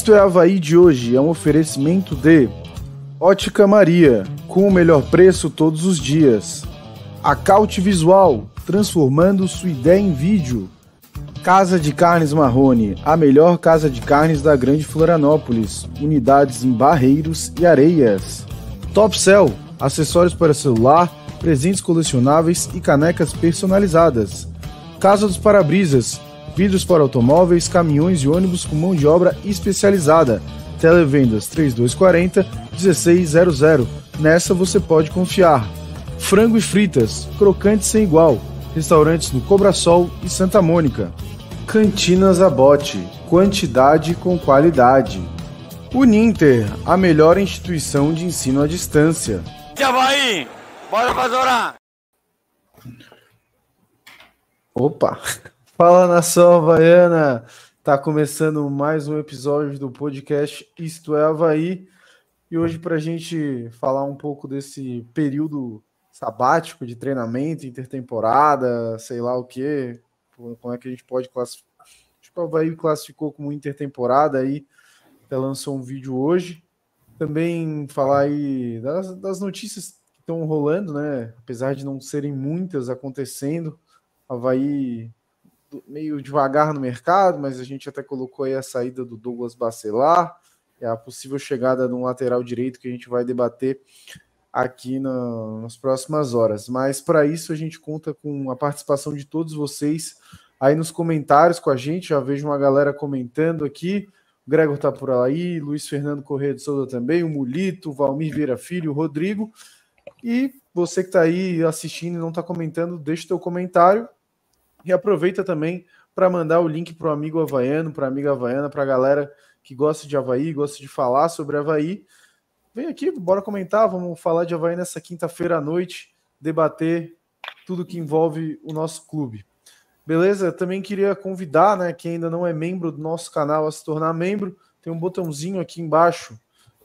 Isto é Havaí de hoje, é um oferecimento de Ótica Maria, com o melhor preço todos os dias. Acaute Visual, transformando sua ideia em vídeo. Casa de Carnes Marrone, a melhor casa de carnes da Grande Florianópolis, unidades em Barreiros e Areias. Top Cell, acessórios para celular, presentes colecionáveis e canecas personalizadas. Casa dos Parabrisas, vidros para automóveis, caminhões e ônibus com mão de obra especializada. Televendas 3240 1600. Nessa você pode confiar. Frango e fritas, crocante sem igual. Restaurantes no Cobrasol e Santa Mônica. Cantinas a bote, quantidade com qualidade. Uninter, a melhor instituição de ensino à distância. De vai, bora fazer orar! Opa! Fala nação havaiana! Tá começando mais um episódio do podcast Isto é Havaí. E hoje, para a gente falar um pouco desse período sabático de treinamento, intertemporada, sei lá o que, como é que a gente pode classificar. Acho tipo, que o Havaí classificou como intertemporada aí, até lançou um vídeo hoje. Também falar aí das, das notícias que estão rolando, né? Apesar de não serem muitas acontecendo, Havaí meio devagar no mercado, mas a gente até colocou aí a saída do Douglas Bacelar e é a possível chegada de um lateral direito que a gente vai debater aqui nas próximas horas. Mas para isso a gente conta com a participação de todos vocês aí nos comentários com a gente. Já vejo uma galera comentando aqui. O Gregor está por aí, Luiz Fernando Correia de Souza também, o Mulito, o Valmir Vieira Filho, o Rodrigo. E você que está aí assistindo e não está comentando, deixa o comentário e aproveita também para mandar o link para o amigo havaiano, para amiga havaiana, para a galera que gosta de Havaí, gosta de falar sobre Havaí. Vem aqui, bora comentar, vamos falar de Havaí nessa quinta-feira à noite, debater tudo que envolve o nosso clube. Beleza? Também queria convidar, né, quem ainda não é membro do nosso canal a se tornar membro. Tem um botãozinho aqui embaixo,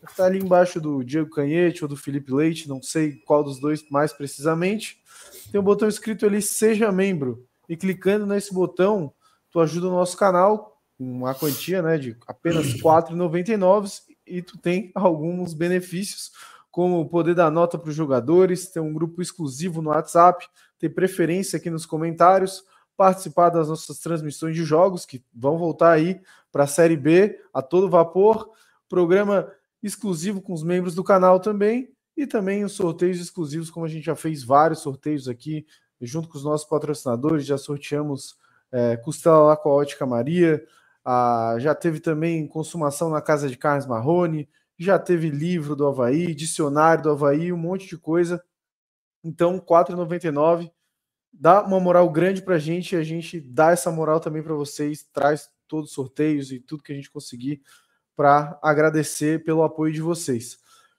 está ali embaixo do Diego Canhete ou do Felipe Leite, não sei qual dos dois mais precisamente. Tem um botão escrito ali Seja Membro. E clicando nesse botão, tu ajuda o nosso canal com uma quantia né, de apenas uhum. R$ 4,99 e tu tem alguns benefícios, como poder dar nota para os jogadores, ter um grupo exclusivo no WhatsApp, ter preferência aqui nos comentários, participar das nossas transmissões de jogos que vão voltar aí para a Série B a todo vapor, programa exclusivo com os membros do canal também e também os sorteios exclusivos, como a gente já fez vários sorteios aqui junto com os nossos patrocinadores, já sorteamos é, costela lá com a Ótica Maria, a, ah, já teve também consumação na Casa de Carnes Marrone, já teve livro do Havaí, dicionário do Havaí, um monte de coisa. Então, R$ 4,99 dá uma moral grande para a gente, e a gente dá essa moral também para vocês, traz todos os sorteios e tudo que a gente conseguir para agradecer pelo apoio de vocês.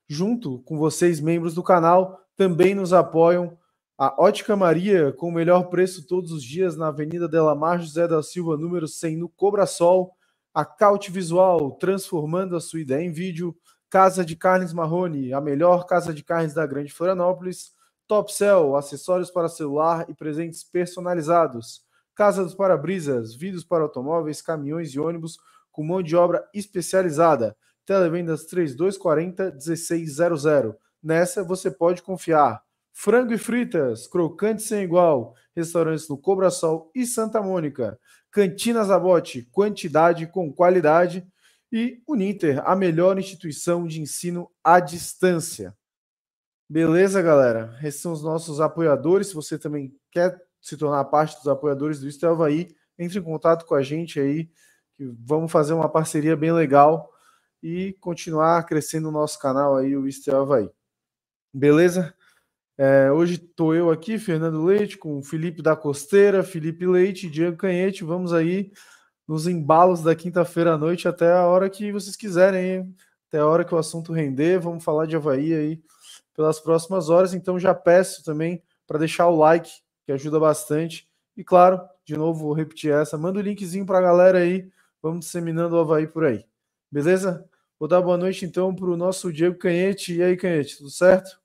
Junto com vocês, membros do canal, também nos apoiam a Ótica Maria, com o melhor preço todos os dias na Avenida Delamar José da Silva, número 100, no Cobra Sol. A Caute Visual, transformando a sua ideia em vídeo. Casa de Carnes Marrone, a melhor casa de carnes da Grande Florianópolis. Cell, acessórios para celular e presentes personalizados. Casa dos Parabrisas, vidros para automóveis, caminhões e ônibus com mão de obra especializada. Televendas 3240 1600. Nessa você pode confiar. Frango e fritas, crocantes sem igual. Restaurantes no Sol e Santa Mônica. Cantina Zabote, quantidade com qualidade. E Uninter, a melhor instituição de ensino à distância. Beleza, galera? Esses são os nossos apoiadores. Se você também quer se tornar parte dos apoiadores do Estel Havaí, entre em contato com a gente aí, que vamos fazer uma parceria bem legal e continuar crescendo o nosso canal aí, o Estel Havaí. Beleza? É, hoje estou eu aqui, Fernando Leite, com Felipe da Costeira, Felipe Leite, Diego Canhete. Vamos aí nos embalos da quinta-feira à noite até a hora que vocês quiserem, até a hora que o assunto render. Vamos falar de Havaí aí pelas próximas horas. Então já peço também para deixar o like, que ajuda bastante. E claro, de novo, vou repetir essa. Manda o linkzinho para a galera aí. Vamos disseminando o Havaí por aí. Beleza? Vou dar boa noite então para o nosso Diego Canhete. E aí, Canhete, tudo certo?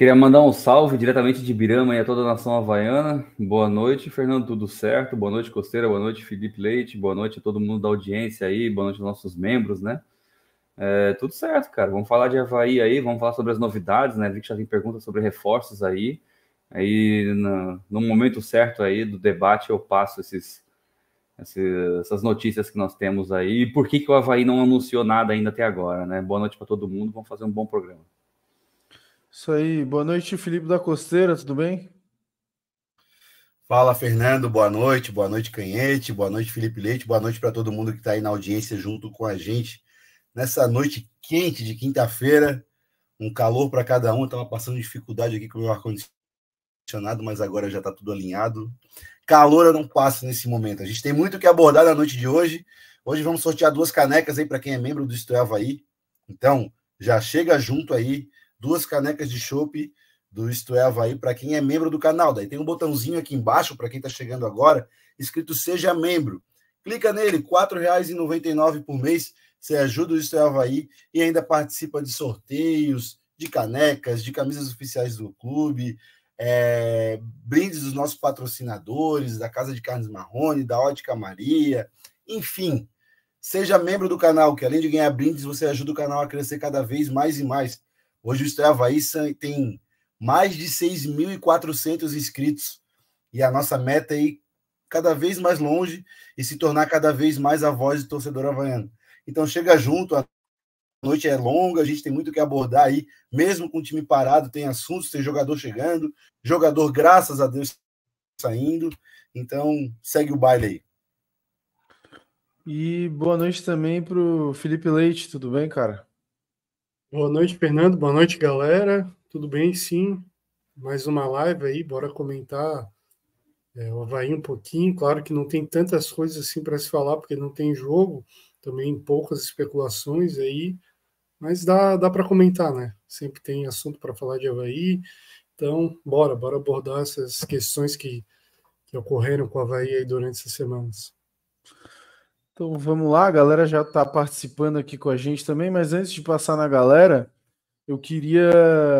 Queria mandar um salve diretamente de Birama e a toda a nação havaiana. Boa noite, Fernando, tudo certo? Boa noite, Costeira. Boa noite, Felipe Leite. Boa noite a todo mundo da audiência aí. Boa noite aos nossos membros, né? É, tudo certo, cara. Vamos falar de Havaí aí, vamos falar sobre as novidades, né? Vi que já tem perguntas sobre reforços aí. Aí, no, no momento certo aí do debate, eu passo esses, esses, essas notícias que nós temos aí. E por que, que o Havaí não anunciou nada ainda até agora, né? Boa noite para todo mundo. Vamos fazer um bom programa. Isso aí. Boa noite, Felipe da Costeira, tudo bem? Fala, Fernando. Boa noite. Boa noite, Canhete. Boa noite, Felipe Leite. Boa noite para todo mundo que está aí na audiência junto com a gente nessa noite quente de quinta-feira. Um calor para cada um. Estava passando dificuldade aqui com o meu ar-condicionado, mas agora já está tudo alinhado. Calor eu não passo nesse momento. A gente tem muito o que abordar na noite de hoje. Hoje vamos sortear duas canecas aí para quem é membro do Estrela é Então, já chega junto aí duas canecas de chope do Isto é Havaí para quem é membro do canal. Daí tem um botãozinho aqui embaixo para quem está chegando agora, escrito Seja Membro. Clica nele, R$ 4,99 por mês. Você ajuda o Isto é Havaí e ainda participa de sorteios, de canecas, de camisas oficiais do clube, é, brindes dos nossos patrocinadores, da Casa de Carnes Marrone, da Ótica Maria, enfim. Seja membro do canal, que além de ganhar brindes, você ajuda o canal a crescer cada vez mais e mais. Hoje o Stravaí tem mais de 6.400 inscritos e a nossa meta é ir cada vez mais longe e se tornar cada vez mais a voz do torcedor havaiano. Então chega junto, a noite é longa, a gente tem muito o que abordar aí, mesmo com o time parado, tem assuntos, tem jogador chegando, jogador, graças a Deus, saindo. Então segue o baile aí. E boa noite também para o Felipe Leite, tudo bem, cara? Boa noite, Fernando. Boa noite, galera. Tudo bem? Sim. Mais uma live aí, bora comentar é, o Havaí um pouquinho. Claro que não tem tantas coisas assim para se falar, porque não tem jogo, também poucas especulações aí, mas dá, dá para comentar, né? Sempre tem assunto para falar de Havaí. Então, bora, bora abordar essas questões que, que ocorreram com o Havaí aí durante essas semanas. Então vamos lá, a galera já está participando aqui com a gente também, mas antes de passar na galera, eu queria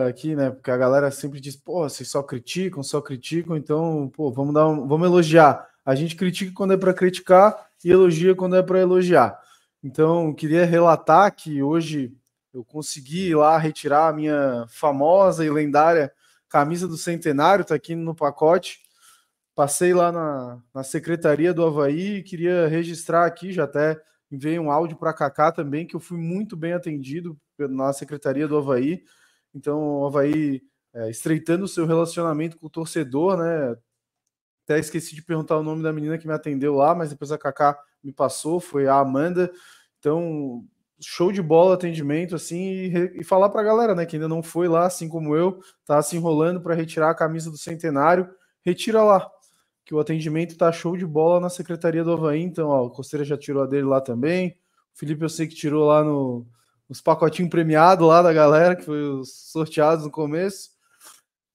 aqui, né? Porque a galera sempre diz, pô, vocês só criticam, só criticam, então, pô, vamos dar um, vamos elogiar. A gente critica quando é para criticar e elogia quando é para elogiar. Então, queria relatar que hoje eu consegui ir lá retirar a minha famosa e lendária camisa do centenário, tá aqui no pacote passei lá na, na Secretaria do Havaí e queria registrar aqui, já até enviei um áudio para Kaká também, que eu fui muito bem atendido na Secretaria do Havaí. Então, o Havaí é, estreitando o seu relacionamento com o torcedor, né? Até esqueci de perguntar o nome da menina que me atendeu lá, mas depois a Kaká me passou, foi a Amanda. Então, show de bola atendimento, assim, e, e falar para a galera, né, que ainda não foi lá, assim como eu, tá se enrolando para retirar a camisa do centenário, retira lá, que o atendimento tá show de bola na Secretaria do Havaí. Então, ó, o Costeira já tirou a dele lá também. O Felipe eu sei que tirou lá no, nos pacotinhos premiados lá da galera, que foi os sorteados no começo.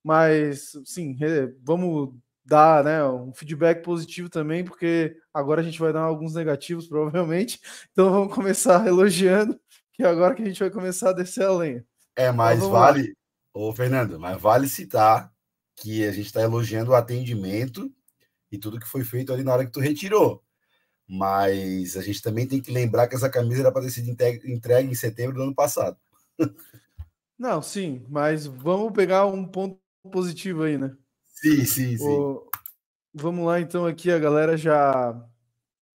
Mas, sim, vamos dar né, um feedback positivo também, porque agora a gente vai dar alguns negativos, provavelmente. Então vamos começar elogiando, que é agora que a gente vai começar a descer a lenha. É, então, mas então, vale, lá. ô Fernando, mas vale citar que a gente está elogiando o atendimento e tudo que foi feito ali na hora que tu retirou. Mas a gente também tem que lembrar que essa camisa era para ter sido entregue em setembro do ano passado. Não, sim, mas vamos pegar um ponto positivo aí, né? Sim, sim, sim. O... Vamos lá então aqui, a galera já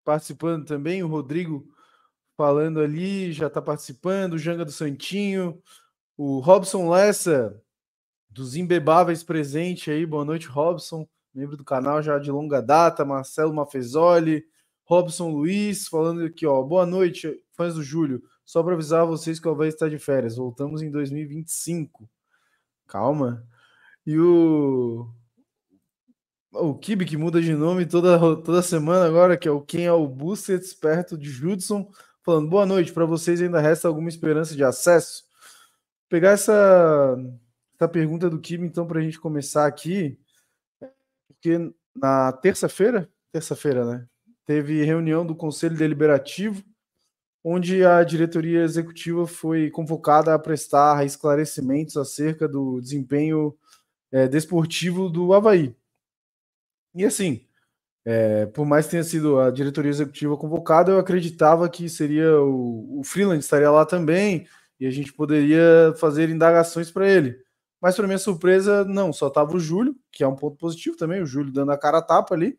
participando também, o Rodrigo falando ali, já está participando, o Janga do Santinho, o Robson Lessa, dos Imbebáveis presente aí, boa noite, Robson membro do canal já de longa data, Marcelo Mafezoli, Robson Luiz, falando aqui, ó, boa noite, fãs do Júlio. Só para avisar vocês que o Havaí está de férias, voltamos em 2025. Calma. E o o Kibe que muda de nome toda, toda semana agora, que é o quem é o Bussets, perto de Judson, falando boa noite, para vocês ainda resta alguma esperança de acesso? Vou pegar essa, essa pergunta do Kibe então para a gente começar aqui porque na terça-feira, terça-feira, né? Teve reunião do Conselho Deliberativo, onde a diretoria executiva foi convocada a prestar esclarecimentos acerca do desempenho é, desportivo do Havaí. E assim, é, por mais que tenha sido a diretoria executiva convocada, eu acreditava que seria o, o Freeland estaria lá também e a gente poderia fazer indagações para ele. Mas para minha surpresa, não, só tava o Júlio, que é um ponto positivo também, o Júlio dando a cara a tapa ali.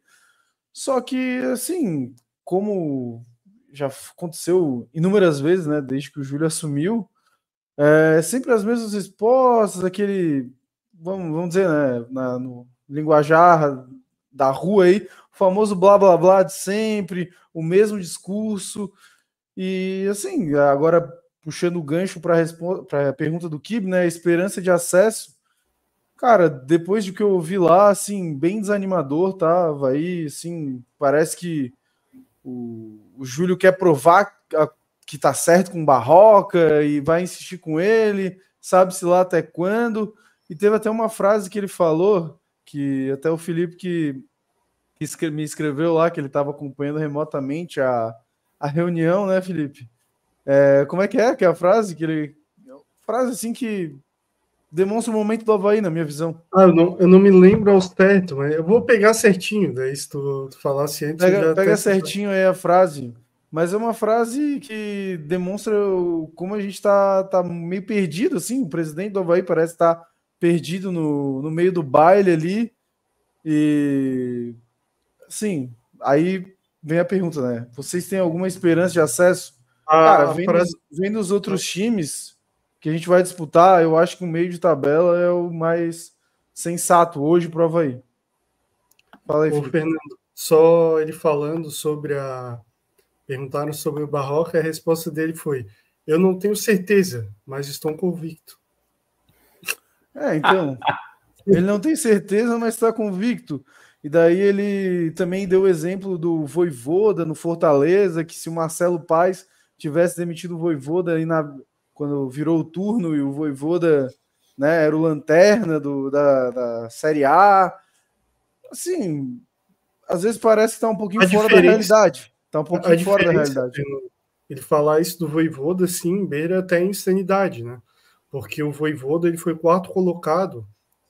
Só que, assim, como já aconteceu inúmeras vezes, né, desde que o Júlio assumiu, é, sempre as mesmas respostas, aquele, vamos, vamos dizer, né, na, no linguajar da rua aí, o famoso blá blá blá de sempre, o mesmo discurso. E assim, agora puxando o gancho para a pergunta do Kib, né? Esperança de acesso. Cara, depois do que eu vi lá, assim, bem desanimador, tá? Vai, assim, parece que o, o Júlio quer provar a, que tá certo com Barroca e vai insistir com ele, sabe-se lá até quando. E teve até uma frase que ele falou, que até o Felipe que, que me escreveu lá, que ele estava acompanhando remotamente a, a reunião, né, Felipe? É, como é que é que é a frase que ele. Frase assim que demonstra o momento do Havaí, na minha visão. Ah, eu não, eu não me lembro aos certo mas eu vou pegar certinho, daí né? se tu, tu falasse assim antes. Pega, pega certinho aí a frase. Mas é uma frase que demonstra como a gente está tá meio perdido, assim. O presidente do Havaí parece estar tá perdido no, no meio do baile ali. E. Sim, aí vem a pergunta, né? Vocês têm alguma esperança de acesso? Ah, Cara, vendo, vendo os outros times que a gente vai disputar, eu acho que o meio de tabela é o mais sensato hoje para o Havaí. Fala aí, Ô, Fernando, só ele falando sobre a. Perguntaram sobre o Barroca, a resposta dele foi: Eu não tenho certeza, mas estou convicto. É, então. ele não tem certeza, mas está convicto. E daí ele também deu o exemplo do Voivoda no Fortaleza, que se o Marcelo Paz tivesse demitido o Voivoda aí na, quando virou o turno e o Voivoda né, era o lanterna do, da, da Série A. Assim, às vezes parece que tá um pouquinho a fora da realidade. Tá um pouquinho fora da realidade. Ele falar isso do Voivoda, sim, beira até insanidade, né? Porque o Voivoda ele foi quarto colocado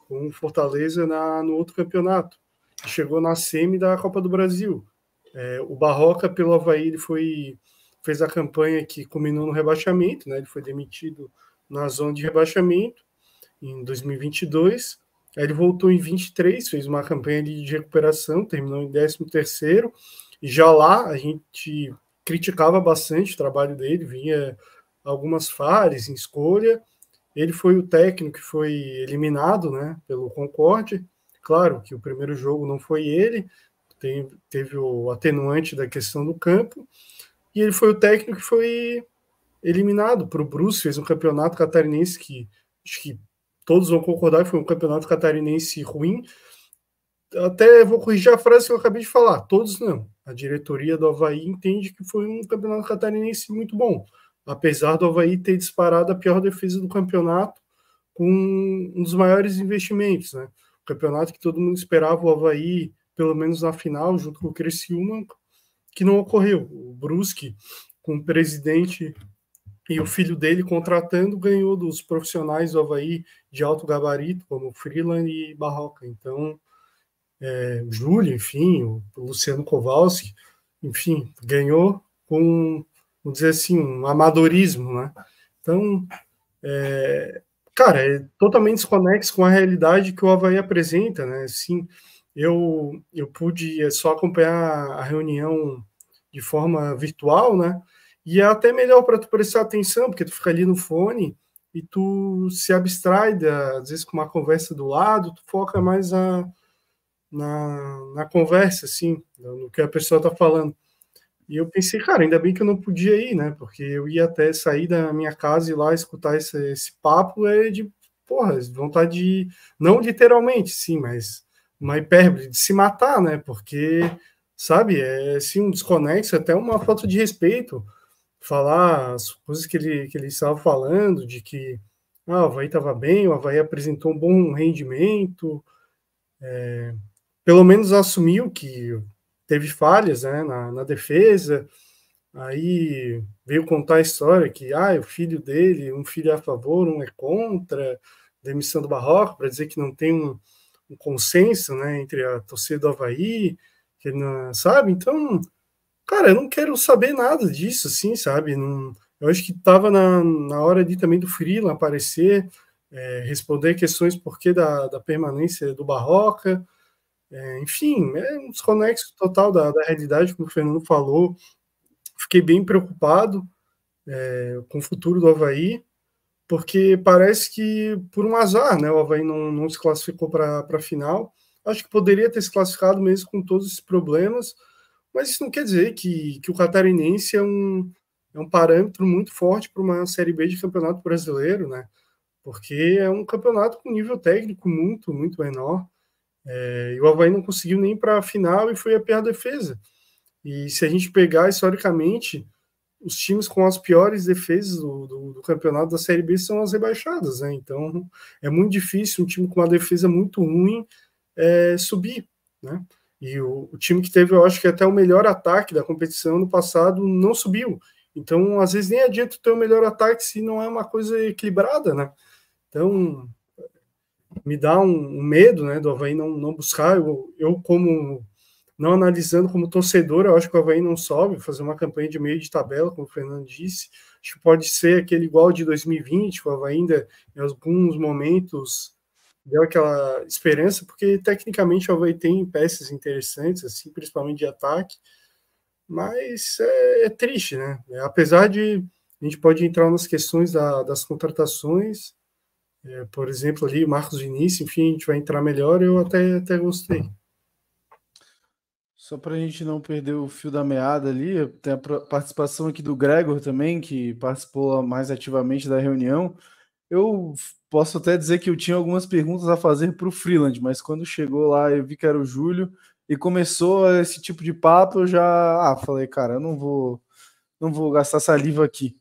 com o Fortaleza na, no outro campeonato. Chegou na semi da Copa do Brasil. É, o Barroca pelo Havaí ele foi fez a campanha que culminou no rebaixamento, né? Ele foi demitido na zona de rebaixamento em 2022. Aí ele voltou em 23, fez uma campanha de recuperação, terminou em 13º. E já lá a gente criticava bastante o trabalho dele, vinha algumas falhas em escolha. Ele foi o técnico que foi eliminado, né, pelo Concorde. Claro que o primeiro jogo não foi ele, teve o atenuante da questão do campo, e ele foi o técnico que foi eliminado para o Bruce, fez um campeonato catarinense que acho que todos vão concordar que foi um campeonato catarinense ruim. Até vou corrigir a frase que eu acabei de falar, todos não. A diretoria do Havaí entende que foi um campeonato catarinense muito bom, apesar do Havaí ter disparado a pior defesa do campeonato com um dos maiores investimentos, né? O campeonato que todo mundo esperava o Havaí, pelo menos na final, junto com o Criciúma, que não ocorreu. O Brusque, com o presidente e o filho dele contratando, ganhou dos profissionais do Havaí de alto gabarito, como Freeland e Barroca. Então, é, o Júlio, enfim, o Luciano Kowalski, enfim, ganhou com, vamos dizer assim, um amadorismo, né? Então, é, cara, é totalmente desconexo com a realidade que o Havaí apresenta, né? Assim, eu, eu pude eh, só acompanhar a reunião de forma virtual, né? E é até melhor para tu prestar atenção, porque tu fica ali no fone e tu se abstrai, da, às vezes com uma conversa do lado, tu foca mais a, na, na conversa, assim, no que a pessoa está falando. E eu pensei, cara, ainda bem que eu não podia ir, né? Porque eu ia até sair da minha casa e lá escutar esse, esse papo, é de, porra, vontade de, não literalmente, sim, mas uma hipérbole de se matar, né? Porque, sabe, é assim, um desconexo, até uma falta de respeito falar as coisas que ele, que ele estava falando, de que ah, o Havaí estava bem, o Havaí apresentou um bom rendimento, é, pelo menos assumiu que teve falhas né, na, na, defesa, aí veio contar a história que ah, o filho dele, um filho é a favor, um é contra, demissão do Barroco, para dizer que não tem um, um consenso né, entre a torcida do Havaí, que não, sabe? Então, cara, eu não quero saber nada disso, assim, sabe? Não, eu acho que estava na, na hora de também do Freelan aparecer, é, responder questões porquê da, da permanência do Barroca, é, enfim, é um desconexo total da, da realidade, como o Fernando falou. Fiquei bem preocupado é, com o futuro do Havaí porque parece que por um azar, né, o Havaí não, não se classificou para a final. Acho que poderia ter se classificado mesmo com todos esses problemas, mas isso não quer dizer que, que o catarinense é um, é um parâmetro muito forte para uma Série B de campeonato brasileiro, né? Porque é um campeonato com nível técnico muito, muito menor. É, e o Havaí não conseguiu nem para a final e foi a pior defesa. E se a gente pegar historicamente, os times com as piores defesas do, do, do, campeonato da Série B são as rebaixadas, né? Então é muito difícil um time com uma defesa muito ruim é, subir, né? E o, o, time que teve, eu acho que até o melhor ataque da competição no passado não subiu. Então, às vezes, nem adianta ter o melhor ataque se não é uma coisa equilibrada, né? Então, me dá um, um medo, né, do Havaí não, não buscar. Eu, eu como não analisando como torcedor, eu acho que o Havaí não sobe, fazer uma campanha de meio de tabela, como o Fernando disse, acho que pode ser aquele igual de 2020, o Havaí ainda em alguns momentos deu aquela esperança, porque tecnicamente o Havaí tem peças interessantes, assim, principalmente de ataque, mas é, é triste, né? É, apesar de a gente pode entrar nas questões da, das contratações, é, por exemplo, ali Marcos Vinícius, enfim, a gente vai entrar melhor, eu até, até gostei. Só para a gente não perder o fio da meada ali, tem a participação aqui do Gregor também, que participou mais ativamente da reunião. Eu posso até dizer que eu tinha algumas perguntas a fazer para o Freeland, mas quando chegou lá eu vi que era o Júlio e começou esse tipo de papo, eu já ah, falei, cara, eu não vou, não vou gastar saliva aqui.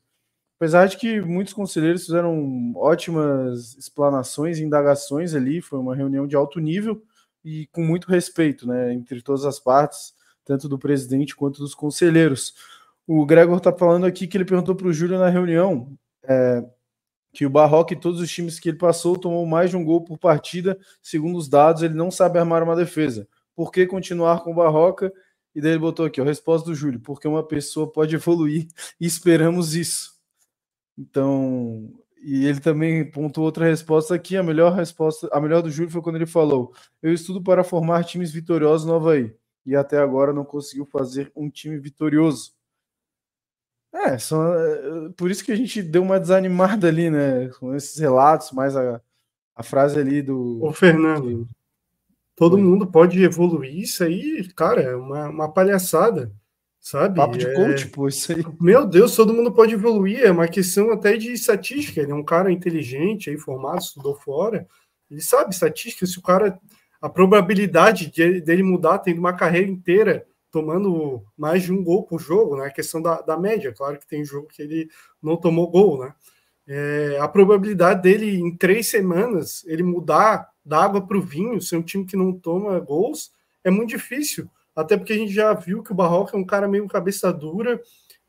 Apesar de que muitos conselheiros fizeram ótimas explanações, indagações ali, foi uma reunião de alto nível e com muito respeito, né, entre todas as partes, tanto do presidente quanto dos conselheiros. O Gregor está falando aqui que ele perguntou para o Júlio na reunião é, que o Barroco e todos os times que ele passou tomou mais de um gol por partida, segundo os dados, ele não sabe armar uma defesa. Por que continuar com o Barroca? E daí ele botou aqui, a resposta do Júlio, porque uma pessoa pode evoluir e esperamos isso. Então, e ele também pontuou outra resposta aqui. A melhor resposta, a melhor do Júlio foi quando ele falou: Eu estudo para formar times vitoriosos no Havaí. E até agora não conseguiu fazer um time vitorioso. É, só, eh, por isso que a gente deu uma desanimada ali, né? Com esses relatos, mais a, a frase ali do. Ô, Fernando, todo mundo pode evoluir. Isso aí, cara, é uma, uma palhaçada. Sabe? Papo de é... coach, pô, isso aí. Meu Deus, todo mundo pode evoluir. É uma questão até de estatística. Ele é um cara inteligente, aí, formado, estudou fora. Ele sabe estatística. Se o cara. A probabilidade de, dele mudar tendo uma carreira inteira tomando mais de um gol por jogo, né? A questão da, da média. Claro que tem jogo que ele não tomou gol, né? É, a probabilidade dele, em três semanas, ele mudar da água para o vinho, ser um time que não toma gols, é muito difícil. Até porque a gente já viu que o Barroca é um cara meio cabeça dura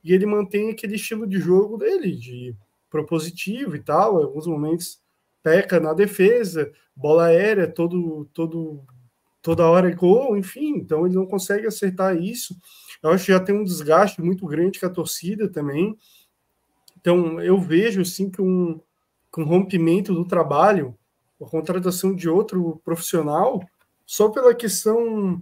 e ele mantém aquele estilo de jogo dele, de propositivo e tal. Em alguns momentos peca na defesa, bola aérea, todo, todo, toda hora é gol, enfim. Então ele não consegue acertar isso. Eu acho que já tem um desgaste muito grande com a torcida também. Então eu vejo assim que um, que um rompimento do trabalho, a contratação de outro profissional, só pela questão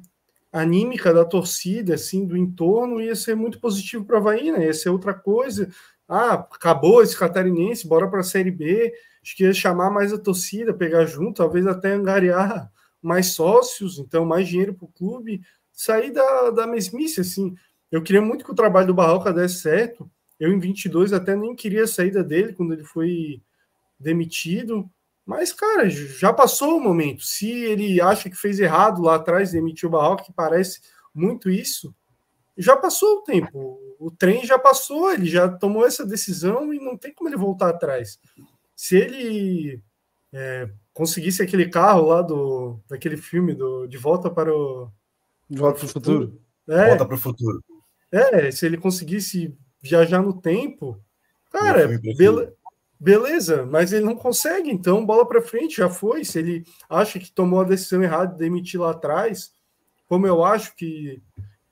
anímica da torcida, assim, do entorno, ia ser muito positivo para o Havaí, né? Ia ser outra coisa. Ah, acabou esse catarinense, bora para a Série B. Acho que ia chamar mais a torcida, pegar junto, talvez até angariar mais sócios, então mais dinheiro para o clube. Sair da, da mesmice, assim. Eu queria muito que o trabalho do Barroca desse certo. Eu, em 22, até nem queria a saída dele quando ele foi demitido. Mas, cara, já passou o momento. Se ele acha que fez errado lá atrás, demitiu o barroco, que parece muito isso, já passou o tempo. O trem já passou, ele já tomou essa decisão e não tem como ele voltar atrás. Se ele é, conseguisse aquele carro lá do daquele filme do De Volta para o. De Volta para o Futuro. É, Volta para o Futuro. É, se ele conseguisse viajar no tempo, cara, bela Beleza, mas ele não consegue, então bola para frente, já foi. Se ele acha que tomou a decisão errada de demitir lá atrás, como eu acho que,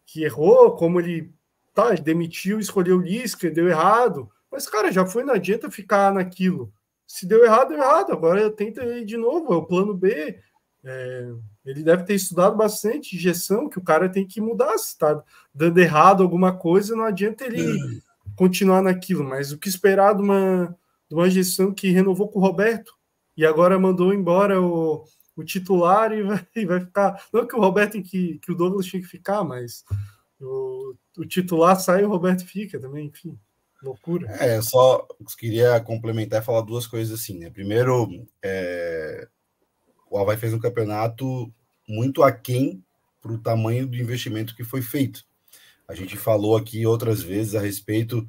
que errou, como ele tá, ele demitiu, escolheu Lisca, deu errado. Mas, cara, já foi, não adianta ficar naquilo. Se deu errado, deu errado. Agora tenta ir de novo, é o plano B. É, ele deve ter estudado bastante injeção, que o cara tem que mudar. Se tá dando errado alguma coisa, não adianta ele é. continuar naquilo. Mas o que esperar de uma de uma gestão que renovou com o Roberto e agora mandou embora o, o titular e vai, e vai, ficar. Não que o Roberto que, que o Douglas tinha que ficar, mas o, o titular sai e o Roberto fica também, enfim. Loucura. É, só queria complementar e falar duas coisas assim, né? Primeiro, é, o Havaí fez um campeonato muito aquém para o tamanho do investimento que foi feito. A gente falou aqui outras vezes a respeito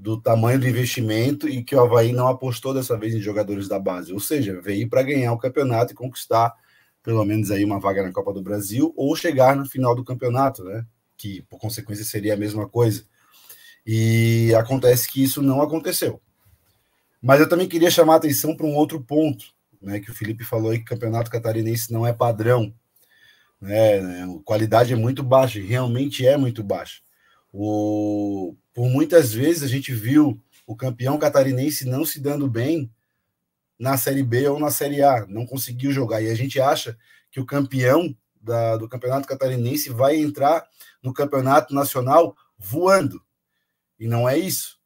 do tamanho do investimento e que o Havaí não apostou dessa vez em jogadores da base. Ou seja, veio para ganhar o campeonato e conquistar pelo menos aí uma vaga na Copa do Brasil ou chegar no final do campeonato, né? Que por consequência seria a mesma coisa. E acontece que isso não aconteceu. Mas eu também queria chamar a atenção para um outro ponto, né? Que o Felipe falou aí que o campeonato catarinense não é padrão, né? A qualidade é muito baixa, realmente é muito baixa. O por muitas vezes a gente viu o campeão catarinense não se dando bem na Série B ou na Série A, não conseguiu jogar. E a gente acha que o campeão da, do Campeonato Catarinense vai entrar no Campeonato Nacional voando. E não é isso.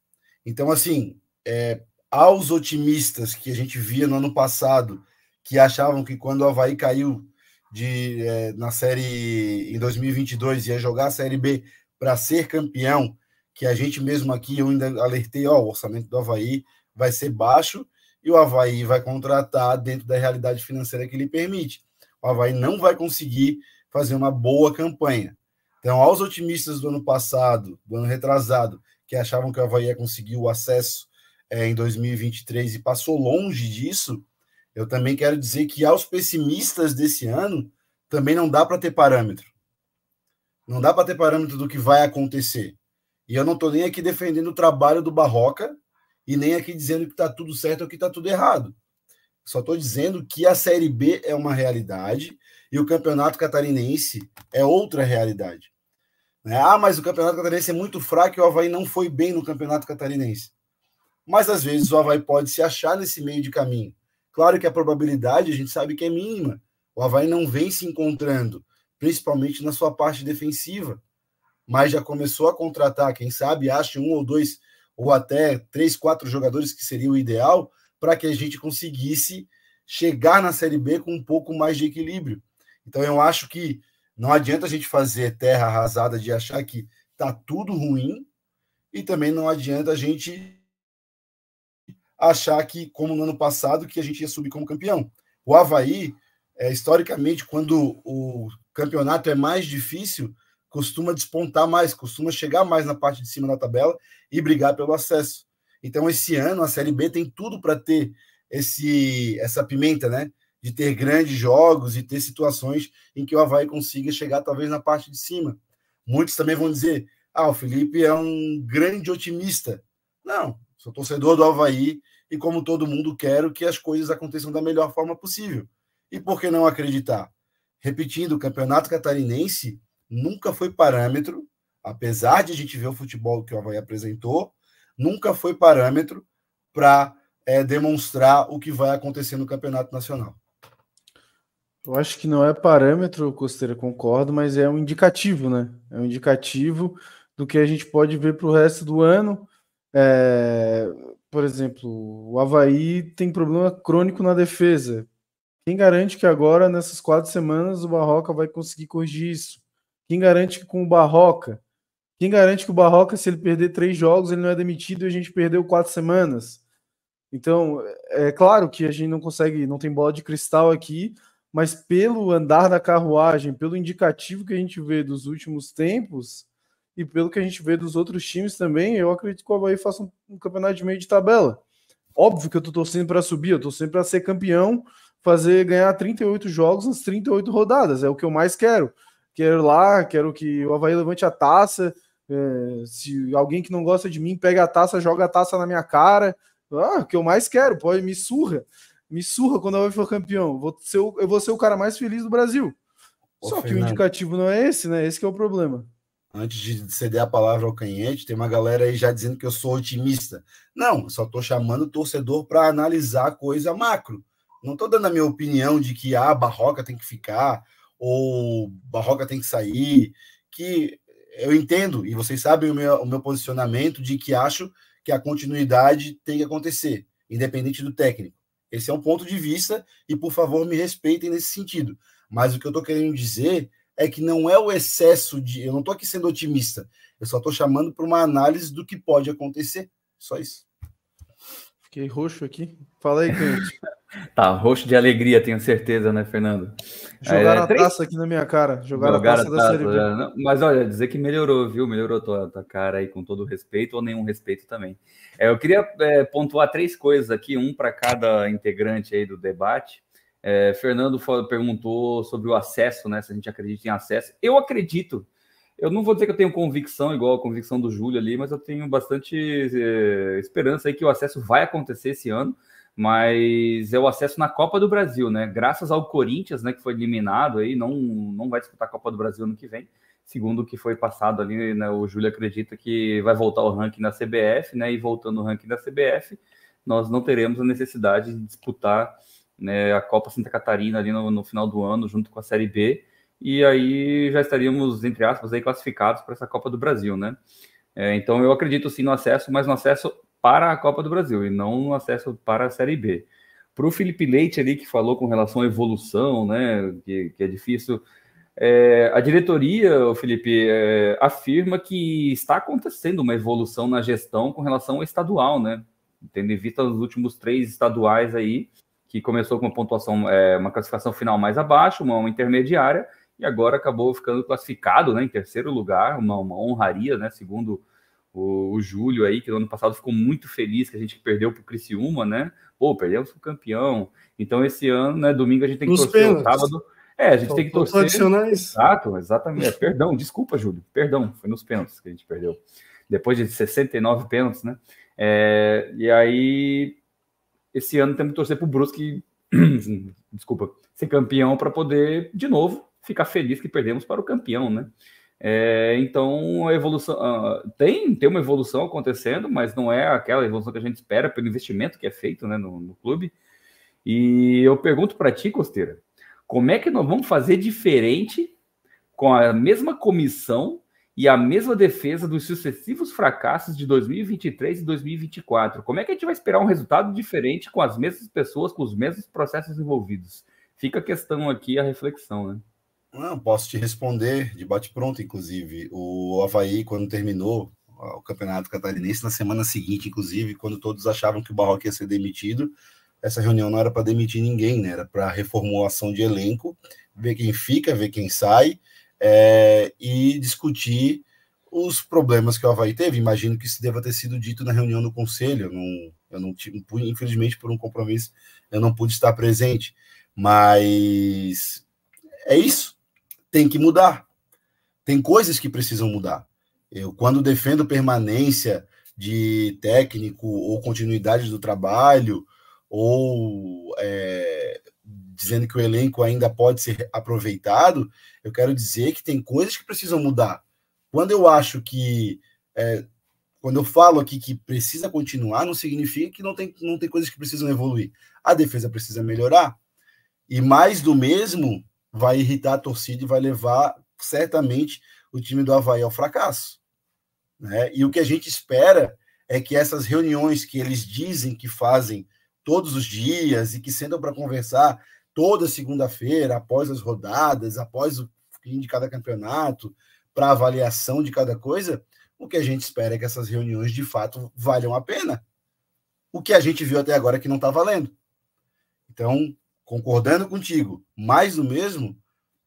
Então, assim, é, aos otimistas que a gente via no ano passado, que achavam que quando o Havaí caiu de, é, na série em 2022 ia jogar a Série B para ser campeão, que a gente mesmo aqui, eu ainda alertei, ó, o orçamento do Havaí vai ser baixo e o Havaí vai contratar dentro da realidade financeira que lhe permite. O Havaí não vai conseguir fazer uma boa campanha. Então, aos otimistas do ano passado, do ano retrasado, que achavam que o Havaí ia conseguir o acesso é, em 2023 e passou longe disso, eu também quero dizer que aos pessimistas desse ano, também não dá para ter parâmetro. Não dá para ter parâmetro do que vai acontecer. E eu não estou nem aqui defendendo o trabalho do Barroca e nem aqui dizendo que está tudo certo ou que está tudo errado. Só estou dizendo que a Série B é uma realidade e o Campeonato Catarinense é outra realidade. Né? Ah, mas o Campeonato Catarinense é muito fraco e o Havaí não foi bem no Campeonato Catarinense. Mas às vezes o Havaí pode se achar nesse meio de caminho. Claro que a probabilidade a gente sabe que é mínima. O Havaí não vem se encontrando, principalmente na sua parte defensiva mas já começou a contratar, quem sabe, ache um ou dois, ou até três, quatro jogadores que seria o ideal para que a gente conseguisse chegar na Série B com um pouco mais de equilíbrio. Então eu acho que não adianta a gente fazer terra arrasada de achar que está tudo ruim e também não adianta a gente achar que, como no ano passado, que a gente ia subir como campeão. O Havaí, é, historicamente, quando o campeonato é mais difícil, costuma despontar mais, costuma chegar mais na parte de cima da tabela e brigar pelo acesso. Então, esse ano, a Série B tem tudo para ter esse essa pimenta, né? De ter grandes jogos e ter situações em que o Havaí consiga chegar, talvez, na parte de cima. Muitos também vão dizer: ah, o Felipe é um grande otimista. Não, sou torcedor do Havaí e, como todo mundo, quero que as coisas aconteçam da melhor forma possível. E por que não acreditar? Repetindo, o Campeonato Catarinense nunca foi parâmetro, apesar de a gente ver o futebol que o Havaí apresentou, nunca foi parâmetro para é, demonstrar o que vai acontecer no Campeonato Nacional. Eu acho que não é parâmetro, Costeira, concordo, mas é um indicativo, né? É um indicativo do que a gente pode ver para o resto do ano. É, por exemplo, o Havaí tem problema crônico na defesa. Quem garante que agora, nessas quatro semanas, o Barroca vai conseguir corrigir isso? Quem garante que com o Barroca? Quem garante que o Barroca, se ele perder três jogos, ele não é demitido e a gente perdeu quatro semanas? Então, é, é claro que a gente não consegue, não tem bola de cristal aqui, mas pelo andar da carruagem, pelo indicativo que a gente vê dos últimos tempos e pelo que a gente vê dos outros times também, eu acredito que o Havaí faça um, um campeonato de meio de tabela. Óbvio que eu tô torcendo para subir, eu tô torcendo para ser campeão, fazer ganhar 38 jogos nas 38 rodadas, é o que eu mais quero quero lá, quero que o Havaí levante a taça. É, se alguém que não gosta de mim pega a taça, joga a taça na minha cara. Ah, o que eu mais quero, pode é me surra. Me surra quando o Havaí for campeão. Vou ser, eu vou ser o cara mais feliz do Brasil. Só Fernando, que o indicativo não é esse, né? Esse é o problema. Antes de ceder a palavra ao Canhete, tem uma galera aí já dizendo que eu sou otimista. Não, eu só estou chamando o torcedor para analisar a coisa macro. Não estou dando a minha opinião de que ah, a barroca tem que ficar, ou Barroca tem que sair, que eu entendo, e vocês sabem o meu, o meu posicionamento de que acho que a continuidade tem que acontecer, independente do técnico. Esse é um ponto de vista e, por favor, me respeitem nesse sentido. Mas o que eu estou querendo dizer é que não é o excesso de. Eu não estou aqui sendo otimista, eu só estou chamando para uma análise do que pode acontecer. Só isso. Fiquei roxo aqui. Fala aí, Cante. Tá, roxo de alegria, tenho certeza, né, Fernando? Jogaram é, a três... taça aqui na minha cara. Jogaram, Jogaram a taça, taça da Série é, Mas olha, dizer que melhorou, viu? Melhorou tua, tua cara aí, com todo respeito, ou nenhum respeito também. É, eu queria é, pontuar três coisas aqui, um para cada integrante aí do debate. É, Fernando perguntou sobre o acesso, né? Se a gente acredita em acesso. Eu acredito. Eu não vou dizer que eu tenho convicção igual a convicção do Júlio ali, mas eu tenho bastante é, esperança aí que o acesso vai acontecer esse ano mas é o acesso na Copa do Brasil, né? Graças ao Corinthians, né, que foi eliminado aí, não, não vai disputar a Copa do Brasil no que vem. Segundo o que foi passado ali, né, o Júlio acredita que vai voltar o ranking da CBF, né? E voltando o ranking da CBF, nós não teremos a necessidade de disputar né, a Copa Santa Catarina ali no, no final do ano, junto com a Série B, e aí já estaríamos, entre aspas, aí classificados para essa Copa do Brasil, né? É, então eu acredito sim no acesso, mas no acesso para a Copa do Brasil e não no acesso para a Série B. Para o Felipe Leite ali, que falou com relação à evolução, né, que, que é difícil. É, a diretoria, o Felipe, é, afirma que está acontecendo uma evolução na gestão com relação ao estadual, né? Tendo em vista os últimos três estaduais aí, que começou com uma pontuação, é, uma classificação final mais abaixo, uma, uma, intermediária, e agora acabou ficando classificado né, em terceiro lugar, uma, uma honraria, né? Segundo o, o Júlio aí, que no ano passado ficou muito feliz que a gente perdeu para o Criciúma, né? Pô, perdemos o campeão. Então esse ano, né, domingo a gente tem que Nos torcer pênaltis. sábado. É, a gente tem que torcer. Adicionais. Exato, exatamente. É, perdão, desculpa, Júlio. Perdão, foi nos pênaltis que a gente perdeu. Depois de 69 pênaltis, né? É, e aí, esse ano temos que torcer para o Brusque, desculpa, ser campeão para poder, de novo, ficar feliz que perdemos para o campeão, né? É, então, a evolução uh, tem, tem uma evolução acontecendo, mas não é aquela evolução que a gente espera pelo investimento que é feito né, no, no clube. E eu pergunto para ti, Costeira, como é que nós vamos fazer diferente com a mesma comissão e a mesma defesa dos sucessivos fracassos de 2023 e 2024? Como é que a gente vai esperar um resultado diferente com as mesmas pessoas, com os mesmos processos envolvidos? Fica a questão aqui, a reflexão, né? Não, ah, posso te responder de bate-pronto, inclusive. O Havaí, quando terminou ah, o Campeonato Catarinense, na semana seguinte, inclusive, quando todos achavam que o Barroca ia ser demitido, essa reunião não era para demitir ninguém, né? era para reformulação de elenco, ver quem fica, ver quem sai é, e discutir os problemas que o Havaí teve. Imagino que isso deva ter sido dito na reunião do conselho. Eu não, eu não tive, infelizmente, por um compromisso, eu não pude estar presente. Mas é isso tem que mudar. Tem coisas que precisam mudar. Eu, quando defendo permanência de técnico ou continuidade do trabalho, ou é, dizendo que o elenco ainda pode ser aproveitado, eu quero dizer que tem coisas que precisam mudar. Quando eu acho que. É, quando eu falo aqui que precisa continuar, não significa que não tem, não tem coisas que precisam evoluir. A defesa precisa melhorar. E mais do mesmo vai irritar a torcida e vai levar certamente o time do Havaí ao fracasso. Né? E o que a gente espera é que essas reuniões que eles dizem que fazem todos os dias e que sentam para conversar toda segunda-feira, após as rodadas, após o fim de cada campeonato, para avaliação de cada coisa, o que a gente espera é que essas reuniões de fato valham a pena. O que a gente viu até agora é que não está valendo. Então, concordando contigo, mais do mesmo,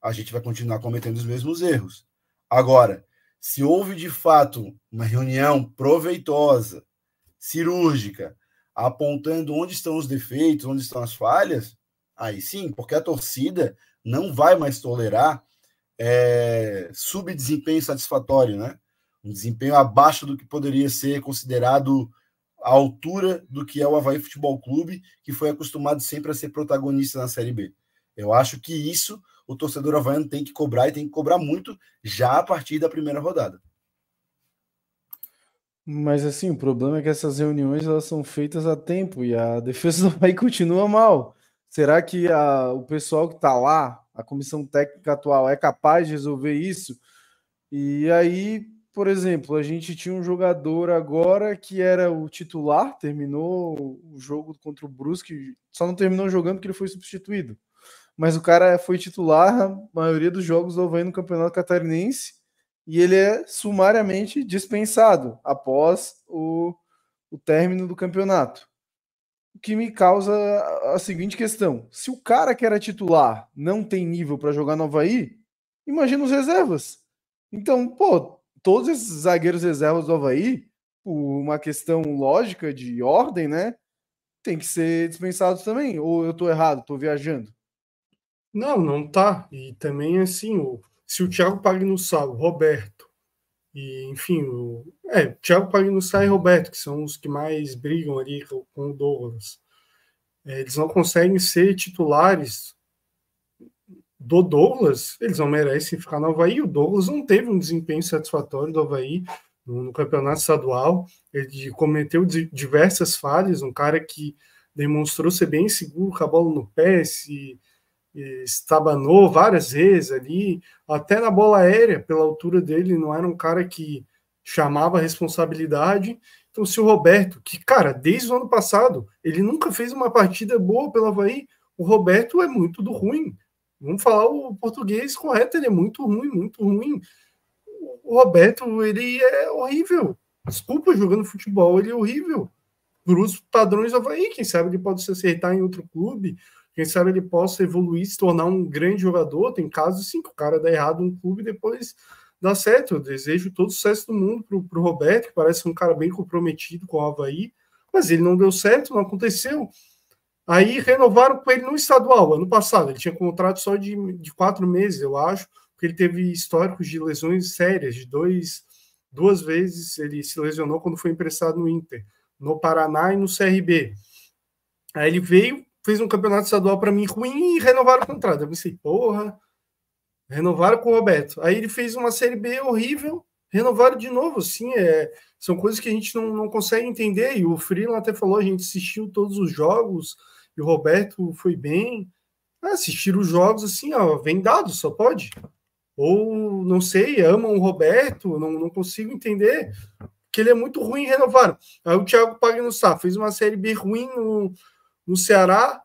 a gente vai continuar cometendo os mesmos erros. Agora, se houve de fato uma reunião proveitosa, cirúrgica, apontando onde estão os defeitos, onde estão as falhas, aí sim, porque a torcida não vai mais tolerar é, subdesempenho satisfatório, né? Um desempenho abaixo do que poderia ser considerado à altura do que é o Havaí Futebol Clube, que foi acostumado sempre a ser protagonista na Série B. Eu acho que isso o torcedor havaiano tem que cobrar e tem que cobrar muito já a partir da primeira rodada. Mas assim, o problema é que essas reuniões elas são feitas a tempo e a defesa do Havaí continua mal. Será que a, o pessoal que está lá, a comissão técnica atual, é capaz de resolver isso? E aí por exemplo, a gente tinha um jogador agora que era o titular, terminou o jogo contra o Brusque, só não terminou jogando porque ele foi substituído. Mas o cara foi titular a maioria dos jogos do Havaí no Campeonato Catarinense e ele é sumariamente dispensado após o, o término do campeonato. O que me causa a seguinte questão: se o cara que era titular não tem nível para jogar no Havaí, imagina os reservas. Então, pô, todos esses zagueiros reservas do Havaí, por uma questão lógica de ordem, né? Tem que ser dispensados também. Ou eu estou errado, estou viajando? Não, não tá. E também assim, o, se o Thiago Pagnussal, o Roberto, e enfim, o, é, o Thiago Pagnussal e Roberto, que são os que mais brigam ali com, com o Douglas, é, eles não conseguem ser titulares do Douglas, eles não merecem ficar no Havaí. O Douglas não teve um desempenho satisfatório do Havaí no, no campeonato estadual. Ele cometeu diversas falhas. Um cara que demonstrou ser bem seguro com a bola no pé, se eh, estabanou várias vezes ali, até na bola aérea, pela altura dele, não era um cara que chamava a responsabilidade. Então, se o Roberto, que, cara, desde o ano passado, ele nunca fez uma partida boa pelo Havaí, o Roberto é muito do ruim. Vamos falar o português correto, ele é muito ruim, muito ruim. O Roberto, ele é horrível. Desculpa, jogando futebol, ele é horrível. Por os padrões do Havaí, quem sabe ele pode se acertar em outro clube, quem sabe ele possa evoluir, se tornar um grande jogador. Tem casos sim que o cara dá errado um clube e depois dá certo. Eu desejo todo sucesso do mundo para o Roberto, que parece um cara bem comprometido com o Havaí, mas ele não deu certo, não aconteceu. Aí renovaram com ele no estadual, ano passado. Ele tinha contrato só de, de quatro meses, eu acho, porque ele teve históricos de lesões sérias, de dois, duas vezes ele se lesionou quando foi emprestado no Inter, no Paraná e no CRB. Aí ele veio, fez um campeonato estadual para mim ruim e renovaram o contrato. Eu pensei, porra, renovaram com o Roberto. Aí ele fez uma Série B horrível, renovaram de novo, sim, é, são coisas que a gente não, não consegue entender, e o Freeland até falou, a gente assistiu todos os jogos, e o Roberto foi bem. Ah, assistir os jogos assim, ó, vendado, só pode. Ou, não sei, amam o Roberto, não, não consigo entender, que ele é muito ruim em renovar. Aí o Thiago Pagnussá fez uma Série B ruim no, no Ceará,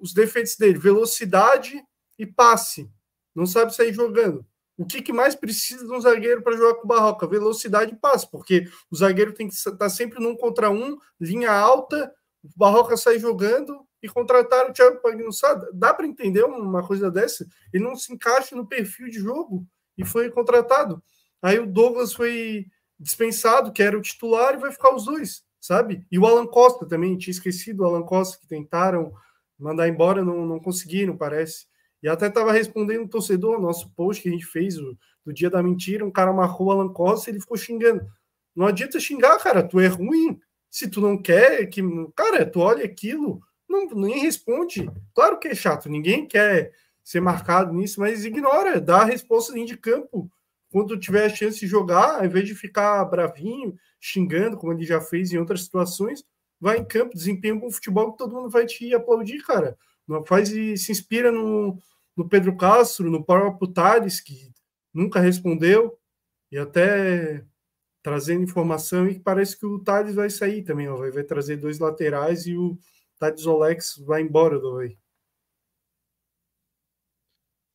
os defeitos dele, velocidade e passe. Não sabe sair jogando. O que, que mais precisa de um zagueiro para jogar com o Barroca? Velocidade e passe, porque o zagueiro tem que estar tá sempre num contra um, linha alta, o Barroca sai jogando, e contrataram o Thiago Pagnussá. Dá para entender uma coisa dessa? Ele não se encaixa no perfil de jogo e foi contratado. Aí o Douglas foi dispensado, que era o titular, e vai ficar os dois, sabe? E o Alan Costa também, tinha esquecido o Alan Costa, que tentaram mandar embora, não, não conseguiram, parece. E até estava respondendo um torcedor, nosso post que a gente fez o, do Dia da Mentira, um cara amarrou o Alan Costa e ele ficou xingando. Não adianta xingar, cara, tu é ruim. Se tu não quer, que cara, tu olha aquilo, não, nem responde. Claro que é chato, ninguém quer ser marcado nisso, mas ignora, dá a resposta de campo. Quando tiver a chance de jogar, ao invés de ficar bravinho, xingando, como ele já fez em outras situações, vai em campo, desempenha um futebol que todo mundo vai te aplaudir, cara. Não faz e se inspira no, no Pedro Castro, no próprio Tales, que nunca respondeu, e até trazendo informação, e parece que o Tales vai sair também, ó, vai, vai trazer dois laterais e o Tate tá Zolex vai embora do Havaí.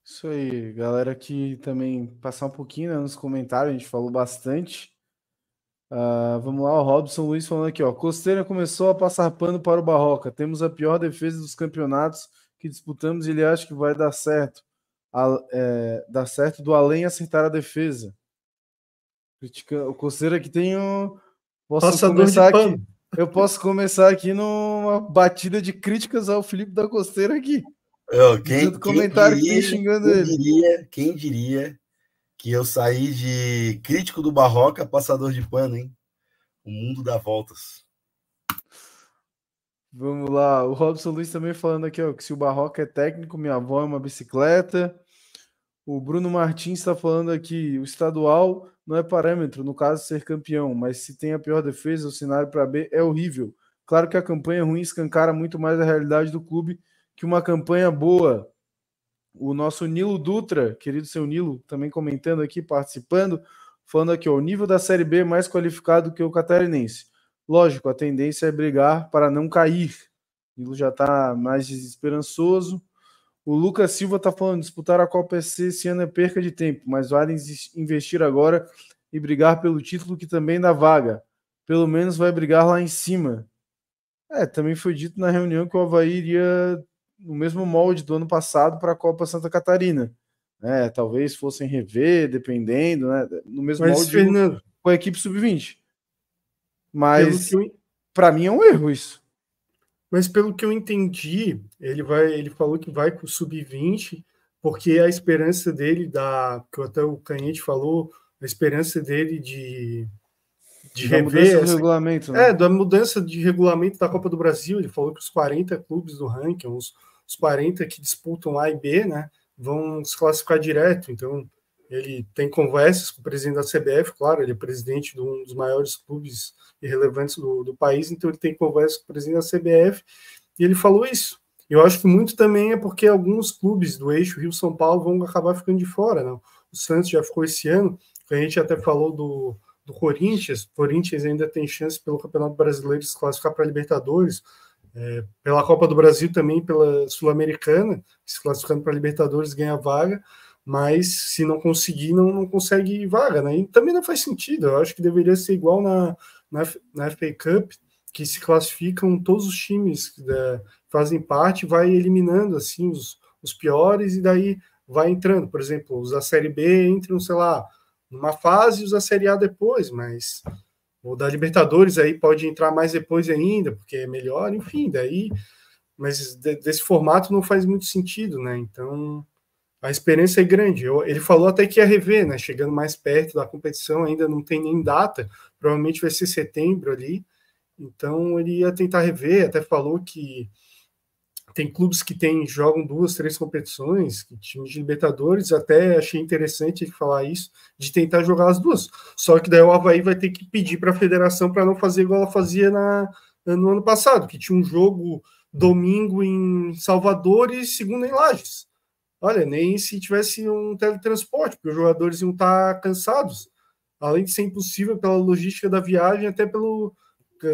Isso aí, galera que também passar um pouquinho né, nos comentários, a gente falou bastante. Uh, vamos lá, o Robson Luiz falando aqui, ó. Costeira começou a passar pano para o Barroca. Temos a pior defesa dos campeonatos que disputamos e ele acha que vai dar certo. A, é, dar certo do além acertar a defesa. Critica... O Costeira que tem o. Posso Passador começar de pano. aqui eu posso começar aqui numa batida de críticas ao Felipe da Costeira aqui. Eu, quem, do comentário diria, que xingando quem ele. quem diria que eu saí de crítico do Barroca, passador de pano, hein? O mundo dá voltas. Vamos lá, o Robson Luiz também falando aqui, ó, que se o Barroca é técnico, minha avó é uma bicicleta. O Bruno Martins está falando aqui, o estadual não é parâmetro, no caso, ser campeão, mas se tem a pior defesa, o cenário para B é horrível. Claro que a campanha ruim escancara muito mais a realidade do clube que uma campanha boa. O nosso Nilo Dutra, querido seu Nilo, também comentando aqui, participando, falando aqui, ó, o nível da Série B é mais qualificado que o catarinense. Lógico, a tendência é brigar para não cair. O Nilo já está mais desesperançoso. O Lucas Silva está falando: disputar a Copa SC esse ano é perca de tempo, mas vale investir agora e brigar pelo título que também dá vaga. Pelo menos vai brigar lá em cima. É, também foi dito na reunião que o Havaí iria no mesmo molde do ano passado para a Copa Santa Catarina. É, talvez fossem rever, dependendo, né? No mesmo Mas, molde Fernando, com a equipe sub-20. Mas para mim é um erro isso. Mas pelo que eu entendi, ele vai, ele falou que vai com o sub-20, porque a esperança dele da, que até o Canhete falou, a esperança dele de de da rever essa... regulamento, né? É, da mudança de regulamento da Copa do Brasil, ele falou que os 40 clubes do ranking, os, os 40 que disputam A e B, né, vão se classificar direto. Então, ele tem conversas com o presidente da CBF, claro, ele é presidente de um dos maiores clubes irrelevantes do, do país, então ele tem conversas com o presidente da CBF e ele falou isso. Eu acho que muito também é porque alguns clubes do eixo Rio-São Paulo vão acabar ficando de fora, Né? O Santos já ficou esse ano, a gente até falou do, do Corinthians, o Corinthians ainda tem chance pelo Campeonato Brasileiro se classificar para a Libertadores, é, pela Copa do Brasil também, pela Sul-Americana, se classificando para a Libertadores ganha vaga, mas se não conseguir, não, não consegue vaga, né? E também não faz sentido, eu acho que deveria ser igual na, na, na FA Cup, que se classificam todos os times que né, fazem parte, vai eliminando, assim, os, os piores, e daí vai entrando, por exemplo, os da Série B entram, sei lá, numa fase e os da Série A depois, mas o da Libertadores aí pode entrar mais depois ainda, porque é melhor, enfim, daí, mas desse formato não faz muito sentido, né? Então, a experiência é grande. Eu, ele falou até que ia rever, né? Chegando mais perto da competição, ainda não tem nem data, provavelmente vai ser setembro ali. Então ele ia tentar rever, até falou que tem clubes que tem, jogam duas, três competições, times de Libertadores, até achei interessante ele falar isso, de tentar jogar as duas. Só que daí o Havaí vai ter que pedir para a federação para não fazer igual ela fazia na, no ano passado, que tinha um jogo domingo em Salvador e segundo em Lages. Olha, nem se tivesse um teletransporte, porque os jogadores iam estar tá cansados, além de ser impossível pela logística da viagem, até pelo.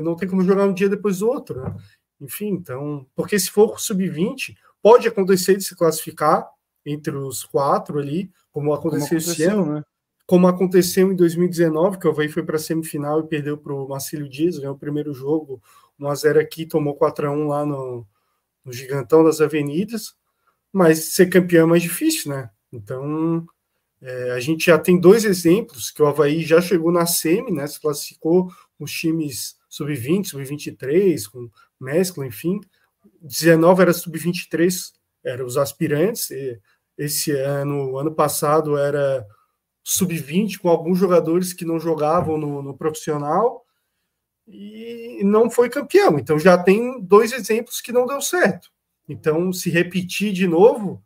Não tem como jogar um dia depois do outro. Né? Enfim, então. Porque se for sub-20, pode acontecer de se classificar entre os quatro ali, como aconteceu, como aconteceu esse ano, né? né? Como aconteceu em 2019, que o Havaí foi para a semifinal e perdeu para o Marcílio Dias, ganhou o primeiro jogo, 1x0 aqui, tomou 4x1 lá no, no Gigantão das Avenidas mas ser campeão é mais difícil, né? Então, é, a gente já tem dois exemplos que o Havaí já chegou na semi, né? Se classificou os times sub-20, sub-23, com mescla, enfim. 19 era sub-23, eram os aspirantes. esse ano, ano passado, era sub-20 com alguns jogadores que não jogavam no, no profissional e não foi campeão. Então já tem dois exemplos que não deu certo. Então, se repetir de novo,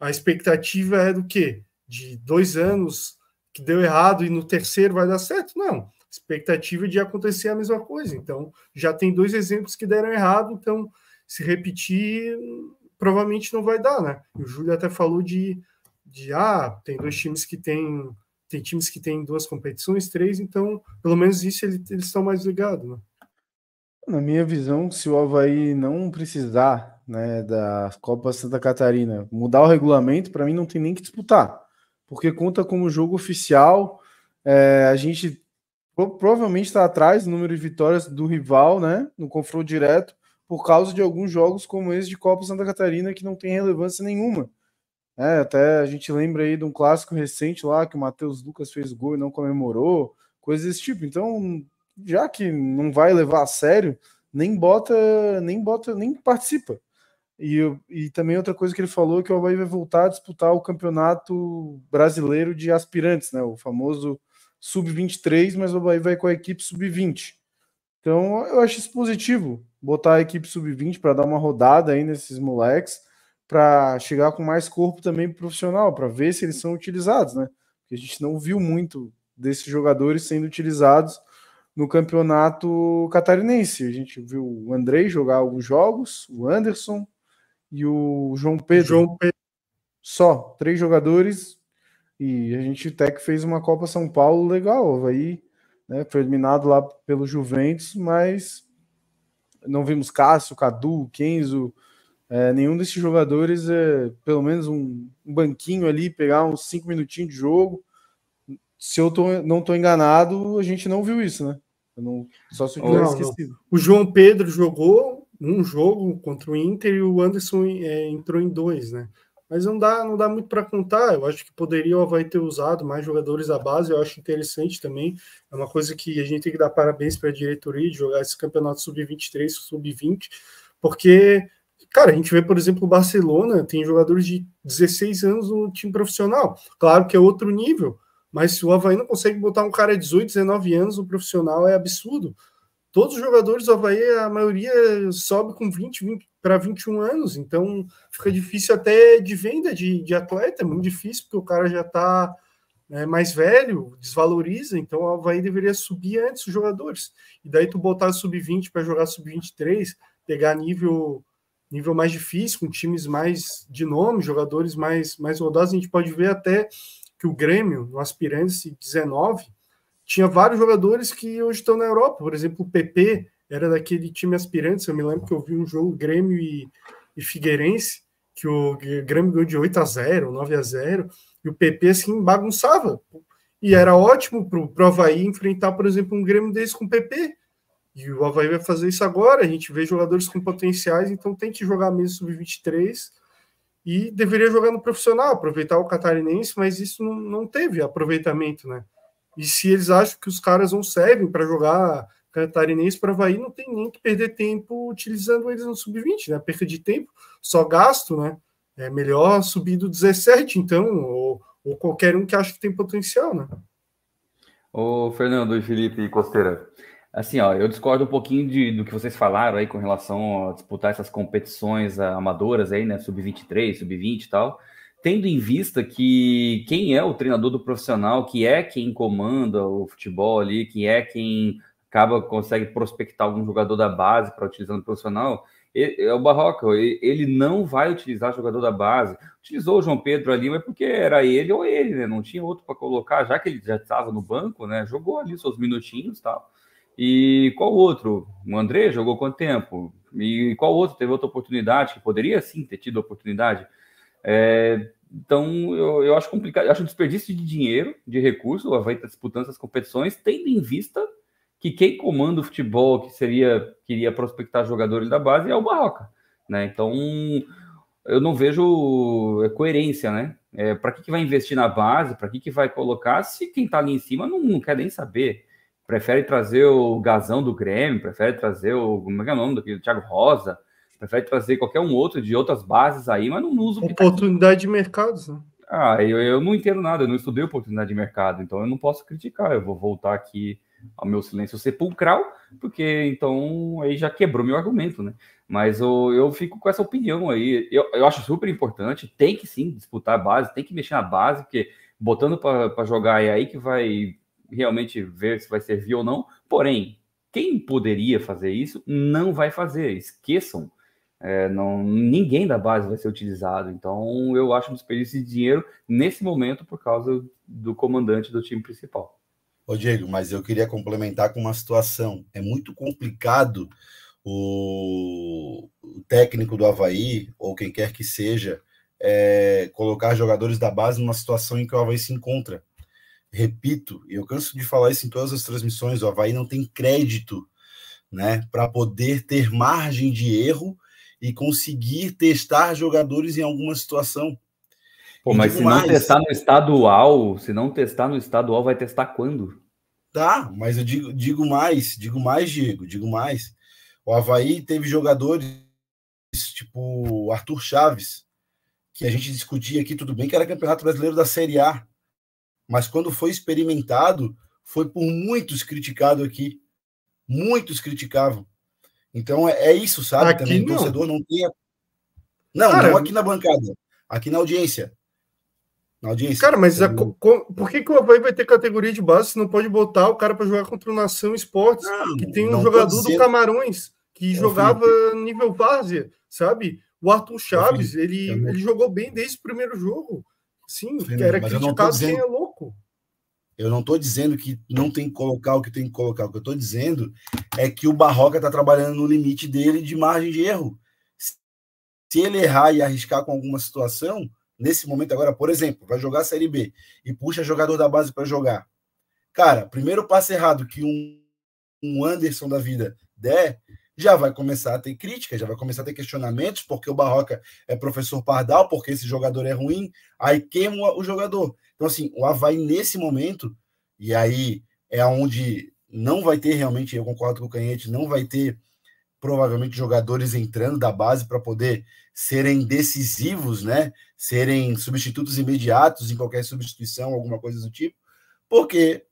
a expectativa é do quê? De dois anos que deu errado e no terceiro vai dar certo? Não. Expectativa de acontecer a mesma coisa. Então, já tem dois exemplos que deram errado, então se repetir provavelmente não vai dar, né? o Júlio até falou de, de ah, tem dois times que tem tem times que tem duas competições, três, então pelo menos isso eles, eles estão mais ligados, né? Na minha visão, se o Havaí não precisar né, da Copa Santa Catarina, mudar o regulamento, para mim não tem nem que disputar, porque conta como jogo oficial. É, a gente provavelmente está atrás do número de vitórias do rival, né, no confronto direto, por causa de alguns jogos como esse de Copa Santa Catarina que não tem relevância nenhuma. É, até a gente lembra aí de um clássico recente lá que o Matheus Lucas fez gol e não comemorou, coisas desse tipo. Então, já que não vai levar a sério, nem bota, nem bota, nem participa. E, e também outra coisa que ele falou é que o Havaí vai voltar a disputar o campeonato brasileiro de aspirantes, né? O famoso sub-23, mas o Havaí vai com a equipe sub-20. Então eu acho isso positivo, botar a equipe sub-20 para dar uma rodada aí nesses moleques, para chegar com mais corpo também profissional, para ver se eles são utilizados, né? Porque a gente não viu muito desses jogadores sendo utilizados no campeonato catarinense. A gente viu o Andrei jogar alguns jogos, o Anderson, e o João Pedro. João Pedro. Só, três jogadores. E a gente até que fez uma Copa São Paulo legal. Aí né, foi eliminado lá pelo Juventus, mas não vimos Cássio, Cadu, Kenzo, é, nenhum desses jogadores, é, pelo menos um, um banquinho ali, pegar uns cinco minutinhos de jogo. Se eu tô, não estou enganado, a gente não viu isso, né? Eu não, só se eu tiver esquecido. O João Pedro jogou um jogo contra o Inter e o Anderson é, entrou em dois, né? Mas não dá, não dá muito para contar. Eu acho que poderia o Havaí ter usado mais jogadores da base. Eu acho interessante também. É uma coisa que a gente tem que dar parabéns para a diretoria de jogar esse campeonato sub-23, sub-20, porque, cara, a gente vê, por exemplo, o Barcelona tem jogadores de 16 anos no time profissional. Claro que é outro nível, mas se o Havaí não consegue botar um cara de 18, 19 anos no profissional, é absurdo todos os jogadores do Havaí, a maioria sobe com 20, 20 para 21 anos, então fica difícil até de venda de, de atleta, é muito difícil, porque o cara já está né, mais velho, desvaloriza, então o Havaí deveria subir antes os jogadores. E daí tu botar sub-20 para jogar sub-23, pegar nível nível mais difícil, com times mais de nome, jogadores mais, mais rodados, a gente pode ver até que o Grêmio, no aspirante 19, tinha vários jogadores que hoje estão na Europa. Por exemplo, o PP era daquele time aspirante. Eu me lembro que eu vi um jogo Grêmio e, e Figueirense, que o Grêmio ganhou de 8 a 0 9 a 0 e o PP assim bagunçava. E era ótimo para o Havaí enfrentar, por exemplo, um Grêmio desse com o PP. E o Havaí vai fazer isso agora. A gente vê jogadores com potenciais, então tem que jogar mesmo sub-23 e deveria jogar no profissional, aproveitar o catarinense, mas isso não, não teve aproveitamento, né? E se eles acham que os caras não servem para jogar catarinense para Havaí, não tem nem que perder tempo utilizando eles no sub-20, né? Perca de tempo, só gasto, né? É melhor subir do 17, então, ou, ou qualquer um que acha que tem potencial, né? Ô, Fernando e Felipe Costeira, assim, ó, eu discordo um pouquinho de, do que vocês falaram aí com relação a disputar essas competições amadoras aí, né? Sub-23, sub-20 e tal tendo em vista que quem é o treinador do profissional, que é quem comanda o futebol ali, que é quem acaba consegue prospectar algum jogador da base para utilizar no profissional, é o Barroca. Ele não vai utilizar jogador da base. Utilizou o João Pedro ali, mas porque era ele ou ele, né? Não tinha outro para colocar, já que ele já estava no banco, né? Jogou ali seus minutinhos, tal. E qual outro? O André jogou quanto tempo? E qual outro teve outra oportunidade que poderia sim ter tido oportunidade? É, então, eu, eu acho complicado, eu acho desperdício de dinheiro, de recurso, o Havaí está disputando essas competições, tendo em vista que quem comanda o futebol, que seria, queria prospectar jogadores da base, é o Barroca, né? Então, eu não vejo coerência, né? É, para que, que vai investir na base, para que, que vai colocar, se quem está ali em cima não, não, quer nem saber. Prefere trazer o Gazão do Grêmio, prefere trazer o. Como é que é o nome do Thiago Rosa, Prefere trazer qualquer um outro de outras bases aí, mas não usa tá Oportunidade de mercados, Ah, eu, eu não entendo nada, eu não estudei oportunidade de mercado, então eu não posso criticar. Eu vou voltar aqui ao meu silêncio sepulcral, porque então aí já quebrou meu argumento, né? Mas eu, eu fico com essa opinião aí. Eu, eu acho super importante, tem que sim disputar a base, tem que mexer na base, porque botando para jogar é aí que vai realmente ver se vai servir ou não. Porém, quem poderia fazer isso não vai fazer, esqueçam. É, não, ninguém da base vai ser utilizado. Então, eu acho um desperdício de dinheiro nesse momento por causa do comandante do time principal. Ô, Diego, mas eu queria complementar com uma situação. É muito complicado o, o técnico do Havaí, ou quem quer que seja, é, colocar jogadores da base numa situação em que o Havaí se encontra. Repito, e eu canso de falar isso em todas as transmissões, o Havaí não tem crédito né, para poder ter margem de erro e conseguir testar jogadores em alguma situação. Pô, mas se mais. não testar no estadual, se não testar no estadual, vai testar quando? Tá, mas eu digo, digo mais, digo mais, Diego, digo mais. O Havaí teve jogadores tipo Arthur Chaves, que a gente discutia aqui, tudo bem, que era campeonato brasileiro da Série A. Mas quando foi experimentado, foi por muitos criticado aqui. Muitos criticavam. Então é, é isso, sabe? Aqui também não. o torcedor não tem. Não, Cara, não aqui na bancada, aqui na audiência. Na audiência. Cara, mas a, por que, que o Havaí vai ter categoria de base se não pode botar o cara para jogar contra o Nação Esportes, não, que tem um jogador do Camarões que é jogava nível várzea, sabe? O Arthur é Chaves, é ele, ele jogou bem desde o primeiro jogo. Sim, Fernando, que era criticado, quem é louco. Eu não estou dizendo que não tem que colocar o que tem que colocar. O que eu estou dizendo é que o Barroca está trabalhando no limite dele de margem de erro. Se ele errar e arriscar com alguma situação, nesse momento agora, por exemplo, vai jogar a Série B e puxa jogador da base para jogar. Cara, primeiro passo errado que um, um Anderson da vida der, já vai começar a ter críticas, já vai começar a ter questionamentos, porque o Barroca é professor Pardal, porque esse jogador é ruim, aí queima o jogador. Então, assim, o Havaí nesse momento, e aí é onde não vai ter realmente, eu concordo com o Canhete, não vai ter provavelmente jogadores entrando da base para poder serem decisivos, né? Serem substitutos imediatos em qualquer substituição, alguma coisa do tipo, porque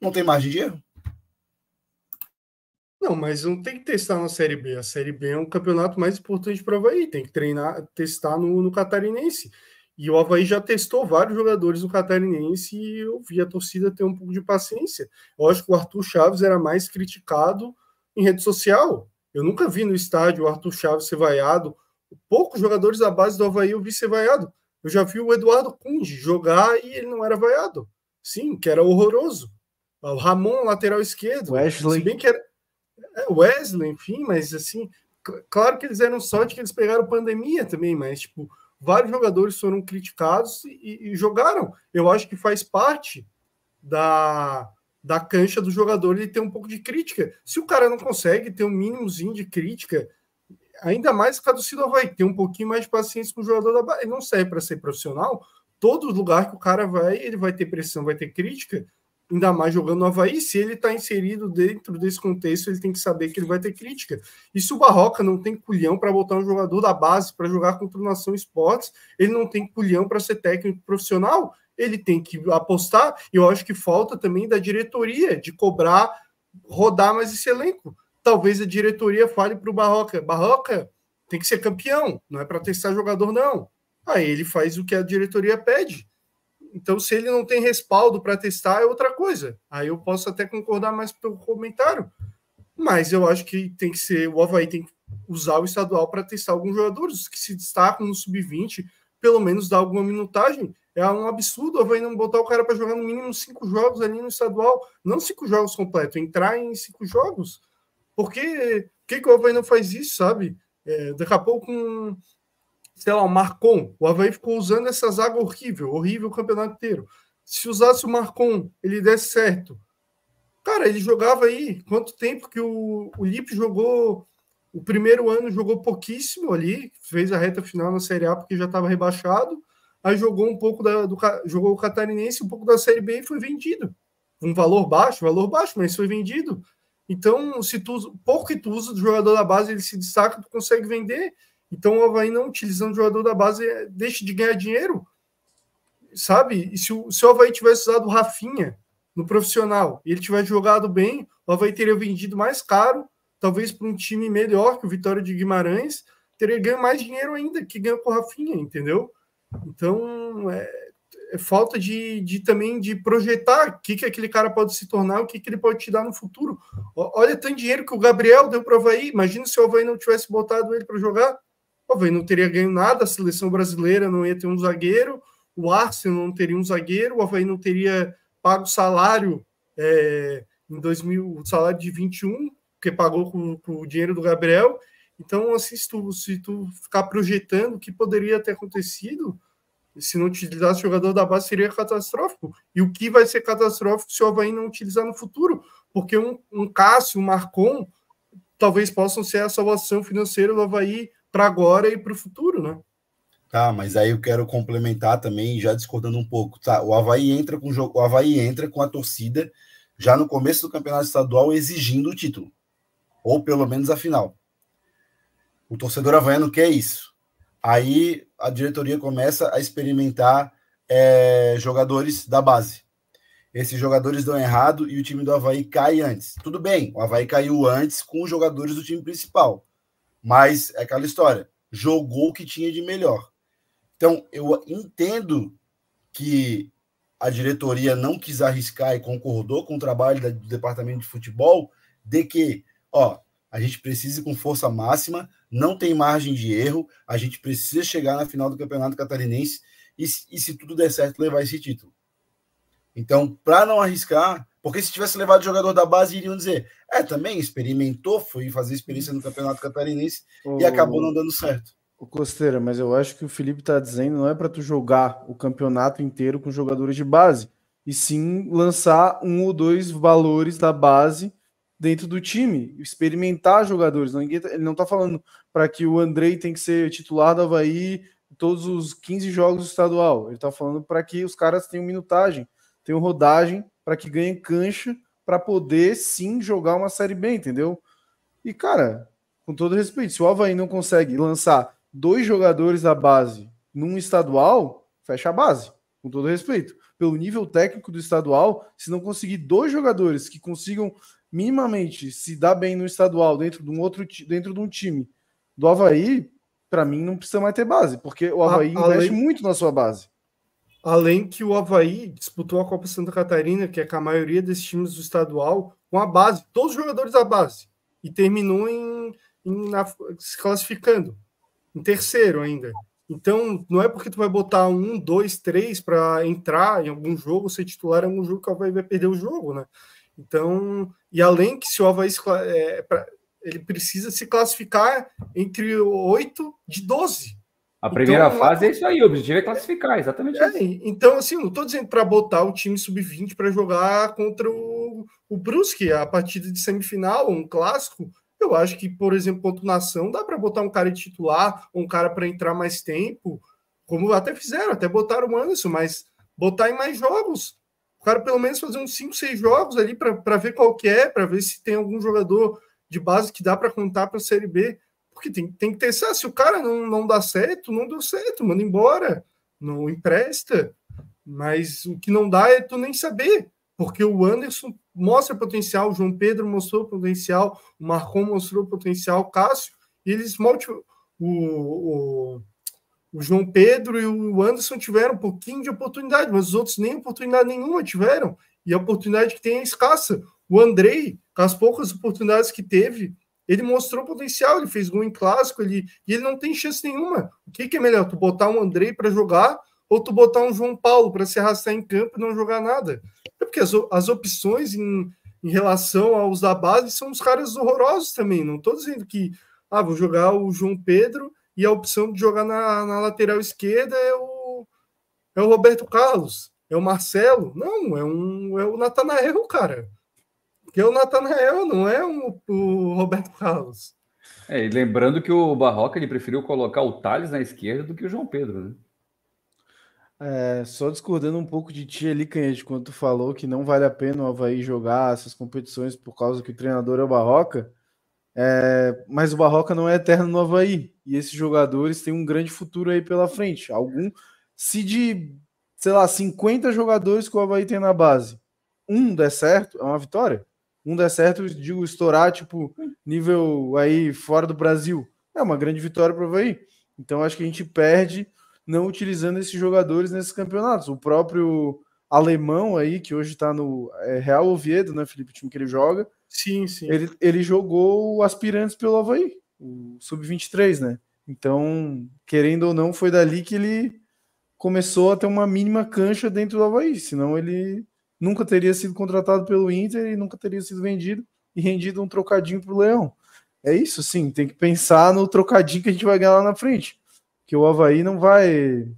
não tem margem de erro. Não, mas não tem que testar na Série B. A Série B é um campeonato mais importante para o Havaí. Tem que treinar, testar no, no Catarinense. E o Havaí já testou vários jogadores do Catarinense e eu vi a torcida ter um pouco de paciência. Lógico que o Arthur Chaves era mais criticado em rede social. Eu nunca vi no estádio o Arthur Chaves ser vaiado. Poucos jogadores da base do Havaí eu vi ser vaiado. Eu já vi o Eduardo Cunde jogar e ele não era vaiado. Sim, que era horroroso. Ah, o Ramon, lateral esquerdo. Wesley. Se bem que era... É, Wesley, enfim, mas assim... Claro que eles eram sorte que eles pegaram pandemia também, mas tipo vários jogadores foram criticados e, e jogaram. Eu acho que faz parte da, da cancha do jogador ele ter um pouco de crítica. Se o cara não consegue ter um mínimozinho de crítica, ainda mais caducido vai ter um pouquinho mais de paciência com o jogador da base. Ele não serve para ser profissional. Todo lugar que o cara vai, ele vai ter pressão, vai ter crítica ainda mais jogando no Havaí, se ele está inserido dentro desse contexto, ele tem que saber que ele vai ter crítica. E se o Barroca não tem culhão para botar um jogador da base para jogar contra o Nação Esportes, ele não tem culhão para ser técnico profissional, ele tem que apostar. E eu acho que falta também da diretoria de cobrar, rodar mais esse elenco. Talvez a diretoria fale para o Barroca: Barroca tem que ser campeão, não é para testar jogador, não. Aí ele faz o que a diretoria pede então, se ele não tem respaldo para testar, é outra coisa. Aí eu posso até concordar mais pelo comentário. Mas eu acho que tem que ser, o Havaí tem que usar o estadual para testar alguns jogadores que se destacam no sub-20, pelo menos dar alguma minutagem. É um absurdo o Havaí não botar o cara para jogar no mínimo cinco jogos ali no estadual. Não cinco jogos completos entrar em cinco jogos. Por que, que, que o Havaí não faz isso, sabe? É, daqui a pouco um, sei lá, o Marcon, o Havaí ficou usando essa zaga horrível, horrível o campeonato inteiro. Se usasse o Marcon, ele desse certo. Cara, ele jogava aí. Quanto tempo que o, o Lipe jogou? O primeiro ano jogou pouquíssimo ali, fez a reta final na Série A porque já estava rebaixado. Aí jogou um pouco da, do, jogou o Catarinense, um pouco da Série B e foi vendido. Um valor baixo, valor baixo, mas foi vendido. Então, se tu pouco que tu usa do jogador da base, ele se destaca, tu consegue vender então o Havaí não utilizando o jogador da base é, deixa de ganhar dinheiro, sabe? E se o, se o Havaí tivesse usado o Rafinha no profissional e ele tivesse jogado bem, o Havaí teria vendido mais caro, talvez para um time melhor que o Vitória de Guimarães, teria ganho mais dinheiro ainda que ganhou com o Rafinha, entendeu? Então é, é falta de, de, também de projetar o que, que aquele cara pode se tornar, o que, que ele pode te dar no futuro. Olha tanto dinheiro que o Gabriel deu para o Havaí, imagina se o Havaí não tivesse botado ele para jogar talvez não teria ganho nada, a seleção brasileira não ia ter um zagueiro, o Arsenal não teria um zagueiro, o Havaí não teria pago salário é, em 2000, o salário de 21, que pagou com, com, o dinheiro do Gabriel. Então, assim, se tu, se tu ficar projetando o que poderia ter acontecido, se não utilizasse o jogador da base, seria catastrófico. E o que vai ser catastrófico se o Havaí não utilizar no futuro? Porque um, um Cássio, um Marcon, talvez possam ser a salvação financeira do Havaí para agora e para o futuro, né? Tá, mas aí eu quero complementar também, já discordando um pouco. Tá, o Havaí entra com o jogo, o Havaí entra com a torcida já no começo do campeonato estadual exigindo o título, ou pelo menos a final. O torcedor havaiano quer isso. Aí a diretoria começa a experimentar é, jogadores da base. Esses jogadores dão errado e o time do Havaí cai antes. Tudo bem, o Havaí caiu antes com os jogadores do time principal. Mas é aquela história, jogou o que tinha de melhor. Então, eu entendo que a diretoria não quis arriscar e concordou com o trabalho do departamento de futebol de que, ó, a gente precisa ir com força máxima, não tem margem de erro, a gente precisa chegar na final do Campeonato Catarinense e, e se tudo der certo, levar esse título. Então, para não arriscar, porque se tivesse levado jogador da base, iriam dizer: é, também experimentou, foi fazer experiência no Campeonato Catarinense oh, e acabou não dando certo. O Costeira, mas eu acho que o Felipe está dizendo não é para tu jogar o campeonato inteiro com jogadores de base, e sim lançar um ou dois valores da base dentro do time, experimentar jogadores. Ninguém, tá, ele não está falando para que o Andrei tem que ser titular do Havaí todos os 15 jogos do estadual. Ele está falando para que os caras tenham minutagem, tenham rodagem para que ganhe cancha para poder sim jogar uma série B, entendeu? E cara, com todo respeito, se o Havaí não consegue lançar dois jogadores da base num estadual, fecha a base, com todo respeito. Pelo nível técnico do estadual, se não conseguir dois jogadores que consigam minimamente se dar bem no estadual dentro de um outro dentro de um time do Havaí, para mim não precisa mais ter base, porque o Havaí a, investe além... muito na sua base. Além que o Havaí disputou a Copa Santa Catarina, que é com a maioria desses times do estadual, com a base, todos os jogadores da base, e terminou em, em na, se classificando, em terceiro ainda. Então, não é porque tu vai botar um, dois, três para entrar em algum jogo, ser titular em algum jogo que o Havaí vai perder o jogo, né? Então, e além que se o Havaí é, pra, ele precisa se classificar entre oito de 12 a primeira então, fase é isso aí, o objetivo é classificar, exatamente é, Então, assim, não estou dizendo para botar o time sub-20 para jogar contra o, o Brusque, a partida de semifinal, um clássico. Eu acho que, por exemplo, contra o Nação, dá para botar um cara de titular, um cara para entrar mais tempo, como até fizeram, até botaram o Anderson, mas botar em mais jogos. O cara pelo menos fazer uns 5, 6 jogos ali para ver qual que é, para ver se tem algum jogador de base que dá para contar para a Série B. Porque tem, tem que ter, se o cara não, não dá certo, não deu certo, manda embora, não empresta. Mas o que não dá é tu nem saber, porque o Anderson mostra potencial, o João Pedro mostrou potencial, o Marcon mostrou potencial, o Cássio, e eles multi o, o, o, João Pedro e o Anderson tiveram um pouquinho de oportunidade, mas os outros nem oportunidade nenhuma tiveram, e a oportunidade que tem é escassa. O Andrei, com as poucas oportunidades que teve, ele mostrou potencial, ele fez gol em clássico, ele, e ele não tem chance nenhuma. O que, que é melhor? Tu botar um Andrei para jogar ou tu botar um João Paulo para se arrastar em campo e não jogar nada? É porque as, as opções em, em relação aos da base são uns caras horrorosos também. Não estou dizendo que ah, vou jogar o João Pedro e a opção de jogar na, na lateral esquerda é o, é o Roberto Carlos, é o Marcelo. Não, é, um, é o Natanael, cara porque o Natanael não é um, o Roberto Carlos. É, e lembrando que o Barroca ele preferiu colocar o Thales na esquerda do que o João Pedro, né? É, só discordando um pouco de ti ali, Canhete, quando tu falou que não vale a pena o Havaí jogar essas competições por causa que o treinador é o Barroca, é, mas o Barroca não é eterno no Havaí, e esses jogadores têm um grande futuro aí pela frente. Algum, se de, sei lá, 50 jogadores que o Havaí tem na base, um der certo, é uma vitória um der certo, digo, estourar, tipo, nível aí fora do Brasil. É uma grande vitória para o Havaí. Então acho que a gente perde não utilizando esses jogadores nesses campeonatos. O próprio alemão aí, que hoje está no é, Real Oviedo, né, Felipe, o time que ele joga. Sim, sim. Ele, ele jogou aspirantes pelo Havaí, o Sub-23, né? Então, querendo ou não, foi dali que ele começou a ter uma mínima cancha dentro do Havaí, senão ele nunca teria sido contratado pelo Inter e nunca teria sido vendido e rendido um trocadinho para o Leão. É isso, sim, tem que pensar no trocadinho que a gente vai ganhar lá na frente. Que o Havaí não vai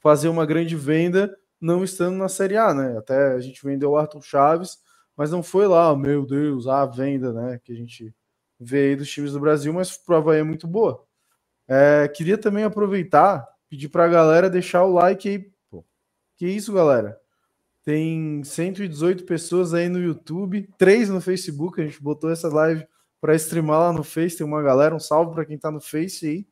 fazer uma grande venda não estando na Série A, né? Até a gente vendeu o Arthur Chaves, mas não foi lá, meu Deus, a venda, né? Que a gente vê aí dos times do Brasil, mas para o Havaí é muito boa. É, queria também aproveitar, pedir para a galera deixar o like aí. Pô, que isso, galera? Tem 118 pessoas aí no YouTube, três no Facebook. A gente botou essa live para streamar lá no Face. Tem uma galera, um salve para quem está no Face aí.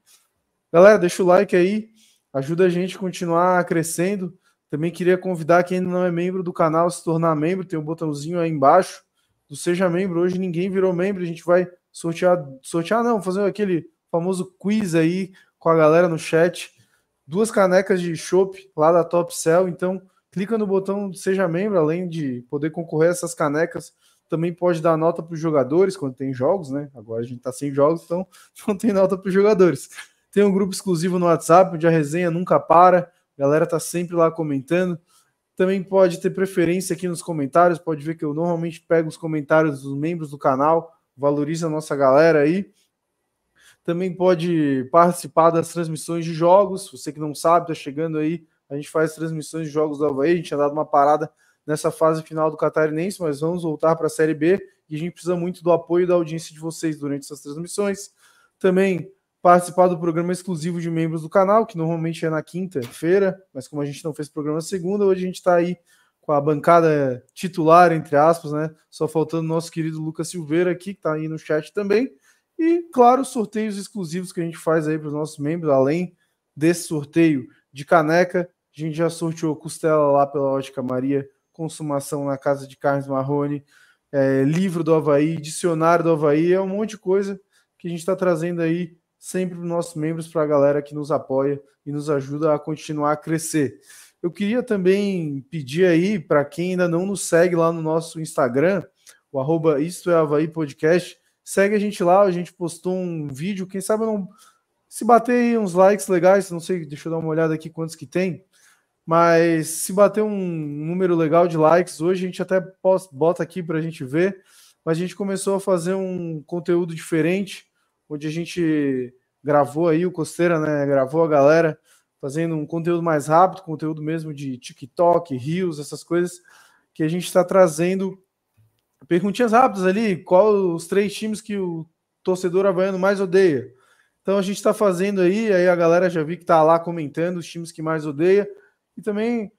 Galera, deixa o like aí, ajuda a gente a continuar crescendo. Também queria convidar quem ainda não é membro do canal a se tornar membro. Tem um botãozinho aí embaixo do Seja Membro. Hoje ninguém virou membro, a gente vai sortear, sortear não, fazer aquele famoso quiz aí com a galera no chat. Duas canecas de chopp lá da Top Cell. Então, clica no botão Seja Membro, além de poder concorrer a essas canecas, também pode dar nota para os jogadores quando tem jogos, né? Agora a gente está sem jogos, então não tem nota para os jogadores. Tem um grupo exclusivo no WhatsApp, onde a resenha nunca para, a galera está sempre lá comentando. Também pode ter preferência aqui nos comentários, pode ver que eu normalmente pego os comentários dos membros do canal, valoriza a nossa galera aí. Também pode participar das transmissões de jogos, você que não sabe, está chegando aí a gente faz transmissões de jogos do Havaí, a gente tinha dado uma parada nessa fase final do Catarinense, mas vamos voltar para a Série B e a gente precisa muito do apoio da audiência de vocês durante essas transmissões. Também participar do programa exclusivo de membros do canal, que normalmente é na quinta-feira, mas como a gente não fez programa segunda, hoje a gente está aí com a bancada titular, entre aspas, né? Só faltando o nosso querido Lucas Silveira aqui, que está aí no chat também. E, claro, sorteios exclusivos que a gente faz aí para os nossos membros, além desse sorteio de caneca, a gente já sorteou costela lá pela Ótica Maria, consumação na Casa de Carnes Marrone, é, livro do Havaí, dicionário do Havaí, é um monte de coisa que a gente está trazendo aí sempre para os nossos membros, para a galera que nos apoia e nos ajuda a continuar a crescer. Eu queria também pedir aí para quem ainda não nos segue lá no nosso Instagram, o arroba Isto é Havaí Podcast, segue a gente lá, a gente postou um vídeo, quem sabe não... Se bater aí uns likes legais, não sei, deixa eu dar uma olhada aqui quantos que tem. Mas se bater um número legal de likes, hoje a gente até bota aqui para a gente ver. Mas a gente começou a fazer um conteúdo diferente, onde a gente gravou aí o Costeira, né? Gravou a galera fazendo um conteúdo mais rápido, conteúdo mesmo de TikTok, Reels, essas coisas que a gente está trazendo. Perguntinhas rápidas ali, qual os três times que o torcedor havaiano mais odeia? Então a gente está fazendo aí, aí a galera já vi que está lá comentando os times que mais odeia. E também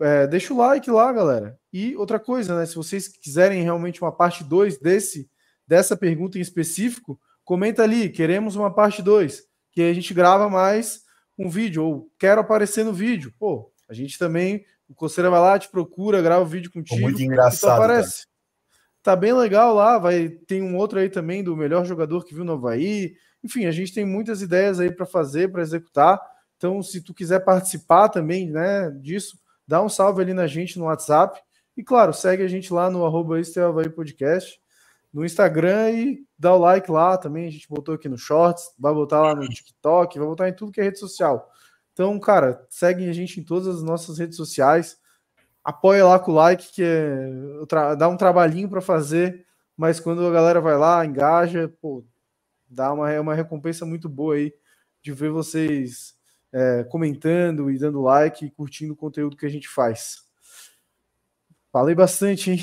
é, deixa o like lá, galera. E outra coisa, né? Se vocês quiserem realmente uma parte 2 desse dessa pergunta em específico, comenta ali, queremos uma parte 2, que a gente grava mais um vídeo, ou quero aparecer no vídeo. Pô, a gente também, o Coceira vai lá, te procura, grava o um vídeo contigo. Muito engraçado. aparece. Tá bem legal lá, vai tem um outro aí também do melhor jogador que viu no Havaí. Enfim, a gente tem muitas ideias aí para fazer, para executar. Então, se tu quiser participar também né, disso, dá um salve ali na gente no WhatsApp. E claro, segue a gente lá no arroba Podcast, no Instagram e dá o like lá também. A gente botou aqui no Shorts, vai botar lá no TikTok, vai botar em tudo que é rede social. Então, cara, segue a gente em todas as nossas redes sociais. Apoia lá com o like, que é, dá um trabalhinho para fazer, mas quando a galera vai lá, engaja, pô, dá uma, é uma recompensa muito boa aí de ver vocês é, comentando e dando like e curtindo o conteúdo que a gente faz. Falei bastante, hein?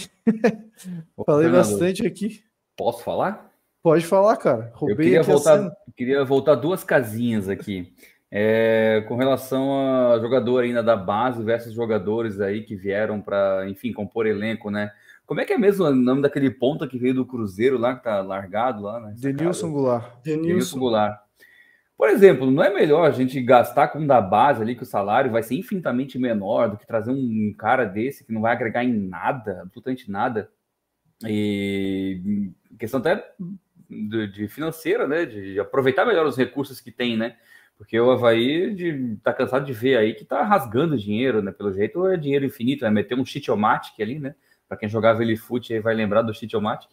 Ô, Falei Fernando, bastante aqui. Posso falar? Pode falar, cara. Roubei eu queria voltar, queria voltar duas casinhas aqui. É, com relação a jogador ainda da base versus jogadores aí que vieram para, enfim, compor elenco, né? Como é que é mesmo o nome daquele ponta que veio do Cruzeiro lá, que tá largado lá? Né? Denilson Goulart. Denilson Goulart. Por exemplo, não é melhor a gente gastar com um da base ali, que o salário vai ser infinitamente menor do que trazer um cara desse que não vai agregar em nada, absolutamente nada. E questão até de, de financeira, né? De, de, aproveitar melhor os recursos que tem, né? Porque o Havaí de, tá cansado de ver aí que tá rasgando dinheiro, né? Pelo jeito é dinheiro infinito, né? Meter um cheatomatic ali, né? Para quem jogava ele fute aí vai lembrar do cheatomatic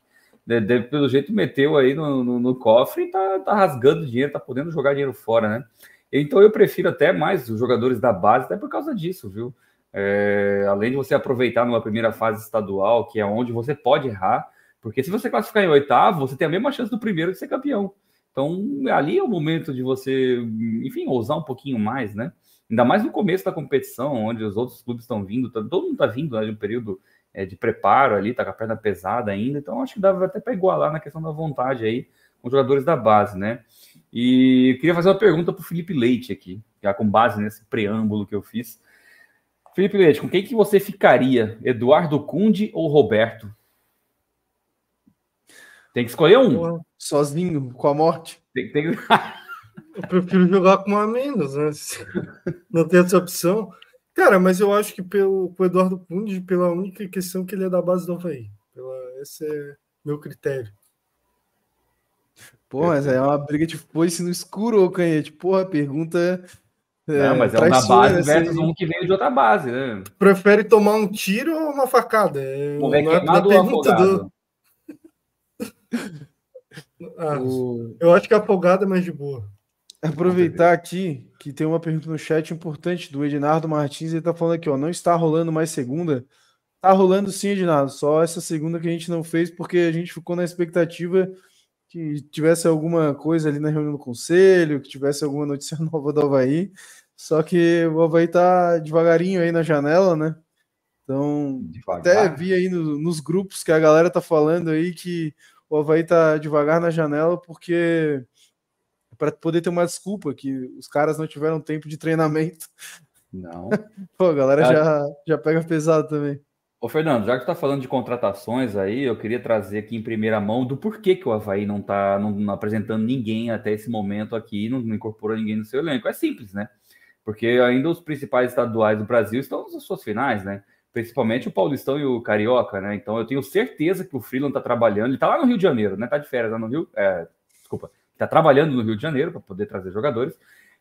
deve, pelo jeito, meteu aí no, no, no cofre e tá, tá, rasgando dinheiro, tá podendo jogar dinheiro fora, né? Então eu prefiro até mais os jogadores da base, até por causa disso, viu? É, além de você aproveitar numa primeira fase estadual, que é onde você pode errar, porque se você classificar em oitavo, você tem a mesma chance do primeiro de ser campeão. Então, ali é o momento de você, enfim, ousar um pouquinho mais, né? Ainda mais no começo da competição, onde os outros clubes estão vindo, tá, todo mundo está vindo né, de um período é, de preparo ali, tá com a perna pesada ainda, então acho que dava até para igualar na questão da vontade aí com os jogadores da base, né? E queria fazer uma pergunta para o Felipe Leite aqui, já com base nesse preâmbulo que eu fiz. Felipe Leite, com quem que você ficaria? Eduardo Cunde ou Roberto? Tem que escolher um. Sozinho, com a morte. Tem, tem... eu prefiro jogar com uma menos, né? Não tem essa opção. Cara, mas eu acho que pelo o Eduardo Pundi, pela única questão que ele é da base do Havaí. Pela, esse é meu critério. Pô, mas é uma briga de foice no escuro, ô Canhete. Porra, pergunta. É, não, mas é um base né, versus assim. um que veio de outra base, né? Prefere tomar um tiro ou uma facada? É, não é queimado ou Do... ah, o... Eu acho que a folgada é mais de boa. Aproveitar aqui que tem uma pergunta no chat importante do Ednardo Martins. Ele está falando aqui, ó, não está rolando mais segunda. Tá rolando sim, Ednardo. Só essa segunda que a gente não fez porque a gente ficou na expectativa que tivesse alguma coisa ali na reunião do conselho, que tivesse alguma notícia nova do Havaí. Só que o Havaí tá devagarinho aí na janela, né? Então, devagar. até vi aí no, nos grupos que a galera tá falando aí que o Havaí tá devagar na janela porque para poder ter uma desculpa que os caras não tiveram tempo de treinamento. Não. Pô, a galera já, já pega pesado também. Ô, Fernando, já que tu tá falando de contratações aí, eu queria trazer aqui em primeira mão do porquê que o Havaí não tá não, não apresentando ninguém até esse momento aqui, não, não incorporou ninguém no seu elenco. É simples, né? Porque ainda os principais estaduais do Brasil estão nas suas finais, né? Principalmente o Paulistão e o Carioca, né? Então eu tenho certeza que o Freeland tá trabalhando, ele tá lá no Rio de Janeiro, né? Tá de férias lá no Rio. É, desculpa está trabalhando no Rio de Janeiro para poder trazer jogadores.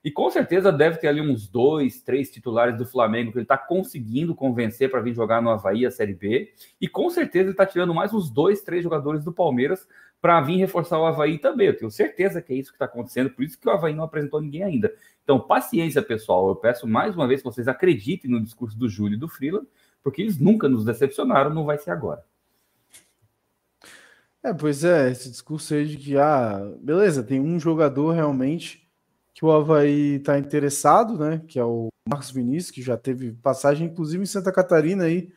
E com certeza deve ter ali uns dois, três titulares do Flamengo que ele está conseguindo convencer para vir jogar no Havaí, a Série B. E com certeza ele está tirando mais uns dois, três jogadores do Palmeiras para vir reforçar o Havaí também. Eu tenho certeza que é isso que está acontecendo, por isso que o Havaí não apresentou ninguém ainda. Então, paciência, pessoal. Eu peço mais uma vez que vocês acreditem no discurso do Júlio e do Freeland, porque eles nunca nos decepcionaram, não vai ser agora. É, pois é, esse discurso aí de que, ah, beleza, tem um jogador realmente que o Havaí está interessado, né? Que é o Marcos Vinícius, que já teve passagem, inclusive em Santa Catarina aí,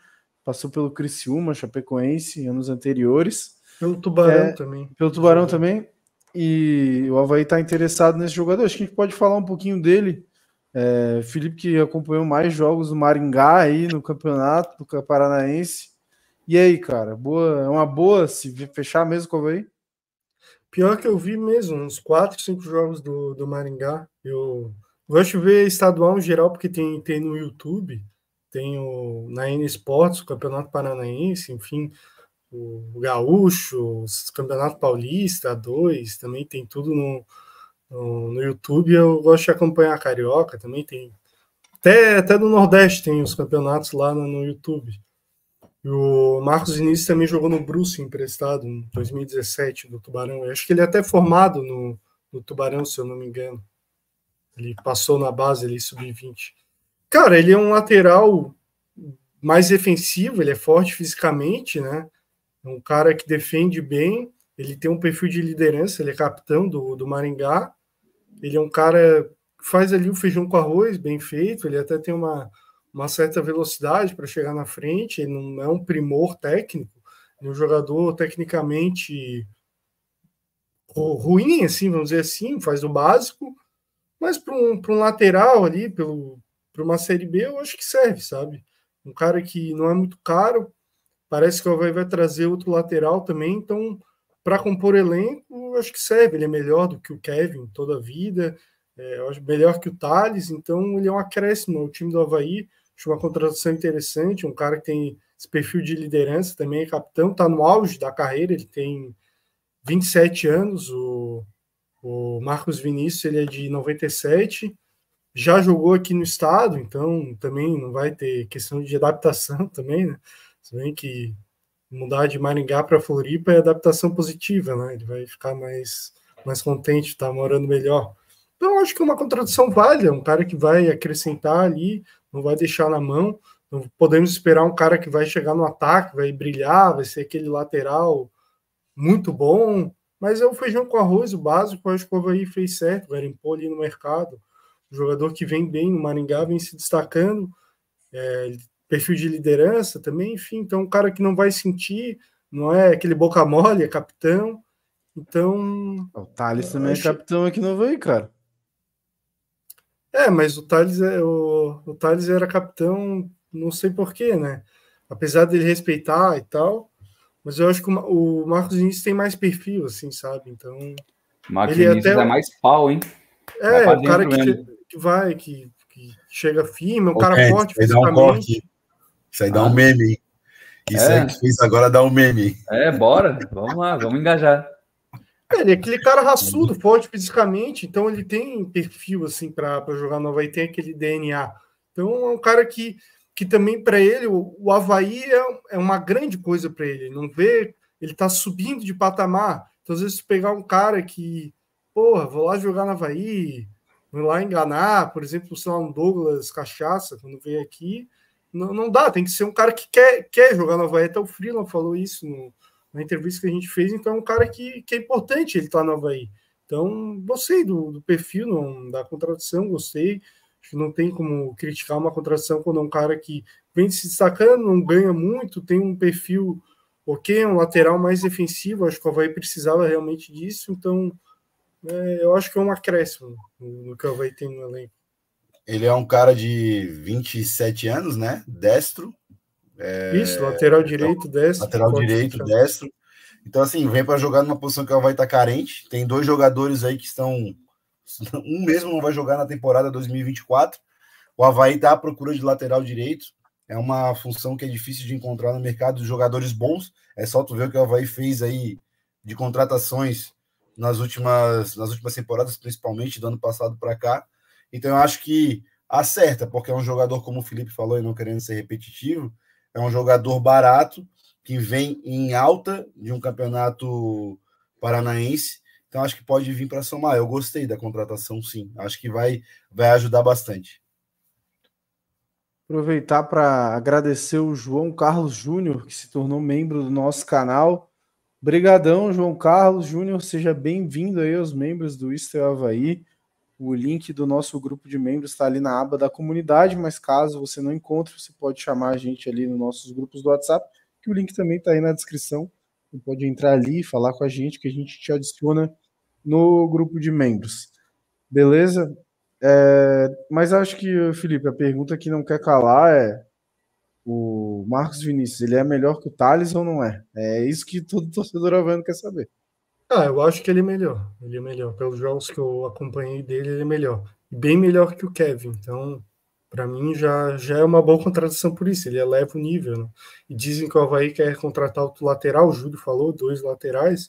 passou pelo Criciúma, Chapecoense, anos anteriores. Pelo Tubarão é, também. Pelo Tubarão também. E o Havaí está interessado nesse jogador. Acho que a gente pode falar um pouquinho dele. É, Felipe, que acompanhou mais jogos do Maringá aí no campeonato do Paranaense. E aí, cara, boa, é uma boa se fechar mesmo com aí? Pior que eu vi mesmo, uns 4, 5 jogos do, do Maringá. Eu gosto de ver estadual em geral, porque tem, tem no YouTube, tem o, na N Sports, o Campeonato Paranaense, enfim, o, o Gaúcho, o Campeonato Paulista, A2, também tem tudo no, no, no YouTube. Eu gosto de acompanhar a Carioca, também tem. Até, até no Nordeste tem os campeonatos lá no, no YouTube. E o Marcos Vinícius também jogou no Bruce emprestado em 2017 do Tubarão. Eu acho que ele é até formado no, no Tubarão, se eu não me engano. Ele passou na base ele sub-20. Cara, ele é um lateral mais defensivo, ele é forte fisicamente, né? É um cara que defende bem, ele tem um perfil de liderança, ele é capitão do, do Maringá. Ele é um cara que faz ali o feijão com arroz bem feito, ele até tem uma uma certa velocidade para chegar na frente, ele não é um primor técnico, é um jogador tecnicamente ruim, assim, vamos dizer assim, faz o básico, mas para um, um lateral ali, para uma Série B, eu acho que serve, sabe? Um cara que não é muito caro, parece que o Havaí vai trazer outro lateral também, então, para compor elenco, eu acho que serve, ele é melhor do que o Kevin toda a vida, é, melhor que o Thales, então ele é um acréscimo ao time do Havaí, Acho uma contratação interessante, um cara que tem esse perfil de liderança também, capitão, está no auge da carreira, ele tem 27 anos, o, o Marcos Vinícius ele é de 97, já jogou aqui no estado, então também não vai ter questão de adaptação também, né? Se bem que mudar de Maringá para Floripa é adaptação positiva, né? Ele vai ficar mais, mais contente, está morando melhor. Então, acho que é uma contratação válida, um cara que vai acrescentar ali, não vai deixar na mão. Não podemos esperar um cara que vai chegar no ataque, vai brilhar, vai ser aquele lateral muito bom. Mas é o feijão com arroz, o básico, acho que o Havaí fez certo, garimpou ali no mercado. jogador que vem bem no Maringá, vem se destacando, é, perfil de liderança também, enfim. Então, um cara que não vai sentir, não é aquele boca mole, é capitão. Então. O Thales também é acho... é capitão aqui no Havaí, cara. É, mas o Thales, é, o, o Thales era capitão, não sei porquê, né? Apesar dele respeitar e tal, mas eu acho que o, o Marcos Vinícius tem mais perfil, assim, sabe? Então. Marcos ele é Vinícius até... é mais pau, hein? É, o cara que, que, vai, que, que, chega firme, o, o cara Kent, forte fisicamente. Isso aí dá um ah. meme, hein? Isso é. aí que fez agora dá um meme. É, bora. vamos lá, vamos engajar ele é aquele cara raçudo, uhum. forte fisicamente, então ele tem perfil assim para jogar no Havaí, tem aquele DNA. Então é um cara que, que também para ele, o, o Havaí é, é uma grande coisa para ele. Não vê, ele tá subindo de patamar. Então, às vezes, pegar um cara que, porra, vou lá jogar no Havaí, vou lá enganar, por exemplo, sei lá, um Douglas Cachaça, quando vem aqui, não, não dá, tem que ser um cara que quer, quer jogar no Havaí. Até o Freeland falou isso no, na entrevista que a gente fez. Então, é um cara que, que é importante ele estar tá no Havaí. Então, gostei do, do perfil, não, da contradição, gostei. Acho que não tem como criticar uma contradição quando é um cara que vem se destacando, não ganha muito, tem um perfil ok, é um lateral mais defensivo. Acho que o Havaí precisava realmente disso. Então, é, eu acho que é um acréscimo no que o Havaí tem no elenco. Ele é um cara de 27 anos, né? Destro, isso, lateral direito, então, destro. Lateral direito, ficar. destro. Então, assim, vem para jogar numa posição que ela vai estar tá carente. Tem dois jogadores aí que estão. Um mesmo não vai jogar na temporada 2024. O Havaí está à procura de lateral direito. É uma função que é difícil de encontrar no mercado de jogadores bons. É só tu ver o que o Havaí fez aí de contratações nas últimas, nas últimas temporadas, principalmente do ano passado para cá. Então, eu acho que acerta, porque é um jogador, como o Felipe falou, e não querendo ser repetitivo, é um jogador barato que vem em alta de um campeonato paranaense. Então acho que pode vir para somar. Eu gostei da contratação, sim. Acho que vai, vai ajudar bastante. Aproveitar para agradecer o João Carlos Júnior, que se tornou membro do nosso canal. Obrigadão, João Carlos Júnior. Seja bem-vindo aí aos membros do Isto é Havaí. O link do nosso grupo de membros está ali na aba da comunidade, mas caso você não encontre, você pode chamar a gente ali nos nossos grupos do WhatsApp, que o link também está aí na descrição. Você pode entrar ali e falar com a gente, que a gente te adiciona no grupo de membros. Beleza? É, mas acho que, Felipe, a pergunta que não quer calar é o Marcos Vinícius, ele é melhor que o Thales ou não é? É isso que todo torcedor havaiano quer saber. Ah, eu acho que ele é melhor. Ele é melhor. Pelos jogos que eu acompanhei dele, ele é melhor. bem melhor que o Kevin. Então, para mim, já, já é uma boa contratação por isso. Ele eleva o nível. Né? E dizem que o Havaí quer contratar outro lateral. O Júlio falou, dois laterais.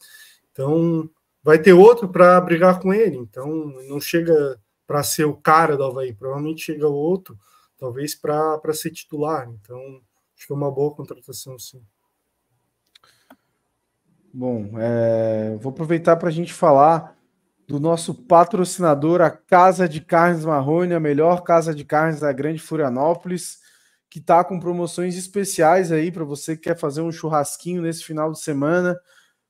Então, vai ter outro para brigar com ele. Então, não chega para ser o cara do Havaí. Provavelmente chega outro, talvez para ser titular. Então, acho que é uma boa contratação, sim. Bom, é, vou aproveitar para a gente falar do nosso patrocinador, a Casa de Carnes Marrone, a melhor casa de carnes da Grande Florianópolis, que está com promoções especiais aí para você que quer fazer um churrasquinho nesse final de semana,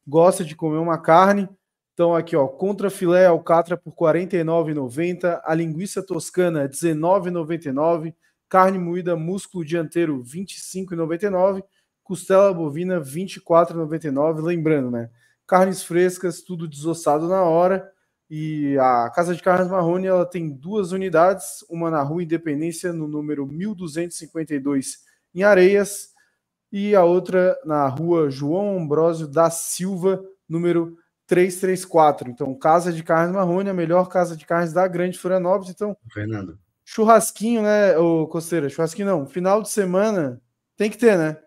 gosta de comer uma carne. Então aqui, ó, contra filé alcatra por R$ 49,90, a linguiça toscana R$ 19,99, carne moída músculo dianteiro R$ 25,99 costela bovina 24,99, lembrando, né? Carnes frescas, tudo desossado na hora. E a Casa de Carnes Marrone, ela tem duas unidades, uma na Rua Independência, no número 1252, em Areias, e a outra na Rua João Ambrósio da Silva, número 334. Então, Casa de Carnes Marrone, a melhor casa de carnes da Grande Florianópolis. Então, Fernando. Churrasquinho, né, ô Costeira? Churrasquinho não. Final de semana tem que ter, né?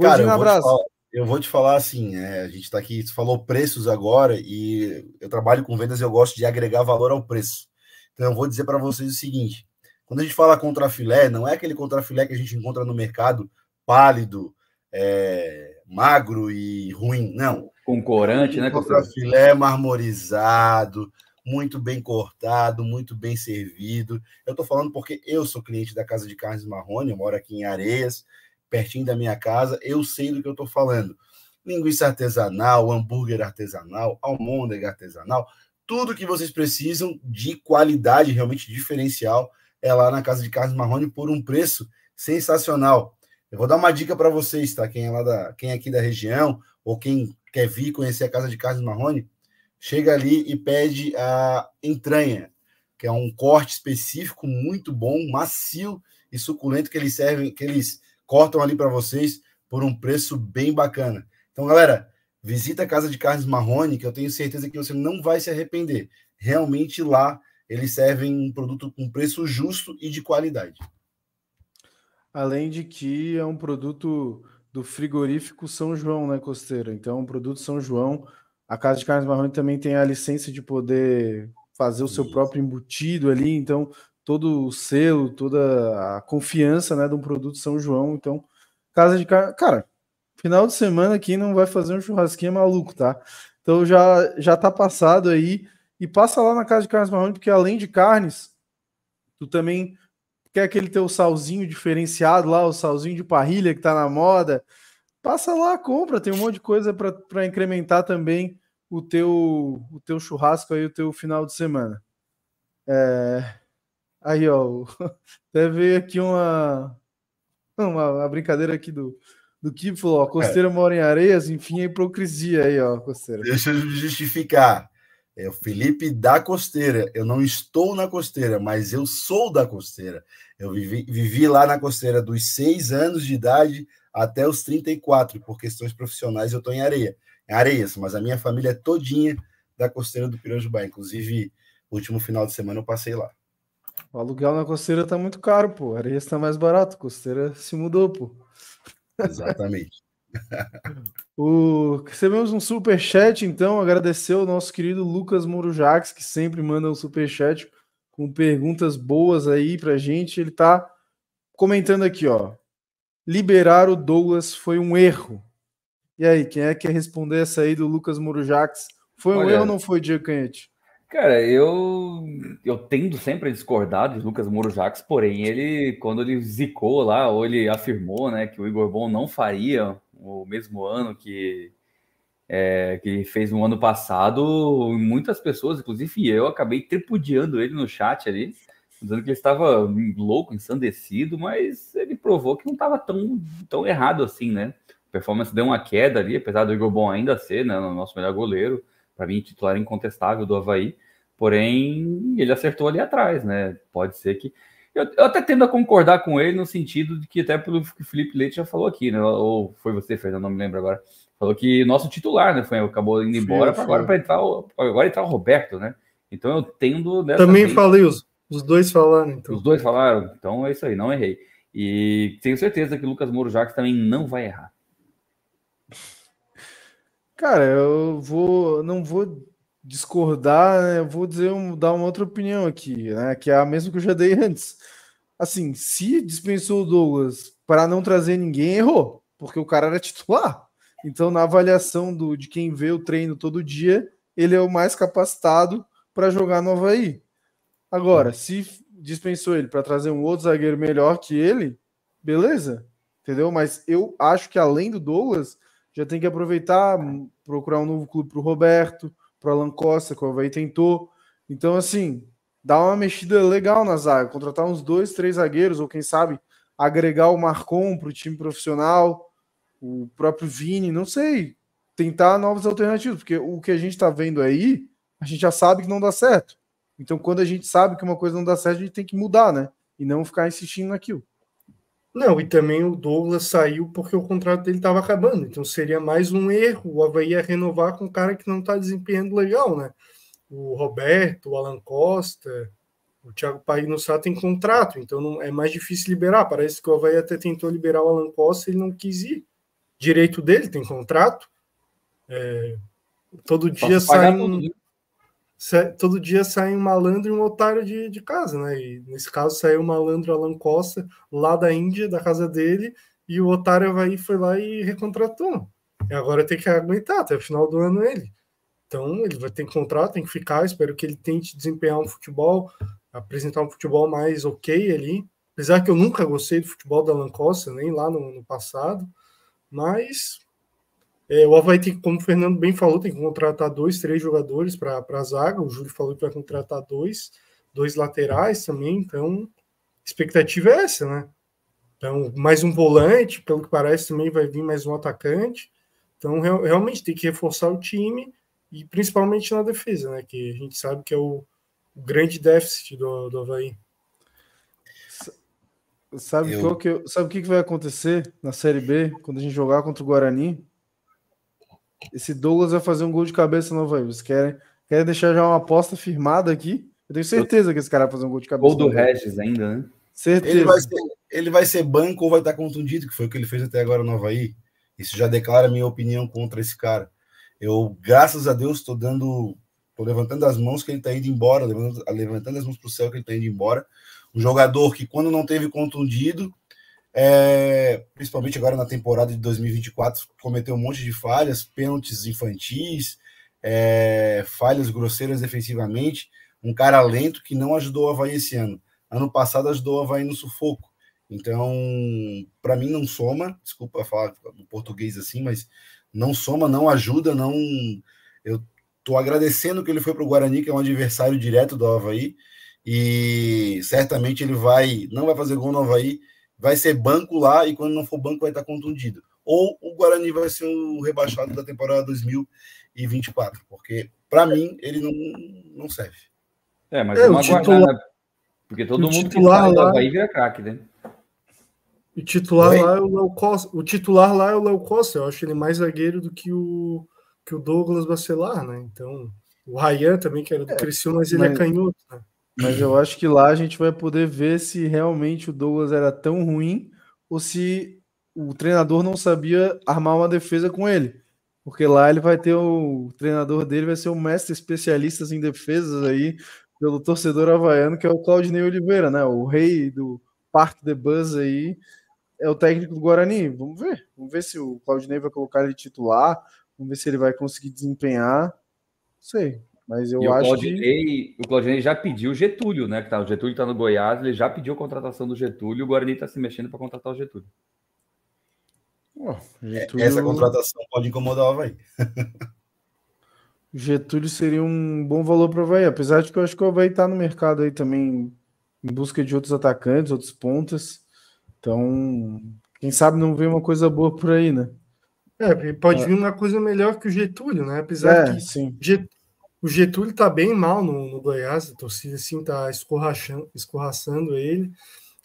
Cara, Vou eu vou te falar assim, é, a gente está aqui, Você falou preços agora e eu trabalho com vendas e eu gosto de agregar valor ao preço. Então eu vou dizer para vocês o seguinte, quando a gente fala contra filé, não é aquele contra filé que a gente encontra no mercado pálido, é, magro e ruim, não. Com corante, né? Contra filé marmorizado, muito bem cortado, muito bem servido. Eu estou falando porque eu sou cliente da Casa de Carnes Marrone, eu moro aqui em Areias, pertinho da minha casa, eu sei do que eu estou falando. Linguiça artesanal, hambúrguer artesanal, almôndega artesanal, tudo que vocês precisam de qualidade realmente diferencial é lá na casa de Carnes Marrone por um preço sensacional. Eu vou dar uma dica para vocês, tá? Quem é lá da, quem é aqui da região ou quem quer vir conhecer a casa de Carnes Marrone, chega ali e pede a entranha, que é um corte específico muito bom, macio e suculento que eles servem, que eles cortam ali para vocês por um preço bem bacana. Então, galera, visita a casa de carnes Marrone, que eu tenho certeza que você não vai se arrepender. Realmente lá eles servem um produto com preço justo e de qualidade. Além de que é um produto do frigorífico São João, né, Costeira? Então, é um produto São João. A Casa de Carnes Marrone também tem a licença de poder fazer o seu próprio embutido ali, então todo o selo, toda a confiança né, de um produto São João. Então, casa de carne. Cara, final de semana aqui não vai fazer um churrasquinho maluco, tá? Então já, já tá passado aí. E passa lá na casa de carnes Marrone, porque além de carnes, tu também quer aquele teu salzinho diferenciado lá, o salzinho de parrilha que tá na moda. Passa lá, compra, tem um monte de coisa para incrementar também o teu, o teu churrasco aí, o teu final de semana. É, Aí, ó, até veio aqui uma, uma, uma brincadeira aqui do, do Kip falou, ó, costeira é. mora em areias, enfim, é hipocrisia aí, ó, costeira. Deixa eu justificar. É o Felipe da Costeira. Eu não estou na Costeira, mas eu sou da Costeira. Eu vivi, vivi lá na Costeira dos seis anos de idade até os 34. Por questões profissionais, eu estou em areia. Em areias, mas a minha família é todinha da Costeira do Pirajubá. Inclusive, último final de semana eu passei lá. O aluguel na costeira tá muito caro, pô. Areia está mais barato, costeira se mudou, pô. Exatamente. o... Recebemos um super chat, então, agradecer o nosso querido Lucas Morujax, que sempre manda um super chat com perguntas boas aí pra gente. Ele tá comentando aqui, ó. Liberar o Douglas foi um erro. E aí, quem é que quer responder essa aí do Lucas Morujax? Foi um Olha, erro ou não foi, Diego Canhete? Cara, eu eu tendo sempre a discordar de Lucas Moro Jacques, porém ele quando ele zicou lá, ou ele afirmou, né, que o Igor Bom não faria o mesmo ano que é, que fez no ano passado, muitas pessoas, inclusive eu, acabei tripudiando ele no chat ali, dizendo que ele estava louco, ensandecido, mas ele provou que não estava tão, tão errado assim, né? A performance deu uma queda ali, apesar do Igor Bom ainda ser né, o nosso melhor goleiro, para mim, titular incontestável do Havaí. Porém, ele acertou ali atrás, né? Pode ser que. Eu, eu, até tendo a concordar com ele no sentido de que, até pelo que o Felipe Leite já falou aqui, né? Ou foi você, Fernando, não me lembro agora. Falou que nosso titular, né? Foi, acabou indo embora para agora para entrar, o, agora entrar o Roberto, né? Então eu tendo. Também vez... falei, os, os dois falaram. Então. Os dois falaram, então é isso aí, não errei. E tenho certeza que o Lucas Moro Jacques também não vai errar. Cara, eu vou. Não vou discordar, né, vou dizer, um, dar uma outra opinião aqui, né, que é a mesma que eu já dei antes. Assim, se dispensou o Douglas para não trazer ninguém, errou, porque o cara era titular. Então, na avaliação do, de quem vê o treino todo dia, ele é o mais capacitado para jogar no Havaí. Agora, hum. se dispensou ele para trazer um outro zagueiro melhor que ele, beleza, entendeu? Mas eu acho que além do Douglas, já tem que aproveitar, hum, procurar um novo clube para o Roberto, para Alan Costa, que o Havaí tentou. Então, assim, dá uma mexida legal na zaga, contratar uns dois, três zagueiros, ou quem sabe agregar o Marcon para o time profissional, o próprio Vini, não sei, tentar novas alternativas, porque o que a gente está vendo aí, a gente já sabe que não dá certo. Então, quando a gente sabe que uma coisa não dá certo, a gente tem que mudar, né? E não ficar insistindo naquilo. Não, e também o Douglas saiu porque o contrato dele estava acabando. Então seria mais um erro o Havaí a é renovar com um cara que não está desempenhando legal, né? O Roberto, o Alan Costa, o Thiago Pagnussá tem contrato, então não, é mais difícil liberar. Parece que o Havaí até tentou liberar o Alan Costa, ele não quis ir. Direito dele, tem contrato. É, todo dia sai né? todo dia sai um malandro e um otário de, de casa, né? E nesse caso saiu um malandro Alan Costa lá da Índia, da casa dele, e o otário vai foi lá e recontratou. E agora tem que aguentar até o final do ano ele. Então ele vai ter que contrato, tem que ficar. Espero que ele tente desempenhar um futebol, apresentar um futebol mais ok ali. Apesar que eu nunca gostei do futebol da Alan Costa, nem lá no, no passado, mas é, o Havaí tem, como o Fernando bem falou, tem que contratar dois, três jogadores para a zaga. O Júlio falou que vai contratar dois, dois laterais também. Então, expectativa é essa, né? Então, mais um volante, pelo que parece, também vai vir mais um atacante. Então, real, realmente tem que reforçar o time e principalmente na defesa, né? Que a gente sabe que é o, o grande déficit do, do Havaí. Sabe o eu... que, sabe que vai acontecer na Série B quando a gente jogar contra o Guarani? Esse Douglas vai fazer um gol de cabeça novo aí. Vocês querem, querem deixar já uma aposta firmada aqui? Eu tenho certeza que esse cara vai fazer um gol de cabeça. Gol do Regis ainda, né? Certeza. Ele vai, ser, ele vai ser banco ou vai estar contundido, que foi o que ele fez até agora no Havaí. Isso já declara minha opinião contra esse cara. Eu, graças a Deus, estou dando. estou levantando as mãos que ele está indo embora, levantando, levantando as mãos para o céu que ele está indo embora. Um jogador que, quando não teve contundido, é, principalmente agora na temporada de 2024, cometeu um monte de falhas, pênaltis infantis, é, falhas grosseiras defensivamente. Um cara lento que não ajudou o Havaí esse ano. Ano passado ajudou o Havaí no sufoco. Então, para mim, não soma. Desculpa falar no português assim, mas não soma, não ajuda. não Eu estou agradecendo que ele foi para o Guarani, que é um adversário direto do Havaí. E certamente ele vai, não vai fazer gol no Havaí, vai ser banco lá e quando não for banco vai estar contundido. Ou o Guarani vai ser o rebaixado da temporada 2024, porque para mim ele não, não serve. É, mas é, é uma titular, guardada, porque todo mundo titular que lá, vai virar é craque, né? O titular lá é o Léo Costa. O titular lá é o Léo Costa. Eu acho ele mais zagueiro do que o que o Douglas Bacelar, né? Então, o Ryan também que era do é, Criciúma, mas ele é mas... é canhoto, né? Mas eu acho que lá a gente vai poder ver se realmente o Douglas era tão ruim ou se o treinador não sabia armar uma defesa com ele. Porque lá ele vai ter o, o treinador dele, vai ser o mestre especialista em defesas aí, pelo torcedor havaiano, que é o Claudinei Oliveira, né? O rei do Parque de Buzz aí, é o técnico do Guarani. Vamos ver. Vamos ver se o Claudinei vai colocar ele titular, vamos ver se ele vai conseguir desempenhar. Não sei. Mas eu e acho o Claudinei, que. O Claudinei já pediu o Getúlio, né? Que tá, o Getúlio está no Goiás, ele já pediu a contratação do Getúlio, o Guarani está se mexendo para contratar o Getúlio. Oh, Getúlio... Essa contratação pode incomodar o Havaí. Getúlio seria um bom valor para o Havaí, apesar de que eu acho que o Havaí está no mercado aí também em busca de outros atacantes, outros pontas. Então, quem sabe não vem uma coisa boa por aí, né? É, pode é. vir uma coisa melhor que o Getúlio, né? Apesar é, que sim. Getúlio o Getúlio está bem mal no, no, Goiás, a torcida assim está escorraçando ele.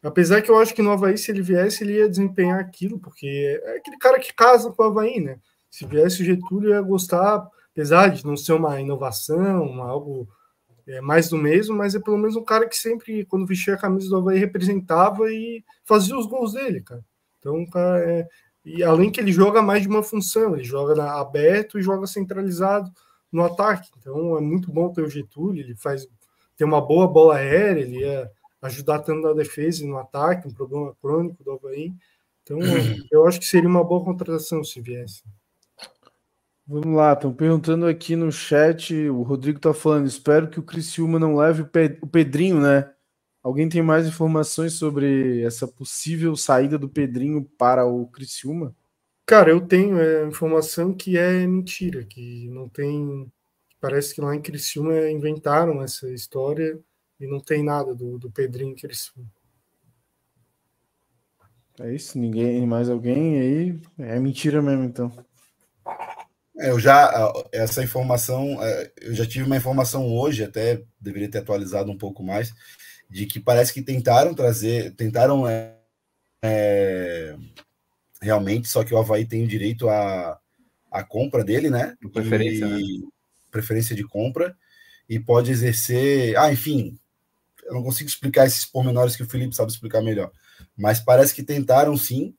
Apesar que eu acho que no Havaí, se ele viesse, ele ia desempenhar aquilo, porque é aquele cara que casa com o Havaí, né? Se viesse o Getúlio, ia gostar, apesar de não ser uma inovação, uma, algo é, mais do mesmo, mas é pelo menos um cara que sempre, quando vestia a camisa do Havaí, representava e fazia os gols dele, cara. Então, cara, é, e além que ele joga mais de uma função, ele joga na, aberto e joga centralizado no ataque. Então é muito bom ter o Getúlio, ele faz tem uma boa bola aérea, ele ia ajudar tanto na defesa e no ataque, um problema crônico do Havaí. Então eu acho que seria uma boa contratação se viesse. Vamos lá, estão perguntando aqui no chat, o Rodrigo está falando, espero que o Criciúma não leve o Pedrinho, né? Alguém tem mais informações sobre essa possível saída do Pedrinho para o Criciúma? Cara, eu tenho é, informação que é mentira, que não tem. Parece que lá em Criciúma inventaram essa história e não tem nada do, do Pedrinho em Criciúma. É isso, ninguém, mais alguém aí? É mentira mesmo, então. É, eu já, essa informação, é, eu já tive uma informação hoje, até deveria ter atualizado um pouco mais, de que parece que tentaram trazer, tentaram é, é realmente, só que o Havaí tem o direito à, à compra dele, né? Preferência, e, né? Preferência de compra, e pode exercer. Ah, enfim, eu não consigo explicar esses pormenores que o Felipe sabe explicar melhor, mas parece que tentaram sim.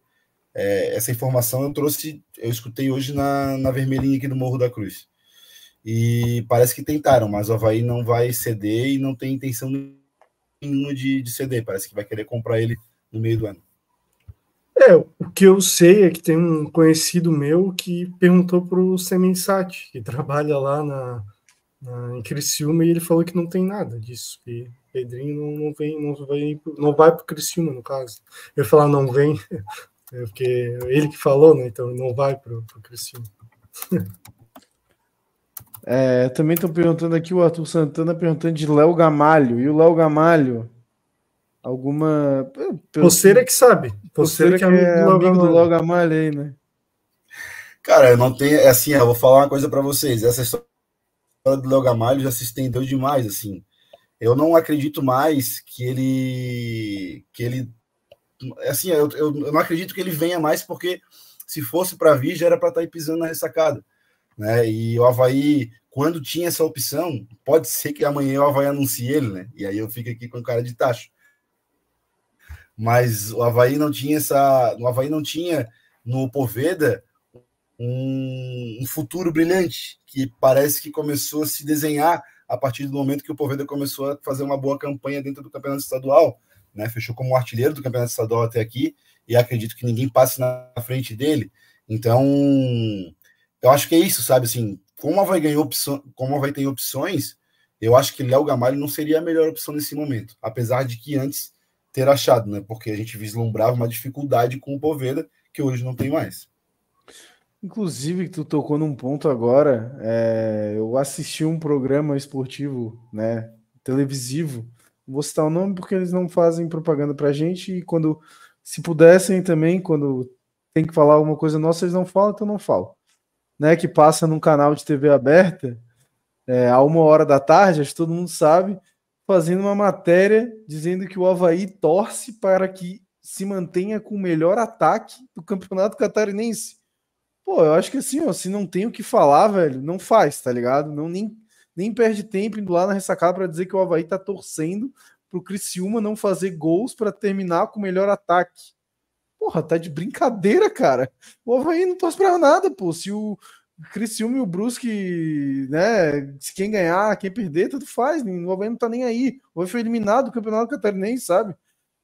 É, essa informação eu trouxe, eu escutei hoje na, na vermelhinha aqui do Morro da Cruz. E parece que tentaram, mas o Havaí não vai ceder e não tem intenção nenhuma de, de ceder. Parece que vai querer comprar ele no meio do ano. É, o que eu sei é que tem um conhecido meu que perguntou para o Semensat, que trabalha lá na, na, em Criciúma, e ele falou que não tem nada disso, que Pedrinho não, não vem, não, vem, não vai para Criciúma, no caso. Eu falar não vem, é porque ele que falou, né? Então não vai para o Criciúma. É, também estão perguntando aqui o Arthur Santana perguntando de Léo Gamalho. E o Léo Gamalho alguma. Pulseira é que sabe. Pulseira é que é amigo, do Logo aí, né? Cara, eu não tenho. É assim, eu vou falar uma coisa para vocês. Essa história do Léo já se estendeu demais, assim. Eu não acredito mais que ele. que ele. Assim, eu, eu, eu não acredito que ele venha mais, porque se fosse para vir, já era para estar tá pisando na ressacada. Né? E o Havaí, quando tinha essa opção, pode ser que amanhã o Havaí anuncie ele, né? E aí eu fico aqui com cara de tacho mas o Havaí não tinha essa. O Havaí não tinha no Poveda um, um, futuro brilhante, que parece que começou a se desenhar a partir do momento que o Poveda começou a fazer uma boa campanha dentro do campeonato estadual. Né? Fechou como artilheiro do campeonato estadual até aqui, e acredito que ninguém passe na frente dele. Então, eu acho que é isso, sabe? Assim, como o Havaí ganhou como o Havaí tem opções, eu acho que Léo Gamalho não seria a melhor opção nesse momento. Apesar de que antes ter achado, né? Porque a gente vislumbrava uma dificuldade com o Poveda que hoje não tem mais. Inclusive, tu tocou num ponto agora. É, eu assisti um programa esportivo, né? Televisivo. Vou citar o nome porque eles não fazem propaganda pra gente e quando se pudessem também, quando tem que falar alguma coisa nossa, eles não falam, então não falo, Né, que passa num canal de TV aberta é, a uma hora da tarde, acho que todo mundo sabe, fazendo uma matéria dizendo que o Havaí torce para que se mantenha com o melhor ataque do campeonato catarinense. Pô, eu acho que assim, ó, se não tem o que falar, velho, não faz, tá ligado? Não nem, nem perde tempo indo lá na ressacada para dizer que o Havaí tá torcendo pro Criciúma não fazer gols para terminar com o melhor ataque. Porra, tá de brincadeira, cara. O Havaí não torce pra nada, pô. Se o, Criciúma e o Brusque, né? Se quem ganhar, quem perder, tudo faz. O Havaí não tá nem aí. O Havaí foi eliminado do Campeonato Catarinense, sabe?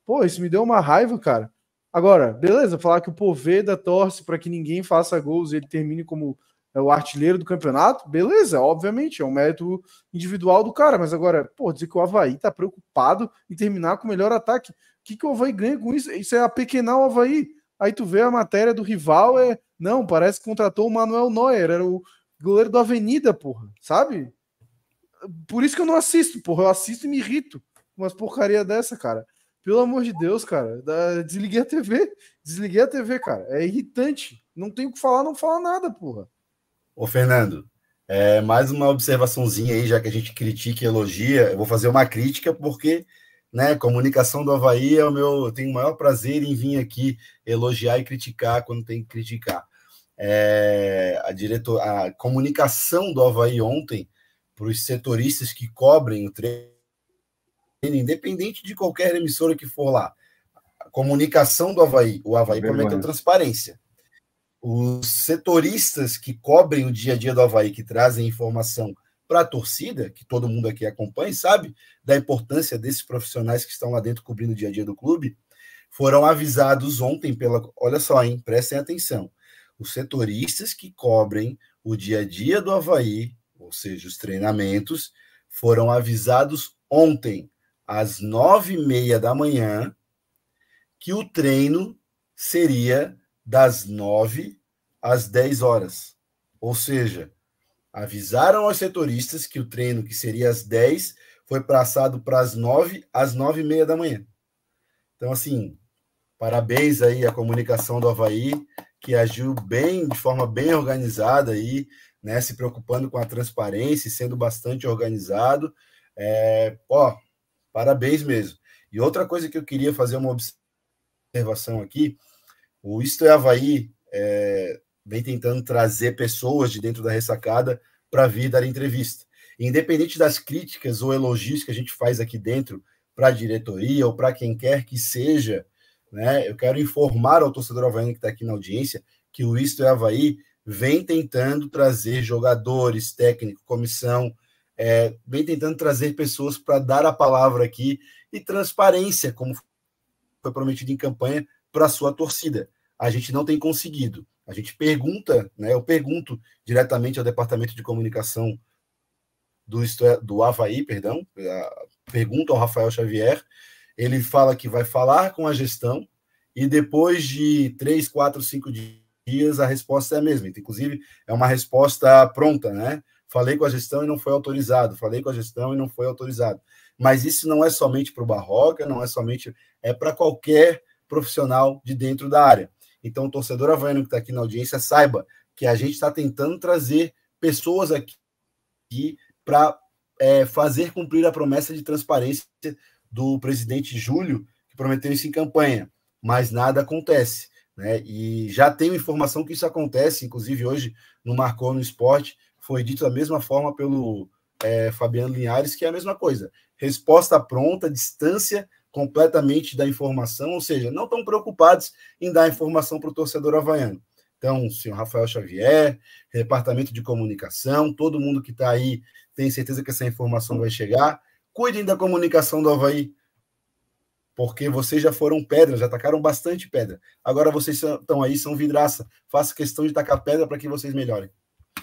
Pô, isso me deu uma raiva, cara. Agora, beleza, falar que o Poveda torce para que ninguém faça gols e ele termine como é, o artilheiro do campeonato, beleza, obviamente, é um mérito individual do cara, mas agora, pô, dizer que o Havaí tá preocupado em terminar com o melhor ataque. O que, que o Havaí ganha com isso? Isso é apequenar o Havaí. Aí tu vê a matéria do rival, é não, parece que contratou o Manuel Neuer, era o goleiro do Avenida, porra, sabe? Por isso que eu não assisto, porra. Eu assisto e me irrito com umas porcaria dessa, cara. Pelo amor de Deus, cara. Desliguei a TV. Desliguei a TV, cara. É irritante. Não tenho o que falar, não fala nada, porra. Ô, Fernando, é, mais uma observaçãozinha aí, já que a gente critica e elogia. Eu vou fazer uma crítica, porque né? Comunicação do Havaí é o meu. Eu tenho o maior prazer em vir aqui elogiar e criticar quando tem que criticar. É, a, diretor, a comunicação do Havaí ontem para os setoristas que cobrem o treino, independente de qualquer emissora que for lá, a comunicação do Havaí, o Havaí prometeu transparência. Os setoristas que cobrem o dia a dia do Havaí, que trazem informação para a torcida, que todo mundo aqui acompanha, sabe da importância desses profissionais que estão lá dentro cobrindo o dia a dia do clube, foram avisados ontem pela. Olha só, hein? Prestem atenção os setoristas que cobrem o dia a dia do Havaí, ou seja, os treinamentos, foram avisados ontem, às nove e meia da manhã, que o treino seria das nove às dez horas. Ou seja, avisaram aos setoristas que o treino, que seria às dez, foi passado para as nove, às nove e meia da manhã. Então, assim, parabéns aí à comunicação do Havaí, que agiu bem, de forma bem organizada aí, né, se preocupando com a transparência e sendo bastante organizado. É, ó, parabéns mesmo. E outra coisa que eu queria fazer uma observação aqui, o Isto é Havaí é, vem tentando trazer pessoas de dentro da ressacada para vir dar entrevista. Independente das críticas ou elogios que a gente faz aqui dentro para a diretoria ou para quem quer que seja, né? Eu quero informar ao torcedor havaiano que está aqui na audiência que o Isto é Havaí vem tentando trazer jogadores, técnico, comissão, é, vem tentando trazer pessoas para dar a palavra aqui e transparência, como foi prometido em campanha, para a sua torcida. A gente não tem conseguido. A gente pergunta, né, eu pergunto diretamente ao departamento de comunicação do, é, do Havaí, perdão, pergunto ao Rafael Xavier, ele fala que vai falar com a gestão e depois de três, quatro, cinco dias a resposta é a mesma. Então, inclusive, é uma resposta pronta, né? Falei com a gestão e não foi autorizado, falei com a gestão e não foi autorizado. Mas isso não é somente para o Barroca, não é somente. é para qualquer profissional de dentro da área. Então, o torcedor havaiano que está aqui na audiência, saiba que a gente está tentando trazer pessoas aqui para é, fazer cumprir a promessa de transparência do presidente Júlio, que prometeu isso em campanha, mas nada acontece. Né? E já tenho informação que isso acontece, inclusive hoje no Marcou no Esporte, foi dito da mesma forma pelo é, Fabiano Linhares, que é a mesma coisa. Resposta pronta, distância completamente da informação, ou seja, não estão preocupados em dar informação para o torcedor havaiano. Então, o senhor Rafael Xavier, departamento de comunicação, todo mundo que está aí tem certeza que essa informação vai chegar. Cuidem da comunicação do Havaí. Porque vocês já foram pedra, já atacaram bastante pedra. Agora vocês estão aí, são vidraça. Faça questão de tacar pedra para que vocês melhorem. A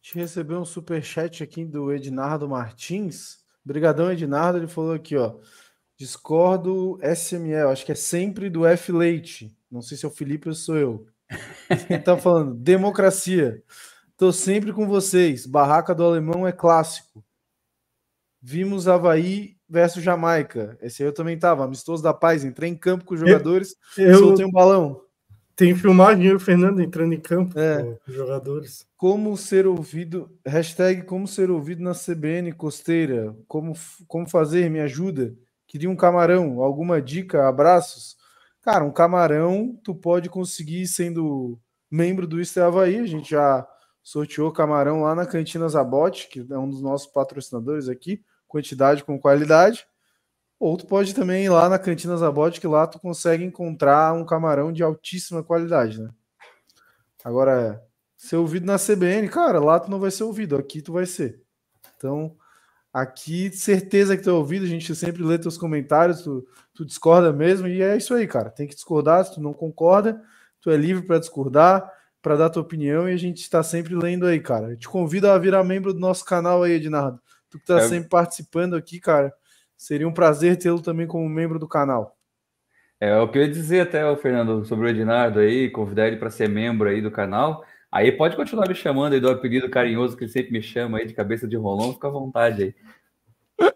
gente recebeu um superchat aqui do Ednardo Martins. Obrigadão, Ednardo. Ele falou aqui, ó. Discordo SML, acho que é sempre do F Leite. Não sei se é o Felipe ou sou eu. Ele tá falando, democracia. Tô sempre com vocês. Barraca do Alemão é clássico. Vimos Havaí versus Jamaica. Esse aí eu também tava, amistoso da paz. Entrei em campo com os jogadores, eu, soltei um balão. Tem filmagem eu, Fernando, entrando em campo é. com os jogadores. Como ser ouvido, hashtag como ser ouvido na CBN Costeira. Como, como fazer, me ajuda. Queria um camarão, alguma dica, abraços. Cara, um camarão tu pode conseguir sendo membro do isto Havaí. A gente já sorteou camarão lá na Cantina Zabote, que é um dos nossos patrocinadores aqui quantidade com qualidade. Ou tu pode também ir lá na Cantina Zabote, que lá tu consegue encontrar um camarão de altíssima qualidade, né? Agora, ser ouvido na CBN, cara, lá tu não vai ser ouvido, aqui tu vai ser. Então, aqui, certeza que tu é ouvido, a gente sempre lê teus comentários, tu, tu discorda mesmo, e é isso aí, cara. Tem que discordar, se tu não concorda, tu é livre para discordar, para dar tua opinião, e a gente está sempre lendo aí, cara. Eu te convido a virar membro do nosso canal aí, Ednardo. Tu que tá é... sempre participando aqui, cara. Seria um prazer tê-lo também como membro do canal. É, eu queria dizer até, o Fernando, sobre o Ednardo aí, convidar ele para ser membro aí do canal. Aí pode continuar me chamando aí do apelido carinhoso que ele sempre me chama aí de cabeça de rolão, fica à vontade aí.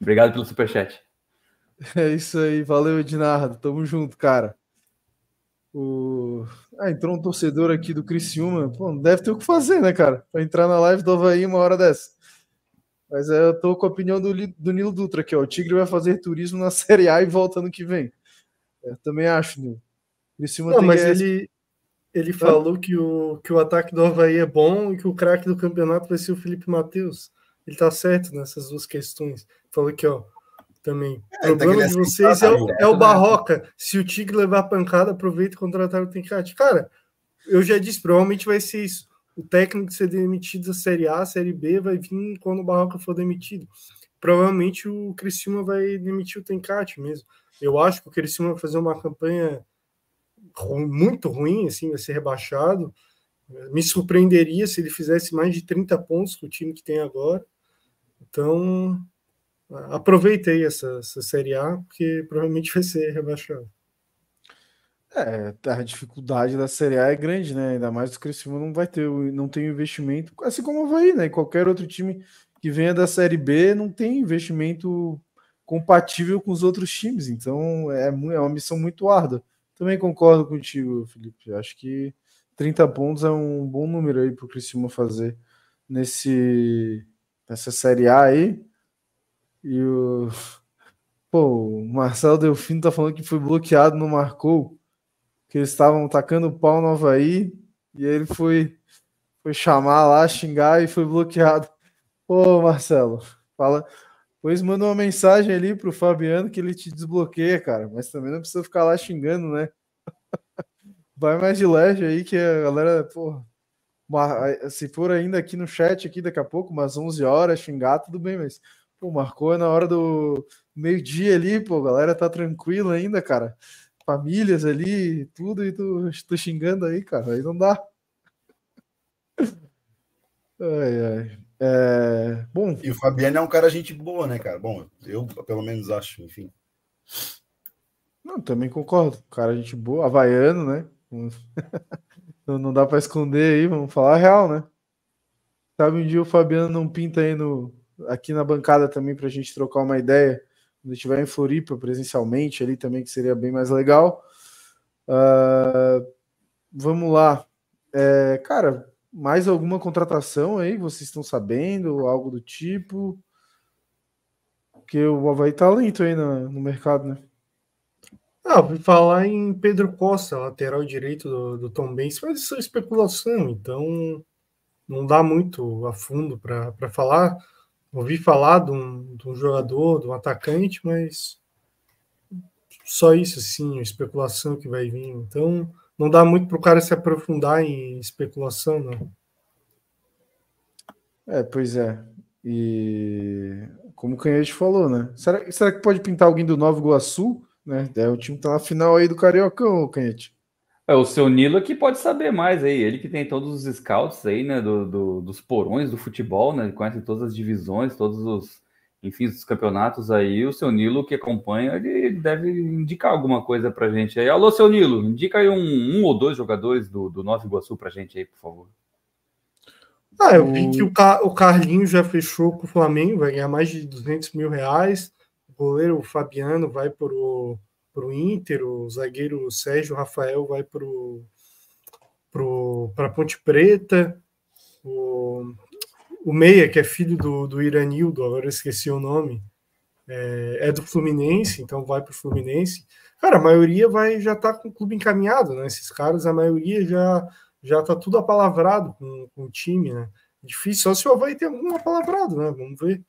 Obrigado pelo superchat. É isso aí, valeu Ednardo, tamo junto, cara. O... Ah, entrou um torcedor aqui do Criciúma, Pô, deve ter o que fazer, né, cara? Pra entrar na live do Havaí uma hora dessa. Mas é, eu tô com a opinião do, do Nilo Dutra aqui, ó. O Tigre vai fazer turismo na Série A e volta ano que vem. Eu é, também acho, Nilo. mas ele, ele ah. falou que o, que o ataque do Havaí é bom e que o craque do campeonato vai ser o Felipe Matheus. Ele tá certo nessas duas questões. Falou aqui, ó, também. É, o tá problema de é vocês é, o, é o né? Barroca. Se o Tigre levar pancada, aproveita e contratar o Tencate. Cara, eu já disse, provavelmente vai ser isso o técnico ser demitido da Série A, Série B vai vir quando o Barroca for demitido. Provavelmente o Criciúma vai demitir o Tencati mesmo. Eu acho que o Criciúma vai fazer uma campanha muito ruim, assim, vai ser rebaixado. Me surpreenderia se ele fizesse mais de 30 pontos com o time que tem agora. Então, aproveitei essa, essa Série A, porque provavelmente vai ser rebaixado. É, a dificuldade da Série A é grande, né? Ainda mais o Criciúma não vai ter, não tem investimento, assim como vai né? E qualquer outro time que venha da Série B não tem investimento compatível com os outros times. Então é, é uma missão muito árdua. Também concordo contigo, Felipe. Acho que 30 pontos é um bom número aí para o Criciúma fazer nesse nessa Série A aí. E o pô, o Marcelo Delfino tá falando que foi bloqueado, não marcou que eles estavam tacando pau no Havaí, e ele foi, foi chamar lá, xingar e foi bloqueado. Ô, Marcelo, fala. Pois manda uma mensagem ali pro Fabiano que ele te desbloqueia, cara. Mas também não precisa ficar lá xingando, né? Vai mais de leve aí que a galera, porra, se for ainda aqui no chat aqui daqui a pouco, umas 11 horas, xingar, tudo bem, mas pô, marcou na hora do meio-dia ali, pô, a galera tá tranquila ainda, cara famílias ali, tudo, e tu, tu xingando aí, cara, aí não dá. Ai, ai. É, bom. E o Fabiano é um cara gente boa, né, cara? Bom, eu pelo menos acho, enfim. Não, também concordo. Cara, é gente boa, havaiano, né? não, não dá para esconder aí, vamos falar a real, né? Sabe, um dia o Fabiano não pinta aí no, aqui na bancada também pra gente trocar uma ideia quando estiver em Floripa presencialmente ali também, que seria bem mais legal. Uh, vamos lá. É, cara, mais alguma contratação aí vocês estão sabendo? Algo do tipo? Porque o Havaí tá lento aí no, no mercado, né? Ah, falar em Pedro Costa, lateral direito do, do Tom Benz, mas isso é especulação, então não dá muito a fundo para falar ouvi falar de um, de um, jogador, de um atacante, mas só isso, assim, especulação que vai vir. Então, não dá muito para o cara se aprofundar em especulação, não. É, pois é. E como o Canhete falou, né? Será, será que pode pintar alguém do Novo Iguaçu? Né? É, o time tá na final aí do Cariocão, Canhete. É o seu Nilo que pode saber mais aí, ele que tem todos os scouts aí, né, do, do dos porões do futebol, né, ele conhece todas as divisões, todos os, enfim, os campeonatos aí, o seu Nilo que acompanha, ele deve indicar alguma coisa pra gente aí. Alô, seu Nilo, indica aí um, um ou dois jogadores do, do Nova Iguaçu pra gente aí, por favor. Ah, eu vi que o, Car o Carlinhos já fechou com o Flamengo, vai ganhar mais de 200 mil reais, o goleiro Fabiano vai por o para o Inter, o zagueiro Sérgio Rafael vai para para Ponte Preta, o, o Meia, que é filho do, do Iranildo, agora eu esqueci o nome, é, é do Fluminense, então vai para o Fluminense. Cara, a maioria vai já está com o clube encaminhado, né? Esses caras, a maioria já já está tudo apalavrado com, com o time, né? Difícil, só se o Havaí tem algum apalavrado, né? Vamos ver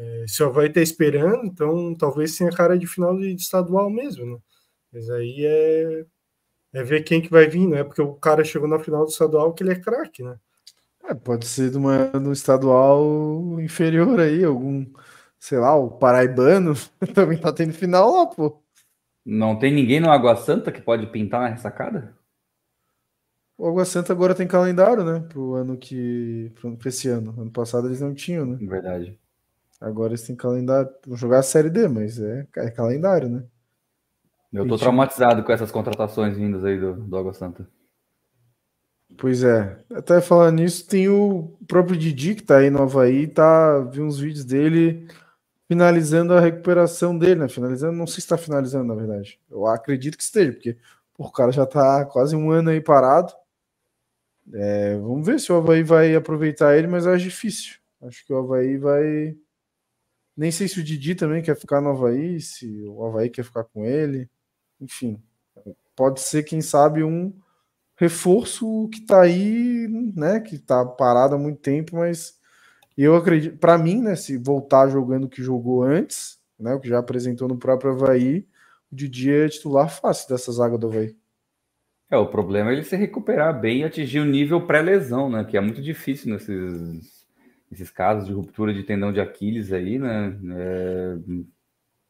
é, só vai estar esperando, então talvez tenha cara de final de estadual mesmo, né? Mas aí é, é ver quem que vai vir, não é porque o cara chegou na final do estadual que ele é craque, né? É, pode ser de, uma, de um estadual inferior aí, algum, sei lá, o paraibano também tá tendo final lá, pô. Não tem ninguém no Água Santa que pode pintar na ressacada? O Água Santa agora tem calendário, né? Pro ano que. Pro, pra esse ano. Ano passado eles não tinham, né? Verdade. Agora eles têm calendário. vamos jogar a Série D, mas é, é calendário, né? Eu tô e traumatizado tipo... com essas contratações vindas aí do, do Água Santa. Pois é. Até falando nisso, tem o próprio Didi que tá aí no Havaí, tá? Vi uns vídeos dele finalizando a recuperação dele, né? Finalizando, não sei se está finalizando, na verdade. Eu acredito que esteja, porque pô, o cara já tá quase um ano aí parado. É, vamos ver se o Havaí vai aproveitar ele, mas acho difícil. Acho que o Havaí vai nem sei se o Didi também quer ficar no Havaí, se o Havaí quer ficar com ele. Enfim, pode ser, quem sabe, um reforço que tá aí, né? Que tá parado há muito tempo, mas eu acredito, para mim, né? Se voltar jogando o que jogou antes, né? O que já apresentou no próprio Havaí, o Didi é titular fácil dessa zaga do Havaí. É, o problema é ele se recuperar bem e atingir o nível pré-lesão, né? Que é muito difícil nesses esses casos de ruptura de tendão de Aquiles aí, né? É,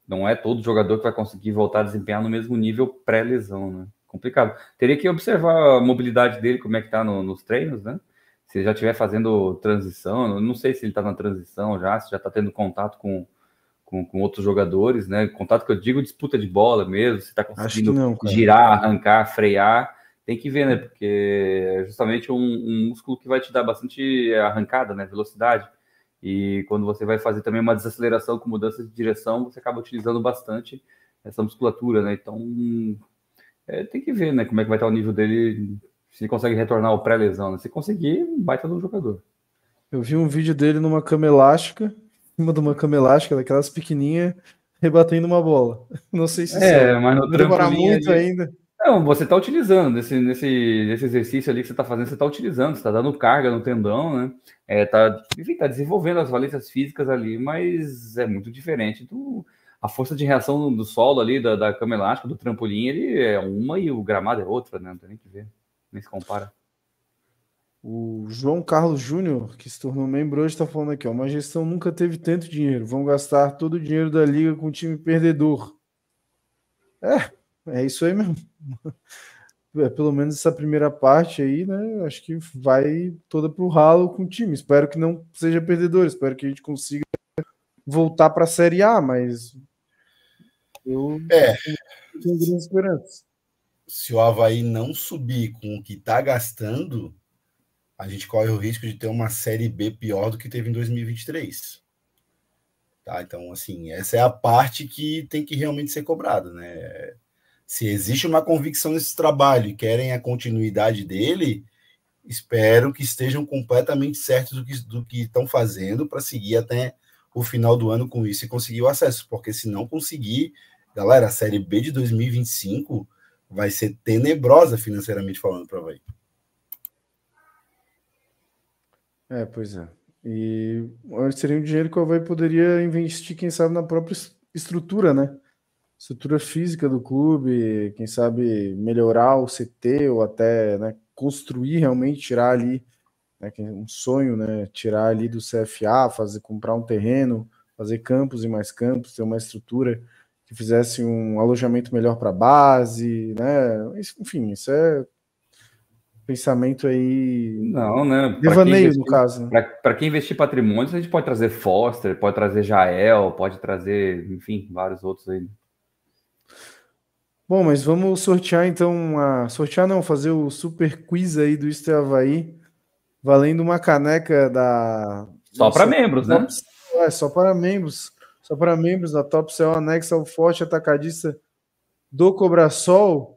não é todo jogador que vai conseguir voltar a desempenhar no mesmo nível pré-lesão, né? Complicado. Teria que observar a mobilidade dele, como é que tá no, nos treinos, né? Se ele já estiver fazendo transição, não sei se ele está na transição já, se já está tendo contato com, com, com, outros jogadores, né? Contato que eu digo disputa de bola mesmo, se está conseguindo girar, arrancar, frear tem que ver, né? Porque é justamente um, um músculo que vai te dar bastante arrancada, né? Velocidade. E quando você vai fazer também uma desaceleração com mudança de direção, você acaba utilizando bastante essa musculatura, né? Então, é, tem que ver, né? Como é que vai estar o nível dele, se ele consegue retornar ao pré-lesão. Né? Se conseguir, baita no jogador. Eu vi um vídeo dele numa cama elástica, em cima de uma cama elástica, daquelas pequenininha, rebatendo uma bola. Não sei se é, mas no vai demorar muito ali... ainda. Não, você está utilizando, nesse, nesse, nesse exercício ali que você está fazendo, você está utilizando, você está dando carga no tendão, né? É, tá, está desenvolvendo as valências físicas ali, mas é muito diferente do. A força de reação do solo ali, da, da cama elástica, do trampolim, ele é uma e o gramado é outra, né? Não tem nem que ver, nem se compara. O João Carlos Júnior, que se tornou membro hoje, está falando aqui: ó, uma gestão nunca teve tanto dinheiro. Vão gastar todo o dinheiro da liga com o time perdedor. É, é isso aí mesmo. É, pelo menos essa primeira parte aí, né? Acho que vai toda pro ralo com o time. Espero que não seja perdedor, espero que a gente consiga voltar para a Série A, mas eu é. tenho grandes esperanças. Se o Havaí não subir com o que está gastando, a gente corre o risco de ter uma Série B pior do que teve em 2023. Tá, então, assim, essa é a parte que tem que realmente ser cobrada, né? se existe uma convicção nesse trabalho e querem a continuidade dele, espero que estejam completamente certos do que, do que estão fazendo para seguir até o final do ano com isso e conseguir o acesso, porque se não conseguir, galera, a Série B de 2025 vai ser tenebrosa financeiramente falando para o Havaí. É, pois é. E seria um dinheiro que o Havaí poderia investir, quem sabe, na própria estrutura, né? estrutura física do clube, quem sabe melhorar o CT ou até né, construir realmente, tirar ali né, um sonho, né, tirar ali do CFA, fazer comprar um terreno, fazer campos e mais campos, ter uma estrutura que fizesse um alojamento melhor para a base, né? Enfim, isso é pensamento aí. Não, né? Devaneio, no caso. Né. Para quem investir patrimônio, a gente pode trazer Foster, pode trazer Jael, pode trazer, enfim, vários outros aí. Bom, mas vamos sortear então a sortear não, fazer o super quiz aí do Isto Havaí, valendo uma caneca da só para membros, né? É, só para membros. Só para membros da Top Cell é anexa o forte atacadista do Cobrasol.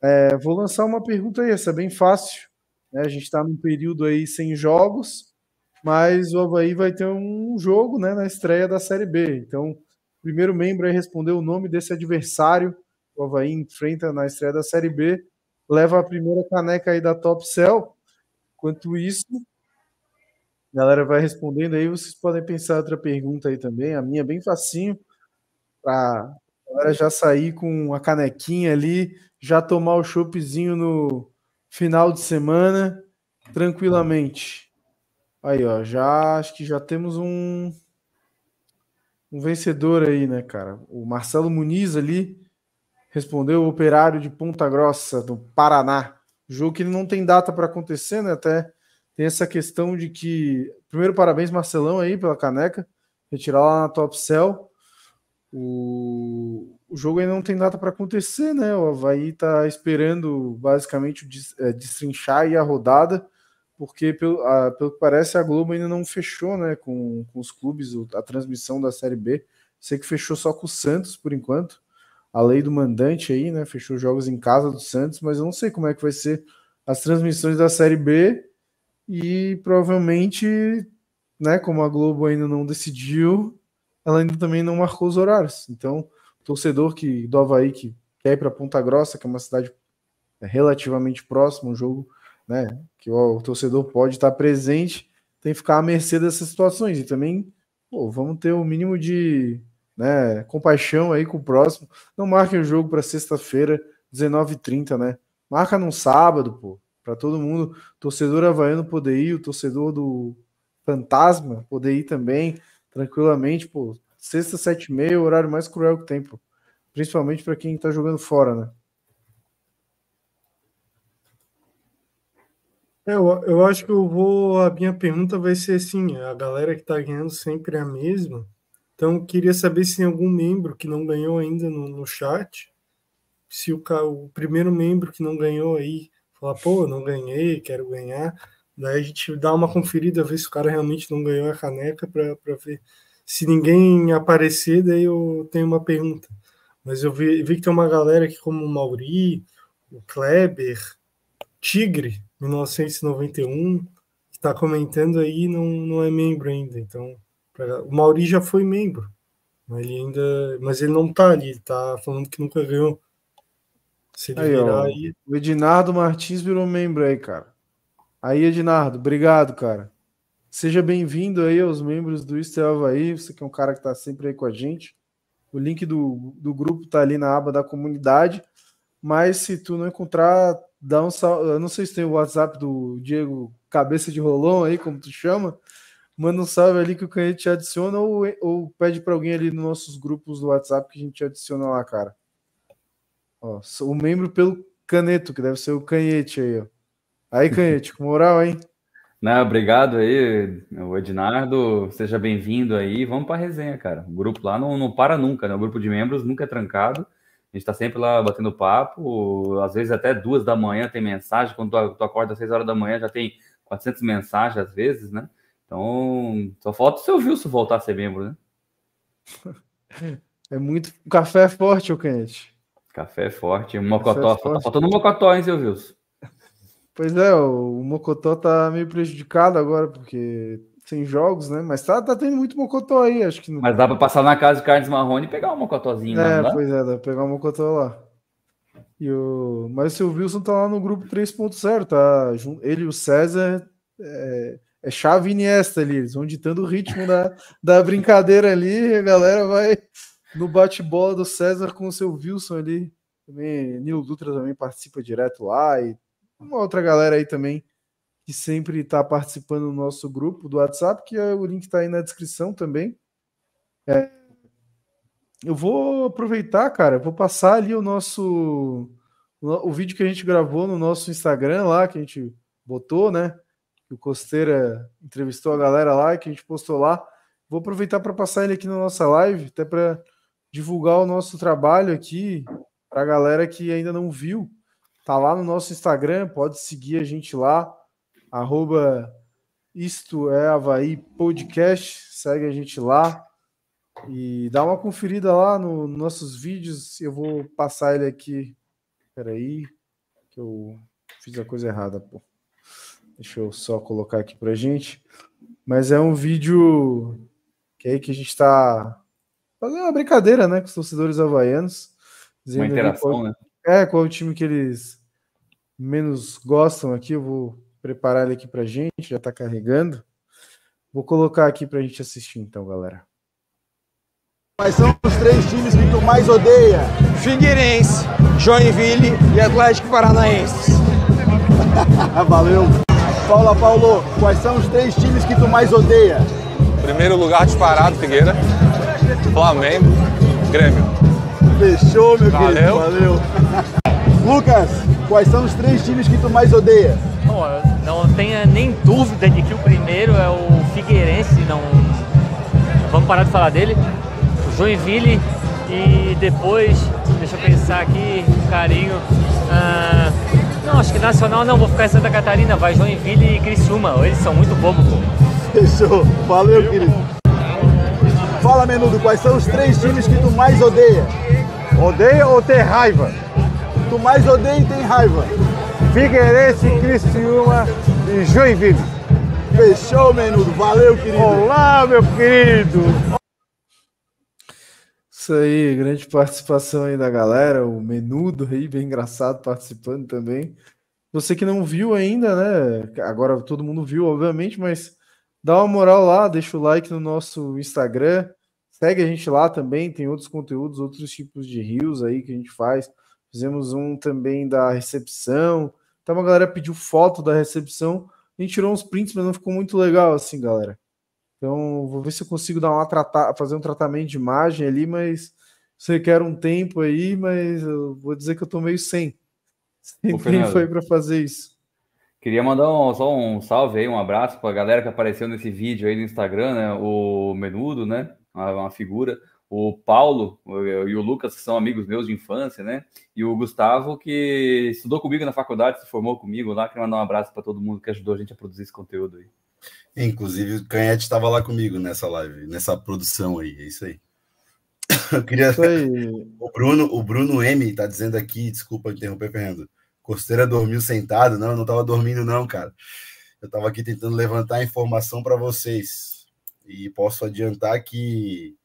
É, vou lançar uma pergunta aí, essa é bem fácil. Né? A gente está num período aí sem jogos, mas o Havaí vai ter um jogo né, na estreia da Série B. Então, o primeiro membro aí responder o nome desse adversário o Havaí enfrenta na estreia da Série B, leva a primeira caneca aí da Top Cell. Enquanto isso, a galera vai respondendo aí, vocês podem pensar outra pergunta aí também, a minha é bem facinho, para a galera já sair com a canequinha ali, já tomar o choppzinho no final de semana, tranquilamente. Aí, ó, já acho que já temos um um vencedor aí, né, cara? O Marcelo Muniz ali respondeu o operário de Ponta Grossa, do Paraná. Jogo que não tem data para acontecer, né? Até tem essa questão de que. Primeiro, parabéns, Marcelão, aí pela caneca. Retirar lá na Top Cell. O, o jogo ainda não tem data para acontecer, né? O Havaí tá esperando basicamente é, destrinchar e a rodada, porque pelo, a, pelo que parece a Globo ainda não fechou, né? Com, com os clubes, a transmissão da Série B. Sei que fechou só com o Santos por enquanto a lei do mandante aí, né? Fechou jogos em casa do Santos, mas eu não sei como é que vai ser as transmissões da Série B e provavelmente, né, como a Globo ainda não decidiu, ela ainda também não marcou os horários. Então, torcedor que do Havaí que quer ir para Ponta Grossa, que é uma cidade é, relativamente próxima, um jogo, né, que o, o torcedor pode estar presente, tem que ficar à mercê dessas situações e também, pô, vamos ter o um mínimo de né? Compaixão aí com o próximo. Não marquem o jogo para sexta-feira, 19h30, né? Marca num sábado, pô. Para todo mundo, torcedor havaiano poder ir, o torcedor do Fantasma poder ir também, tranquilamente, pô. Sexta, sete e meia, é o horário mais cruel que tem, pô. Principalmente para quem tá jogando fora, né? É, eu, eu acho que eu vou. A minha pergunta vai ser assim: a galera que tá ganhando sempre é a mesma, então, queria saber se tem algum membro que não ganhou ainda no, no chat, se o, o, primeiro membro que não ganhou aí falar, pô, não ganhei, quero ganhar. Daí a gente dá uma conferida, ver se o cara realmente não ganhou a caneca, para ver. Se ninguém aparecer, daí eu tenho uma pergunta. Mas eu vi, vi que tem uma galera aqui, como o Mauri, o Kleber, Tigre, 1991, que está comentando aí não não é membro ainda. Então, o Mauri já foi membro. Ele ainda. Mas ele não tá ali, ele tá falando que nunca ganhou. Se ele aí, virar ó, aí. O Ednardo Martins virou membro aí, cara. Aí, Ednardo, obrigado, cara. Seja bem-vindo aí aos membros do Estel aí. Você que é um cara que tá sempre aí com a gente. O link do, do grupo tá ali na aba da comunidade. Mas se tu não encontrar, dá um salve. Eu não sei se tem o WhatsApp do Diego Cabeça de Rolão aí, como tu chama manda um salve ali que o cliente te adiciona ou, ou pede para alguém ali nos nossos grupos do WhatsApp que a gente adiciona lá, cara. Ó, o membro pelo Caneto, que deve ser o Canhete aí, ó. Aí, Canhete, com moral, hein? Não, obrigado aí, o Ednardo, seja bem-vindo aí. Vamos para a resenha, cara. O grupo lá não, não para nunca, né? O grupo de membros nunca é trancado. A gente está sempre lá batendo papo, às vezes até duas da manhã tem mensagem. Quando tu, tu acorda às seis horas da manhã já tem 400 mensagens, às vezes, né? Então, só falta o seu Wilson voltar a ser membro, né? É muito. O café é forte, o Kenneth. Café é forte. Mocotó. Café é tá forte. Tá faltando Mocotó, hein, seu Wilson? Pois é, o Mocotó tá meio prejudicado agora, porque sem jogos, né? Mas tá, tá tendo muito mocotó aí, acho que. Não... Mas dá pra passar na casa de Carnes Marrone e pegar um mocotózinho né? É, pois é, dá pra pegar um mocotó lá. E o... Mas o seu Wilson tá lá no grupo 3.0, tá? Ele e o César. É é chave Iniesta ali, eles vão ditando o ritmo da, da brincadeira ali, a galera vai no bate-bola do César com o seu Wilson ali, também, Nilo Dutra também participa direto lá, e uma outra galera aí também que sempre está participando do nosso grupo do WhatsApp, que é, o link está aí na descrição também. É. Eu vou aproveitar, cara, vou passar ali o nosso o vídeo que a gente gravou no nosso Instagram lá, que a gente botou, né? que o Costeira entrevistou a galera lá, que a gente postou lá. Vou aproveitar para passar ele aqui na nossa live, até para divulgar o nosso trabalho aqui para a galera que ainda não viu. Tá lá no nosso Instagram, pode seguir a gente lá, arroba isto é Havaí Podcast, segue a gente lá e dá uma conferida lá nos nossos vídeos. Eu vou passar ele aqui. Peraí, que eu fiz a coisa errada, pô. Deixa eu só colocar aqui para gente. Mas é um vídeo que é aí que a gente está fazendo uma brincadeira, né, com os torcedores havaianos. Dizendo uma interação, qual, né? É, qual é o time que eles menos gostam aqui. Eu vou preparar ele aqui para gente, já está carregando. Vou colocar aqui para a gente assistir então, galera. Mas são os três times que tu mais odeia? Figueirense, Joinville e Atlético Paranaense. Valeu. Paula Paulo, quais são os três times que tu mais odeia? Primeiro lugar disparado, Figueira. Flamengo, Grêmio. Fechou, meu valeu. querido. Valeu. Lucas, quais são os três times que tu mais odeia? Não, não tenha nem dúvida de que o primeiro é o Figueirense, não. Vamos parar de falar dele. O Joinville e depois, deixa eu pensar aqui, carinho. Ah não, acho que nacional não, vou ficar em Santa Catarina, vai Joinville e Criciúma, eles são muito bobos, pô. Fechou, valeu, querido. Fala, Menudo, quais são os três times que tu mais odeia? Odeia ou tem raiva? Tu mais odeia e tem raiva? Figueirense, Criciúma e Joinville. Fechou, Menudo, valeu, querido. Olá, meu querido. Isso aí, grande participação aí da galera, o menudo aí, bem engraçado, participando também. Você que não viu ainda, né? Agora todo mundo viu, obviamente, mas dá uma moral lá, deixa o like no nosso Instagram, segue a gente lá também, tem outros conteúdos, outros tipos de rios aí que a gente faz. Fizemos um também da recepção. Então a galera pediu foto da recepção. A gente tirou uns prints, mas não ficou muito legal assim, galera. Então, vou ver se eu consigo dar uma fazer um tratamento de imagem ali, mas você quer um tempo aí, mas eu vou dizer que eu tô meio sem. Sem Ô, tempo para fazer isso. Queria mandar um, só um salve aí, um abraço para a galera que apareceu nesse vídeo aí no Instagram, né? O Menudo, né? Uma, uma figura. O Paulo e o Lucas, que são amigos meus de infância, né? E o Gustavo, que estudou comigo na faculdade, se formou comigo lá. Queria mandar um abraço para todo mundo que ajudou a gente a produzir esse conteúdo aí. Inclusive, o Canhete estava lá comigo nessa live, nessa produção aí, é isso aí. Eu queria. Isso aí. O, Bruno, o Bruno M está dizendo aqui, desculpa interromper, Fernando. Costeira dormiu sentado? Não, eu não estava dormindo, não, cara. Eu estava aqui tentando levantar a informação para vocês. E posso adiantar que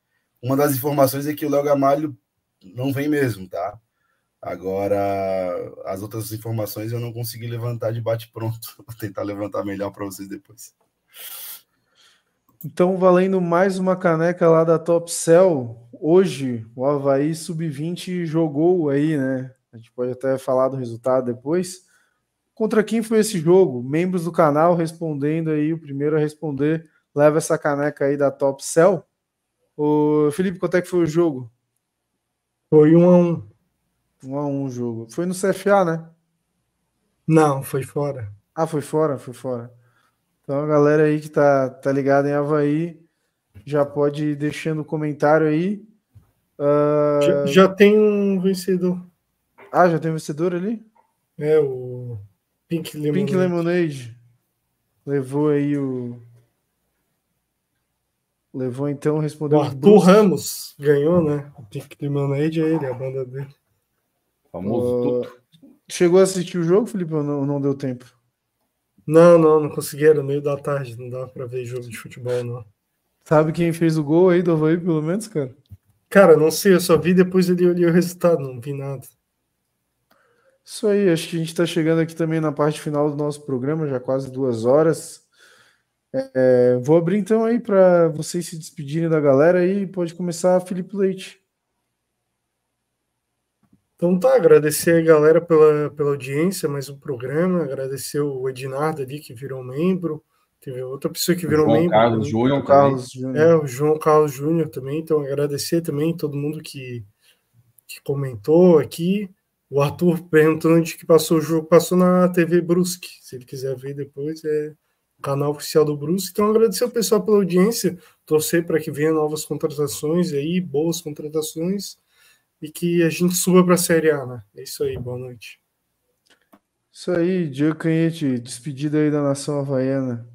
uma das informações é que o Léo Gamalho não vem mesmo, tá? Agora, as outras informações eu não consegui levantar de bate-pronto. Vou tentar levantar melhor para vocês depois. Então, valendo mais uma caneca lá da Top Cell, hoje o Havaí Sub-20 jogou aí, né? A gente pode até falar do resultado depois. Contra quem foi esse jogo? Membros do canal respondendo aí, o primeiro a responder leva essa caneca aí da Top Cell. Ô, Felipe, quanto é que foi o jogo? Foi um a um. um a um o jogo. Foi no CFA, né? Não, foi fora. Ah, foi fora, foi fora. Então, a galera aí que tá, tá ligada em Havaí, já pode ir deixando o comentário aí. Uh... Já, ah, já, tem um vencedor. Ah, já tem um vencedor ali? É, o Pink Lemonade. Pink Lemonade. Levou aí o. Levou então, respondeu. O Arthur Bruce. Ramos ganhou, né? O Pink Lemonade é ele, a banda dele. Famoso uh... Ah, Tuto. Chegou a assistir o jogo, Felipe, ou não, não deu tempo? Não, não, não conseguiram. era meio da tarde, não dava para ver jogo de futebol, não. Sabe quem fez o gol aí do Havaí, pelo menos, cara? Cara, não sei, eu só vi depois ele olhou o resultado, não vi nada. Isso aí, acho que a gente está chegando aqui também na parte final do nosso programa, já quase duas horas. É, é vou abrir então aí para vocês se despedirem da galera aí. Pode começar, Felipe Leite. Então tá, agradecer a galera pela, pela audiência, mais um programa, agradecer o Ednardo ali que virou membro, teve outra pessoa que virou João membro. Carlos Júnior, Carlos Júnior. É, o João Carlos Júnior também, então agradecer também todo mundo que, que comentou aqui. O Arthur perguntando de que passou o jogo, passou na TV Brusque, se ele quiser ver depois, é canal oficial do Brusque. Então agradecer ao pessoal pela audiência, torcer para que venham novas contratações aí, boas contratações e que a gente suba para a Série A, né? É isso aí, boa noite. Isso aí, Diego Canhete, despedida aí da nação havaiana.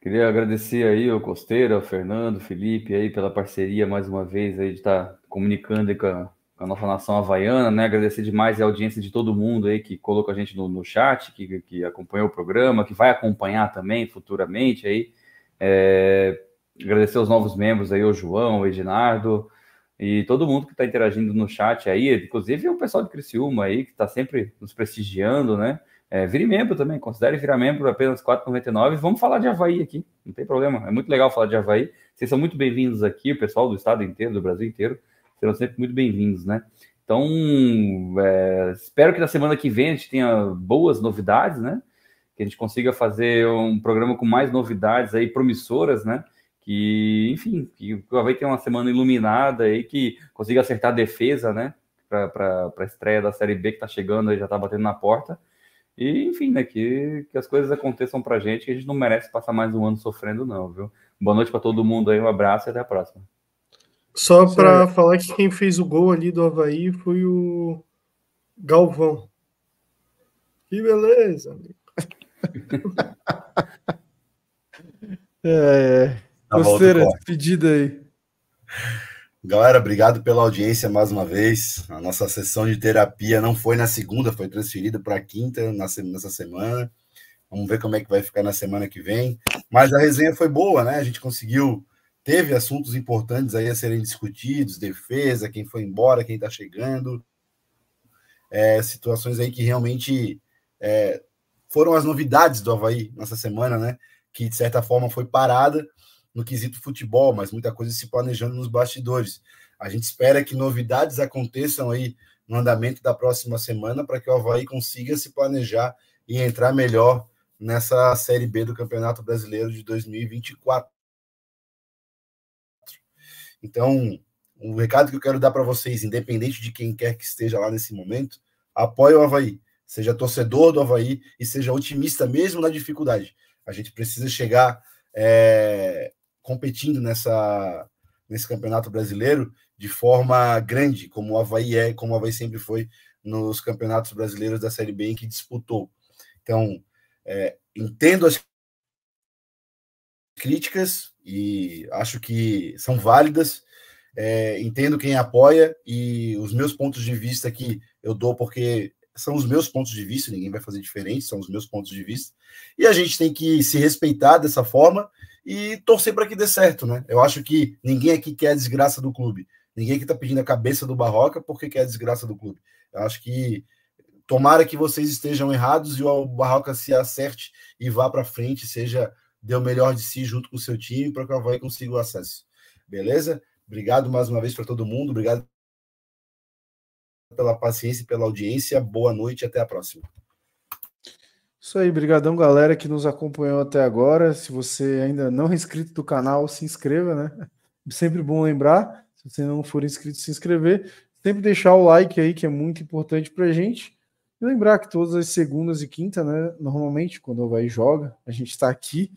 Queria agradecer aí ao Costeira, ao Fernando, Felipe aí pela parceria mais uma vez aí de estar tá comunicando com a, com a, nossa nação havaiana, né? Agradecer demais a audiência de todo mundo aí que colocou a gente no, no chat, que, que acompanhou o programa, que vai acompanhar também futuramente aí. É, agradecer aos novos membros aí, o João, o Edinardo, e todo mundo que está interagindo no chat aí, inclusive o pessoal de Criciúma aí, que está sempre nos prestigiando, né? É, vire membro também, considere virar membro apenas R$ 4,99. Vamos falar de Havaí aqui, não tem problema. É muito legal falar de Havaí. Vocês são muito bem-vindos aqui, o pessoal do estado inteiro, do Brasil inteiro, serão sempre muito bem-vindos, né? Então, é, espero que na semana que vem a gente tenha boas novidades, né? Que a gente consiga fazer um programa com mais novidades aí promissoras, né? que, enfim, que o Havaí tenha uma semana iluminada aí, que consiga acertar a defesa, né? Para a estreia da Série B que está chegando, aí já está batendo na porta. E, enfim, né? Que, que as coisas aconteçam para gente, que a gente não merece passar mais um ano sofrendo, não, viu? Boa noite para todo mundo aí, um abraço e até a próxima. Só para falar que quem fez o gol ali do Havaí foi o Galvão. Que beleza, amigo. é. é. Tá Costeira, tá pedido aí. Galera, obrigado pela audiência mais uma vez. A nossa sessão de terapia não foi na segunda, foi transferida para quinta nessa semana. Vamos ver como é que vai ficar na semana que vem. Mas a resenha foi boa, né? A gente conseguiu, teve assuntos importantes aí a serem discutidos, defesa, quem foi embora, quem está chegando. É, situações aí que realmente é, foram as novidades do Havaí nessa semana, né? Que de certa forma foi parada no quesito futebol, mas muita coisa se planejando nos bastidores. A gente espera que novidades aconteçam aí no andamento da próxima semana para que o Havaí consiga se planejar e entrar melhor nessa Série B do Campeonato Brasileiro de 2024. Então, o recado que eu quero dar para vocês, independente de quem quer que esteja lá nesse momento, apoie o Havaí. Seja torcedor do Havaí e seja otimista mesmo na dificuldade. A gente precisa chegar é, competindo nessa, nesse campeonato brasileiro de forma grande, como o Havaí é, como o Havaí sempre foi nos campeonatos brasileiros da Série B em que disputou. Então, é, entendo as críticas e acho que são válidas. É, entendo quem apoia e os meus pontos de vista aqui eu dou porque são os meus pontos de vista, ninguém vai fazer diferente, são os meus pontos de vista. E a gente tem que se respeitar dessa forma e torcer para que dê certo, né? Eu acho que ninguém aqui quer a desgraça do clube. Ninguém aqui está pedindo a cabeça do Barroca porque quer a desgraça do clube. Eu acho que tomara que vocês estejam errados e o Barroca se acerte e vá para frente, seja dê o melhor de si junto com o seu time para que o Havaí consiga o acesso. Beleza? Obrigado mais uma vez para todo mundo. Obrigado pela paciência e pela audiência. Boa noite e até a próxima. Isso aí, brigadão galera que nos acompanhou até agora. Se você ainda não é inscrito do canal, se inscreva, né? Sempre bom lembrar, se você não for inscrito, se inscrever. Sempre deixar o like aí, que é muito importante pra gente. E lembrar que todas as segundas e quintas, né? Normalmente, quando o Havaí joga, a gente está aqui.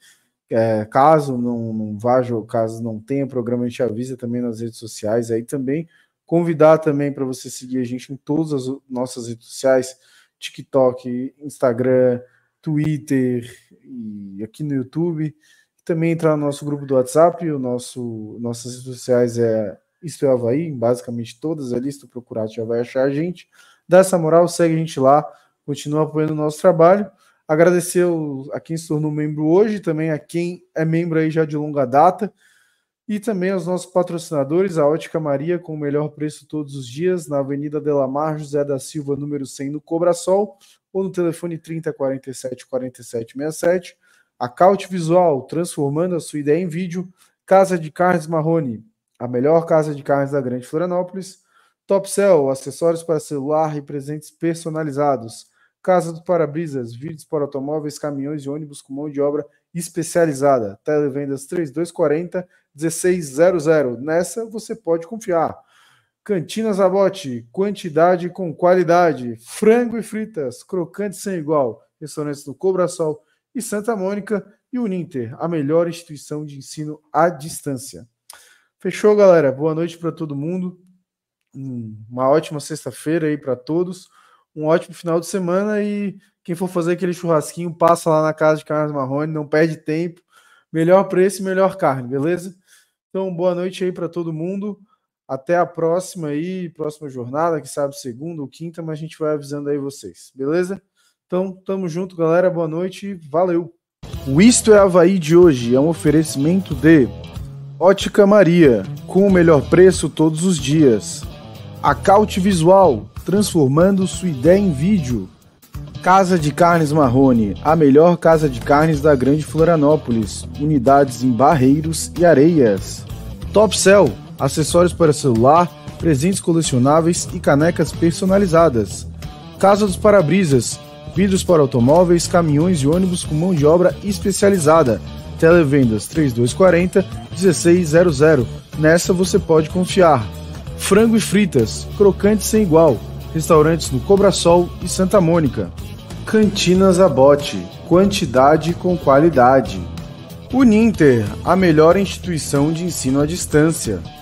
É, caso não, não vá, caso não tenha programa, a gente avisa também nas redes sociais aí também. Convidar também para você seguir a gente em todas as nossas redes sociais, TikTok, Instagram, Twitter e aqui no YouTube. Também entrar no nosso grupo do WhatsApp, o nosso, nossas redes sociais é Isto é Havaí, basicamente todas ali, se tu procurar, tu já vai achar a gente. Dá essa moral, segue a gente lá, continua apoiando o nosso trabalho. Agradecer a quem se tornou membro hoje, também a quem é membro aí já de longa data. E também aos nossos patrocinadores, a Ótica Maria, com o melhor preço todos os dias, na Avenida Delamar José da Silva, número 100, no Cobra Sol ou no telefone 30 47 47 67. Acaute Visual, transformando a sua ideia em vídeo. Casa de Carnes Marrone, a melhor casa de carnes da Grande Florianópolis. Cell, acessórios para celular e presentes personalizados. Casa do Parabrisas, vídeos para automóveis, caminhões e ônibus com mão de obra especializada. Televendas 3240 1600. Nessa você pode confiar. Cantinas Abote, quantidade com qualidade. Frango e fritas, crocante sem igual. Restaurantes do Cobra Sol e Santa Mônica e Uninter, a melhor instituição de ensino à distância. Fechou, galera. Boa noite para todo mundo. Uma ótima sexta-feira aí para todos. Um ótimo final de semana e quem for fazer aquele churrasquinho, passa lá na casa de Carlos Marrone, não perde tempo. Melhor preço e melhor carne, beleza? Então, boa noite aí para todo mundo. Até a próxima aí, próxima jornada, que sabe segunda ou quinta, mas a gente vai avisando aí vocês, beleza? Então, tamo junto, galera. Boa noite e valeu! O Isto é Havaí de hoje é um oferecimento de Ótica Maria, com o melhor preço todos os dias. Acaute Visual, transformando sua ideia em vídeo. Casa de Carnes Marrone, a melhor casa de carnes da Grande Florianópolis. Unidades em Barreiros e Areias. Top Cell, acessórios para celular, presentes colecionáveis e canecas personalizadas. Casa dos Parabrisas, vidros para automóveis, caminhões e ônibus com mão de obra especializada. Televendas 3240 1600. Nessa você pode confiar. Frango e fritas, crocante sem igual. Restaurantes no Cobra Sol e Santa Mônica. Cantinas Abote, quantidade com qualidade. Uninter, a melhor instituição de ensino à distância.